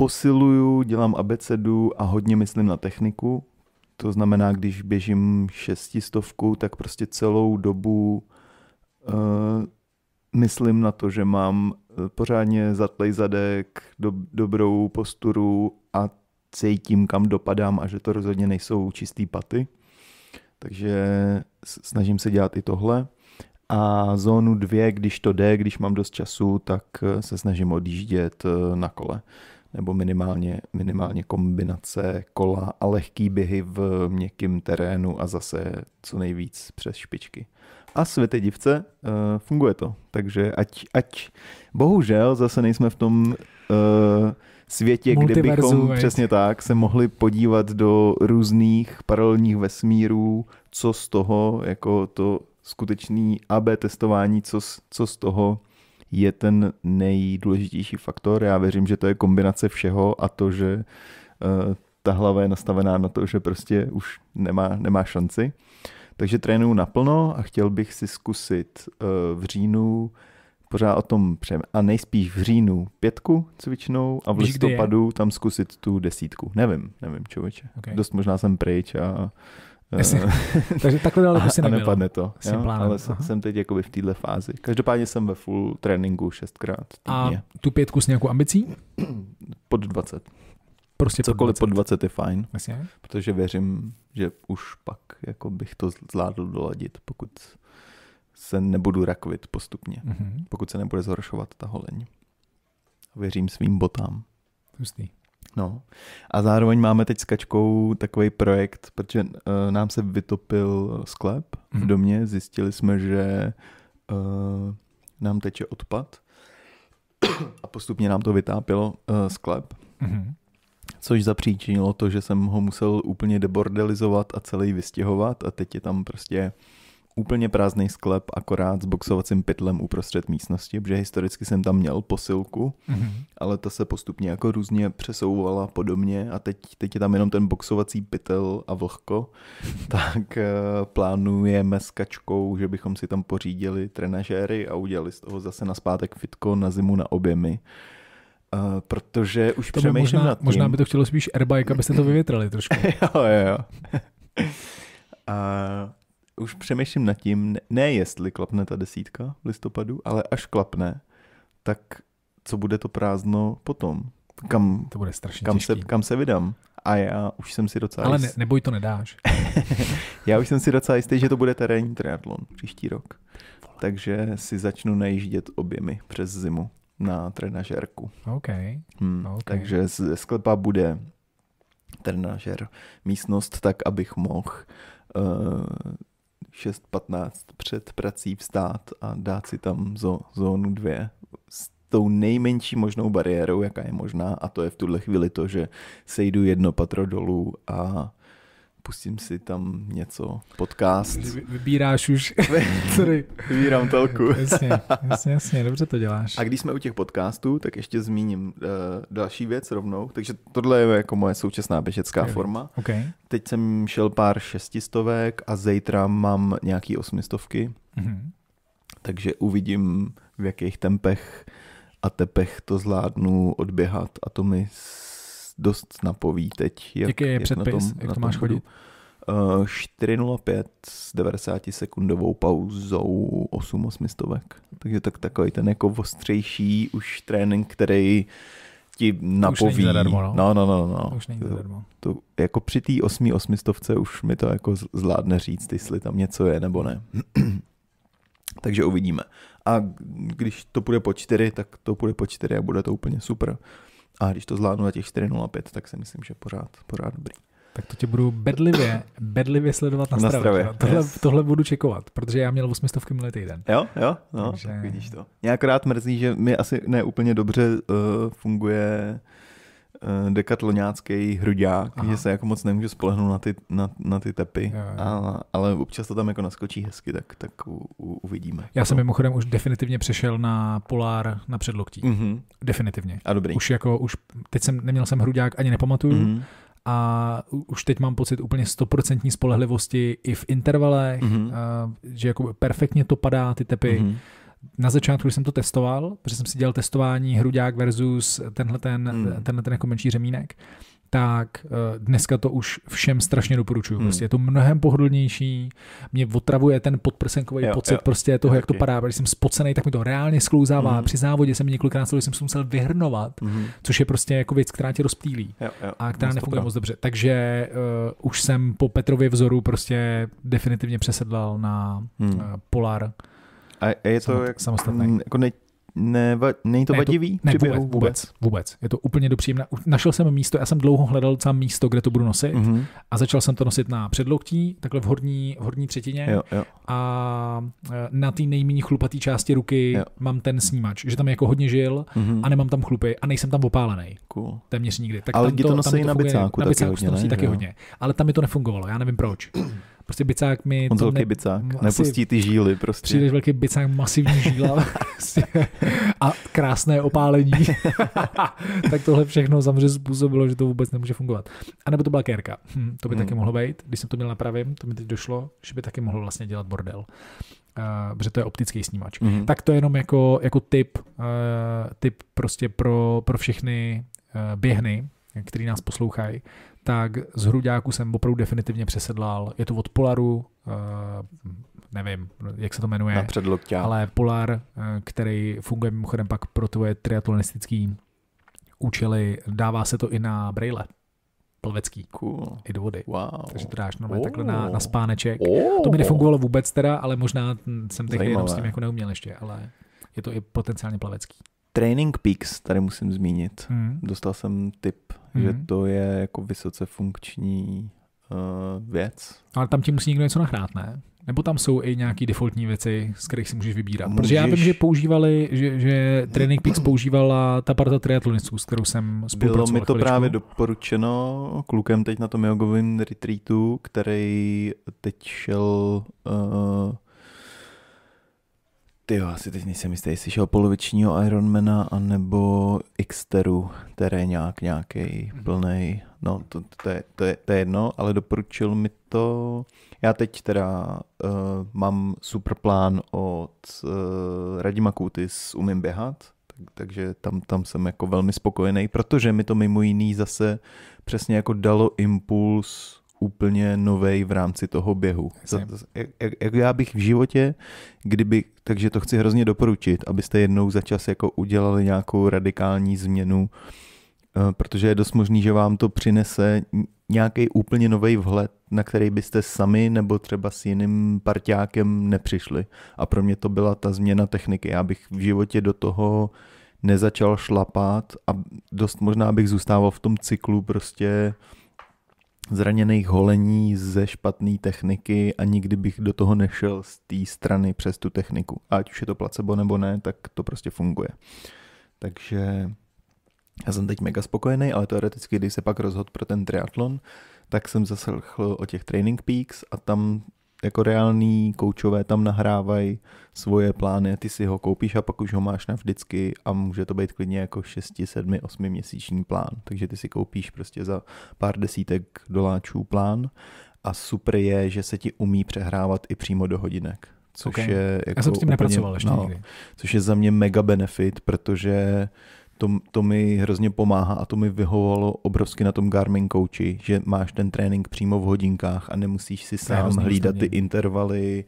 posiluju, dělám abecedu a hodně myslím na techniku. To znamená, když běžím šestistovku, tak prostě celou dobu uh, myslím na to, že mám eh, pořádně zatlej zadek, do, dobrou posturu a cítím, kam dopadám a že to rozhodně nejsou čistý paty. Takže snažím se dělat i tohle. A zónu dvě, když to jde, když mám dost času, tak eh, se snažím odjíždět na kole nebo minimálně, minimálně kombinace kola a lehký běhy v měkkém terénu a zase co nejvíc přes špičky. A světe divce, eh, funguje to. Takže ať, ať bohužel zase nejsme v tom uh, světě, kde bychom přesně tak se mohli podívat do různých paralelních vesmírů, co z toho, jako to skutečný AB testování, co, co z toho je ten nejdůležitější faktor. Já věřím, že to je kombinace všeho a to, že eh, ta hlava je nastavená na to, že prostě už nemá, nemá šanci. Takže trénuju naplno a chtěl bych si zkusit eh, v říjnu pořád o tom přem. A nejspíš v říjnu pětku cvičnou a v Víš, listopadu tam zkusit tu desítku. Nevím, nevím, člověče. Okay. Dost možná jsem pryč a Jasně. Eh, Takže takhle daleko si nebyl. nepadne to. jo? Plánem. Ale jsem, Aha. jsem teď jakoby v téhle fázi. Každopádně jsem ve full tréninku šestkrát týdně. A tu pětku s nějakou ambicí? Pod 20. Prostě Cokoliv pod 20, pod 20 je fajn. Jasně. Protože věřím, že už pak jako bych to zvládl doladit, pokud se nebudu rakvit postupně. Mm-hmm. Pokud se nebude zhoršovat ta holeň. Věřím svým botám. Hustý. No. A zároveň máme teď s Kačkou takový projekt, protože uh, nám se vytopil sklep v mhm. domě, zjistili jsme, že uh, nám teče odpad a postupně nám to vytápilo uh, sklep. Mm-hmm. Což zapříčinilo to, že jsem ho musel úplně debordelizovat a celý vystěhovat a teď je tam prostě uh, úplně prázdný sklep, akorát s boxovacím pytlem uprostřed místnosti, protože historicky jsem tam měl posilku, mm-hmm. ale ta se postupně jako různě přesouvala podobně a teď, teď je tam jenom ten boxovací pytel a vlhko, tak eh, plánujeme s kačkou, že bychom si tam pořídili trenažéry a udělali z toho zase na zpátek fitko na zimu na objemy. Uh, protože už to přemýšlím možná, nad tím. Možná by to chtělo spíš airbike, abyste to vyvětrali trošku. jo, jo, jo. uh, už přemýšlím nad tím, ne jestli klapne ta desítka v listopadu, ale až klapne, tak co bude to prázdno potom? Kam, to bude strašně kam, se, kam se vydám? A já už jsem si docela... Ale ne, neboj, to nedáš. já už jsem si docela jistý, že to bude terénní triatlon příští rok. Takže si začnu najíždět objemy přes zimu na trenažérku. Okay. Hmm, okay. Takže ze sklepa bude trenažer místnost tak, abych mohl uh, 6.15 před prací vstát a dát si tam zo, zónu 2 s tou nejmenší možnou bariérou, jaká je možná, a to je v tuhle chvíli to, že sejdu jedno patro dolů a pustím si tam něco, podcast. Vybíráš už, sorry. Vybírám telku. jasně, jasně, jasně, dobře to děláš. A když jsme u těch podcastů, tak ještě zmíním uh, další věc rovnou, takže tohle je jako moje současná běžecká okay. forma. Okay. Teď jsem šel pár šestistovek a zítra mám nějaký osmistovky, mm-hmm. takže uvidím, v jakých tempech a tepech to zvládnu odběhat a to mi dost napoví teď. Jak, Jaký je jak předpis, na tom, jak na to máš chodit? Uh, eh, 4.05 s 90 sekundovou pauzou 8 osmistovek. Takže tak, takový ten jako ostřejší už trénink, který ti napoví. Už není zadarmo, no. no, no, no, no. Už není zadarmo. To, to, jako při té 8 osmistovce už mi to jako zvládne říct, jestli tam něco je nebo ne. Takže uvidíme. A když to půjde po čtyři, tak to půjde po čtyři a bude to úplně super. A když to zvládnu na těch 4.05, tak si myslím, že pořád, pořád dobrý. Tak to tě budu bedlivě, bedlivě sledovat na, na stravě. stravě. Tohle, yes. tohle budu čekovat, protože já měl 800 minulý týden. Jo, jo, no, Takže... tak vidíš to. Mě akorát mrzí, že mi asi neúplně dobře uh, funguje Eh, dekatloňácký hruďák, Aha. že se jako moc nemůže spolehnout na ty, na, na ty tepy, jo, jo. A, ale občas to tam jako naskočí hezky, tak, tak u, u, uvidíme. Já jsem mimochodem už definitivně přešel na polár na předloktí. Mm-hmm. Definitivně. A dobrý. Už jako, už teď jsem, neměl jsem hruďák, ani nepamatuju, mm-hmm. a už teď mám pocit úplně stoprocentní spolehlivosti i v intervalech, mm-hmm. a, eh, že jako perfektně to padá, ty tepy. Mm-hmm na začátku, když jsem to testoval, protože jsem si dělal testování hruďák versus tenhle ten, hmm. tenhle ten jako menší řemínek, tak eh, dneska to už všem strašně doporučuju. Hmm. Prostě je to mnohem pohodlnější, mě otravuje ten podprsenkový jo, pocit jo. prostě toho, jak to padá. Když jsem spocený, tak mi to reálně sklouzává. Hmm. Při závodě jsem několikrát stalo, jsem se musel vyhrnovat, hmm. což je prostě jako věc, která tě rozptýlí jo, jo. a která nefunguje moc dobře. Takže uh, už jsem po Petrově vzoru prostě definitivně přesedlal na hmm. uh, Polar a je to jak, samostatný. Jako ne, ne, není to vadivý? ne, vůbec, vůbec, vůbec. Je to úplně dopříjemné. Našel jsem místo, já jsem dlouho hledal sám místo, kde to budu nosit mm-hmm. a začal jsem to nosit na předloktí, takhle v horní, v horní třetině jo, jo. a e, na té nejméně chlupaté části ruky jo. mám ten snímač, že tam je jako hodně žil mm-hmm. a nemám tam chlupy a nejsem tam opálený. Cool. Téměř nikdy. Tak Ale tam lidi to, to nosí na bicáku, na bicáku taky, hodně, taky hodně. Ale tam mi to nefungovalo, já nevím proč. Prostě bicák mi... On to velký ne, bicák, nepustí ty žíly prostě. Příliš velký bicák, masivní žíla prostě. a krásné opálení. tak tohle všechno samozřejmě způsobilo, že to vůbec nemůže fungovat. A nebo to byla kérka. Hm, to by hmm. taky mohlo být. Když jsem to měl napravím, to mi teď došlo, že by taky mohlo vlastně dělat bordel. Uh, protože to je optický snímač. Mm-hmm. Tak to je jenom jako, jako tip, uh, tip prostě pro, pro všechny uh, běhny, který nás poslouchají, tak z hruďáku jsem opravdu definitivně přesedlal. Je to od Polaru, eh, nevím, jak se to jmenuje. Na Ale Polar, eh, který funguje mimochodem pak pro tvoje triatlonistické účely, dává se to i na braille plvecký. Cool. I do vody. Wow. Takže to dáš normálně oh. takhle na, oh. na spáneček. Oh. To mi nefungovalo vůbec teda, ale možná jsem teď jenom s tím jako neuměl ještě, ale je to i potenciálně plavecký. Training Peaks tady musím zmínit. Hmm. Dostal jsem tip mm-hmm. že to je jako vysoce funkční uh, věc. Ale tam ti musí někdo něco nahrát, ne? Nebo tam jsou i nějaké defaultní věci, z kterých si můžeš vybírat? Můžeš. Protože já vím, že používali, že, že Training Peaks používala ta parta triatlonistů, s kterou jsem spolupracoval. Bylo mi to chviličku. právě doporučeno klukem teď na tom jogovém retreatu, který teď šel uh, ty jo, asi teď nejsem jistý, jestli šel polovičního Ironmana, anebo Xteru, nějak nějaký mhm. plný. No, to, to, je, to, je, to je jedno, ale doporučil mi to. Já teď teda uh, mám super plán od uh, Radima Kuty s Umím běhat, tak, takže tam, tam jsem jako velmi spokojený, protože mi to mimo jiný zase přesně jako dalo impuls úplně nový v rámci toho běhu. to, jak, jak já bych v životě, kdyby, takže to chci hrozně doporučit, abyste jednou za čas jako udělali nějakou radikální změnu, eh, protože je dost možný, že vám to přinese nějaký úplně nový vhled, na který byste sami nebo třeba s jiným partiákem nepřišli. A pro mě to byla ta změna techniky. Já bych v životě do toho nezačal šlapat a dost možná bych zůstával v tom cyklu prostě uh, zraněných holení ze špatné techniky a nikdy bych do toho nešel z té strany přes tu techniku. Ať už je to placebo nebo ne, tak to prostě funguje. Takže já jsem teď mega spokojený, ale teoreticky, když se pak rozhodl pro ten triatlon, tak jsem zaslechl o těch Training Peaks a tam jako reální koučové tam nahrávají svoje plány, ty si ho koupíš a pak už ho máš na vždycky a může to být klidně jako 6, 7, 8 měsíční plán. Takže ty si koupíš prostě za pár desítek doláčů plán a super je, že se ti umí přehrávat i přímo do hodinek. Což okay. je jako Já jsem jako s tím úplně, nepracoval ještě no, nikdy. Což je za mě mega benefit, protože to, to mi hrozně pomáhá a to mi vyhovovalo obrovsky na tom Garmin Coachi, že máš ten trénink přímo v hodinkách a nemusíš si sám hlídat ty intervaly,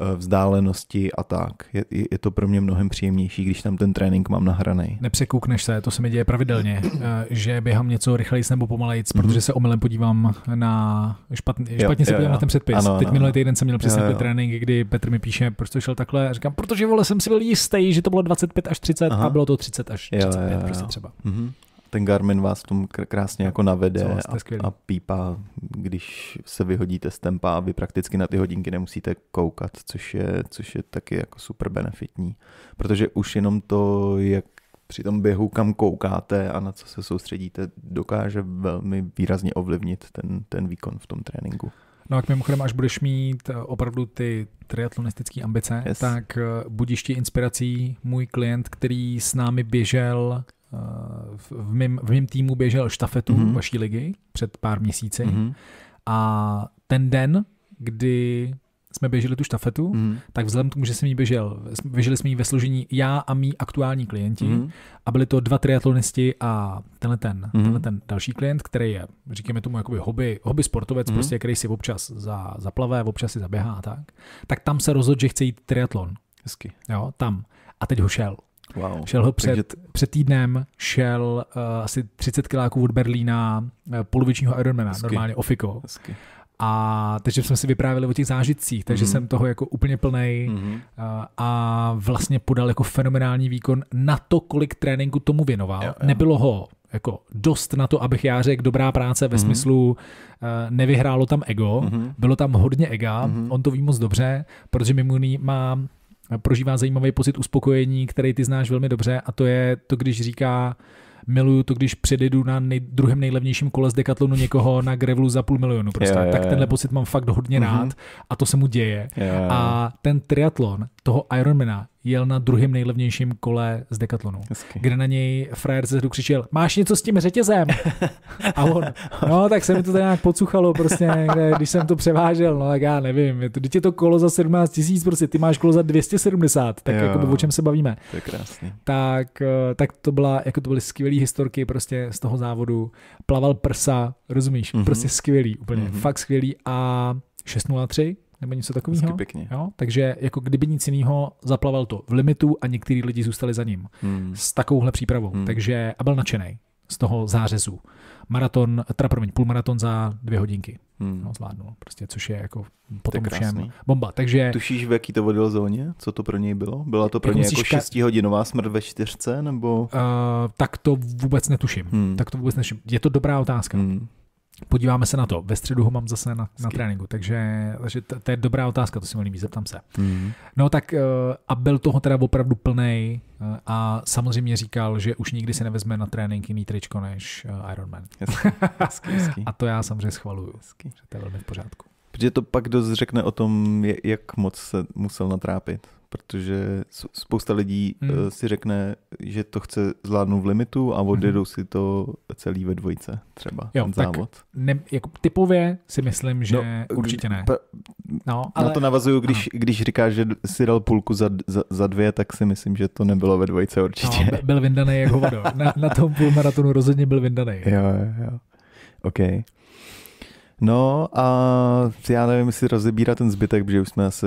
Eh, vzdálenosti a tak. Je, je to pro mě mnohem příjemnější, když tam ten trénink mám nahraný. Nepřekoukneš se, to se mi děje pravidelně, eh, že běhám něco rychleji nebo pomalejc, mm-hmm. protože mhm. se omylem podívám na špatně, špatně jo, se jo, podívám jo. na ten předpis. Ano, Teď ano. minulý týden jsem měl přesně ten trénink, kdy Petr mi píše, proč to šel takhle, a říkám, protože vole, jsem si byl jistý, že to bylo 25 až 30 Aha. a bylo to 30 až 35 jo, jo, jo. prostě třeba. Mm-hmm ten Garmin vás v tom krásně jako navede a, a pípá, když se vyhodíte z tempa a vy prakticky na ty hodinky nemusíte koukat, což je, což je taky jako super benefitní. Protože už jenom to, jak při tom běhu, kam koukáte a na co se soustředíte, dokáže velmi výrazně ovlivnit ten, ten výkon v tom tréninku. No a k mimochodem, až budeš mít eh, opravdu ty triatlonistické ambice, yes. tak eh, budiš ti inspirací můj klient, který s námi běžel Eh, v mém, v mém týmu běžel štafetu mm-hmm. vaší ligy před pár měsíci mm-hmm. a ten den, kdy jsme běželi tu štafetu, mm. tak vzhledem k tomu, že jsem ji běžel, běželi jsme ji ve složení já a mý aktuální klienti mm. a byli to dva triatlonisti a tenhle ten, mm. tenhle ten další klient, který je, říkáme tomu, jakoby hobby, hobby sportovec, mm. prostě, který si občas za, zaplavé, občas si zaběhá tak, tak tam se rozhodl, že chce jít triatlon. Hezky. Jo, tam. A teď ho šel. Wow. Šel ho před, Takže... T... před týdnem, šel uh, asi 30 kiláků od Berlína uh, polovičního Ironmana, Hezky. normálně ofiko. Hezky. A takže jsme si vyprávěli o těch zážitcích, takže mm. jsem toho jako úplně plnej mm. Uh, a vlastně podal jako fenomenální výkon na to, kolik tréninku tomu věnoval. Jo, jo. Nebylo ho jako dost na to, abych já řekl dobrá práce ve mm-hmm. smyslu uh, nevyhrálo tam ego, mm-hmm. bylo tam hodně ega, mm-hmm. on to ví moc dobře, protože mimo jiný má prožívá zajímavý pocit uspokojení, který ty znáš velmi dobře a to je to, když říká miluju to, když předjedu na nej, druhém nejlevnějším kole z Decathlonu někoho na grevlu za půl milionu. Prostě. Yeah, yeah, tak tenhle pocit mám fakt hodně mm-hmm. rád a to se mu děje. Yeah. A ten triatlon toho Ironmana jel na druhém nejlevnějším kole z Decathlonu, Hezky. kde na něj frajer ze hru křičel, máš něco s tím řetězem? A on, no tak se mi to tady nějak pocuchalo prostě někde, když jsem to převážel, no tak já nevím, je to, je to kolo za 17 tisíc, prostě ty máš kolo za 270, tak jo, jako o čem se bavíme. To je krásný. Tak, eh, tak to byla, jako to byly skvělé historky prostě z toho závodu, plaval prsa, rozumíš, mm-hmm. prostě skvělý, úplně, mm-hmm. fakt skvělý a 603, nebo něco takového. pěkně. Jo? Takže jako kdyby nic jiného, zaplaval to v limitu a některý lidi zůstali za ním. Hmm. S takovouhle přípravou. Hmm. Takže a byl nadšený z toho zářezu. Maraton, teda promiň, půlmaraton za dvě hodinky. Hmm. No, zvládnul, prostě, což je jako potom je všem bomba. Takže... Tušíš, v jaký to vodil zóně? Co to pro něj bylo? Byla to pro jako něj jako šestihodinová smrt ve čtyřce? Nebo... Uh, tak to vůbec netuším. Hmm. Tak to vůbec netuším. Je to dobrá otázka. Hmm. Podíváme se na to. Ve středu ho mám zase na, na tréninku, takže, takže to, to je dobrá otázka, to si mi líbí, zeptám se. Mm. No tak eh, a byl toho teda opravdu plnej eh, a samozřejmě říkal, že už nikdy se nevezme na trénink jiný tričko než eh, Ironman. Hezky, hezky, hezky. a to já samozřejmě schvaluju, hezky. že to je velmi v pořádku. Protože to pak dost řekne o tom, jak moc se musel natrápit protože spousta lidí hmm. Eh, si řekne, že to chce zvládnout v limitu a hmm. odjedou hmm. si to celý ve dvojce třeba, jo, ten závod. Tak ne, jako typově si myslím, že no, určitě ne. Pra, no, ale, na to navazuju, když, když říkáš, že si dal půlku za, za, za dvě, tak si myslím, že to nebylo ve dvojce určitě. No, byl vyndaný jako vodo. na, na tom půlmaratonu rozhodně byl vyndaný. Jo, jo. OK. No a já nevím, jestli rozebírat ten zbytek, protože už jsme asi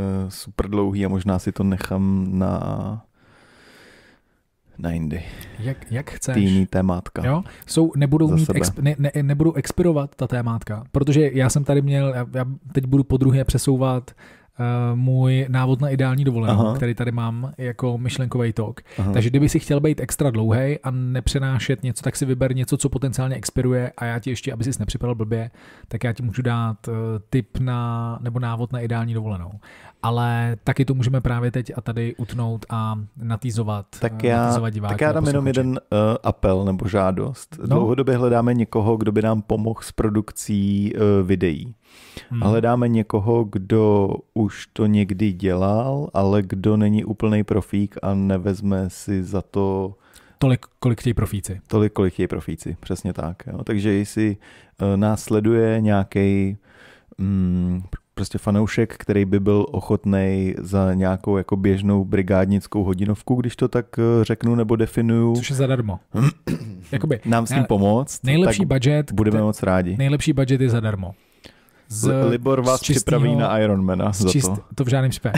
Eh, super dlouhý a možná si to nechám na na jindy. Jak, jak chceš. Týný témátka. Jo? Jsou, nebudou, mít exp, ne, ne, nebudu expirovat ta témátka, protože já jsem tady měl, já, já teď budu po druhé přesouvat Eh, můj návod na ideální dovolenou, Aha. který tady mám jako myšlenkový tok. Aha. Takže kdyby si chtěl být extra dlouhý a nepřenášet něco, tak si vyber něco, co potenciálně expiruje a já ti ještě, aby si nepřipadal blbě, tak já ti můžu dát eh, tip na, nebo návod na ideální dovolenou. Ale taky to můžeme právě teď a tady utnout a natýzovat, eh, tak já, natýzovat diváky. Tak já dám jenom jeden uh, apel nebo žádost. No. Dlouhodobě hledáme někoho, kdo by nám pomohl s produkcí uh, videí. Hmm. Hledáme někoho, kdo už to někdy dělal, ale kdo není úplný profík a nevezme si za to Tolik, kolik chtějí profíci. Tolik, kolik chtějí profíci, přesně tak. Jo. Takže jestli eh, následuje nějaký mm, prostě fanoušek, který by byl ochotný za nějakou jako běžnou brigádnickou hodinovku, když to tak eh, řeknu nebo definuju. Což je zadarmo. Jakoby, nám s tím pomoct. Nejlepší budget. Budeme moc rádi. Nejlepší budget je zadarmo. Z, Libor vás z čistýho, připraví na Ironmana za čist, to. to v žádném případě.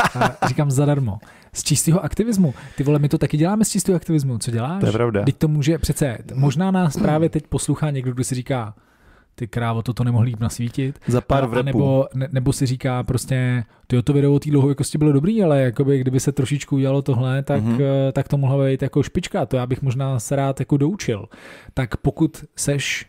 Říkám zadarmo. Z čistého aktivismu. Ty vole, my to taky děláme z čistého aktivismu. Co děláš? To je pravda. Teď to může, přece, možná nás mm. právě teď poslouchá někdo, kdo si říká, ty krávo, toto nemohli jít nasvítit. Za pár v nebo, ne, nebo si říká prostě, ty to video o té dlouhověkosti bylo dobrý, ale jakoby, kdyby se trošičku udělalo tohle, tak, mm-hmm. tak to mohla být jako špička, to já bych možná se rád jako doučil. Tak pokud seš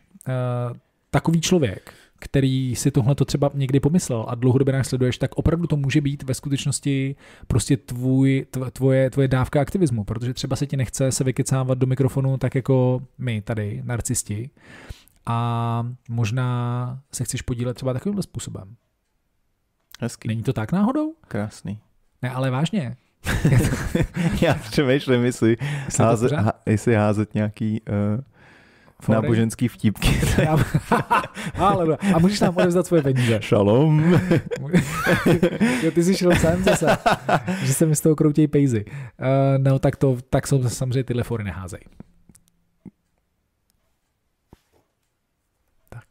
uh, takový člověk, který si tohle to třeba někdy pomyslel a dlouhodobě nás sleduješ, tak opravdu to může být ve skutečnosti prostě tvůj, tvoje, tvoje dávka aktivismu, protože třeba se ti nechce se vykecávat do mikrofonu tak jako my tady, narcisti, a možná se chceš podílet třeba takovýmhle způsobem. Hezký. Není to tak náhodou? Krásný. Ne, ale vážně. Já přemýšlím, jestli, házet, jestli házet nějaký uh Fory. Náboženský vtipky. Ale a můžeš nám odevzdat svoje peníze. Šalom. jo, ty jsi šel sám zase, že se mi z toho kroutějí pejzy. Uh, no tak to, tak jsou samozřejmě tyhle fory neházej. Tak,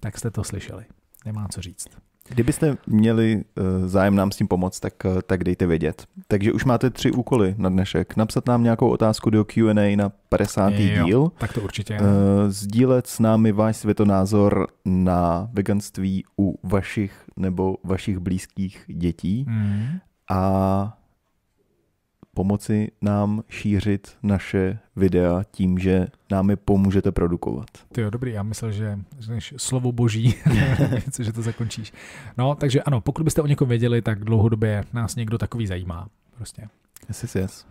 tak jste to slyšeli. Nemám co říct. Kdybyste měli eh, zájem nám s tím pomoct, tak, eh, tak dejte vědět. Takže už máte tři úkoly na dnešek. Napsat nám nějakou otázku do Q&A na 50. Jo, díl. Tak to určitě. Eh, sdílet s námi váš světonázor na veganství u vašich nebo vašich blízkých dětí. Mm. A pomoci nám šířit naše videa tím, že nám je pomůžete produkovat. Ty jo, dobrý, já myslel, že než slovo boží, že to zakončíš. No, takže ano, pokud byste o někom věděli, tak dlouhodobě nás někdo takový zajímá. Prostě. Yes, yes, yes.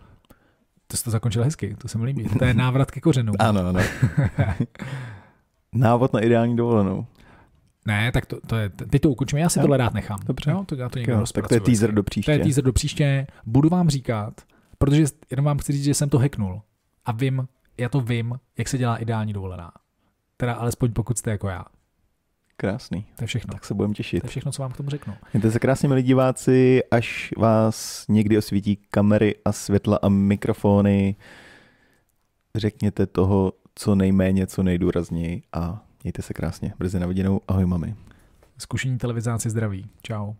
To jste to zakončil hezky, to se mi líbí. To je návrat ke kořenům. ano, ano. Návod na ideální dovolenou. Ne, tak to, to je, teď to ukončíme, já si tohle rád nechám. Dobře. no, to, já to někdo jo, tak to je teaser do příště. To je teaser do příště. Budu vám říkat, Protože jenom vám chci říct, že jsem to heknul A vím, já to vím, jak se dělá ideální dovolená. Teda alespoň pokud jste jako já. Krásný. To je všechno. Tak se budeme těšit. To je všechno, co vám k tomu řeknu. Mějte se krásně, milí diváci, až vás někdy osvítí kamery a světla a mikrofony. Řekněte toho co nejméně, co nejdůrazněji a mějte se krásně. Brzy na viděnou. Ahoj, mami. Zkušení televizáci zdraví. Čau.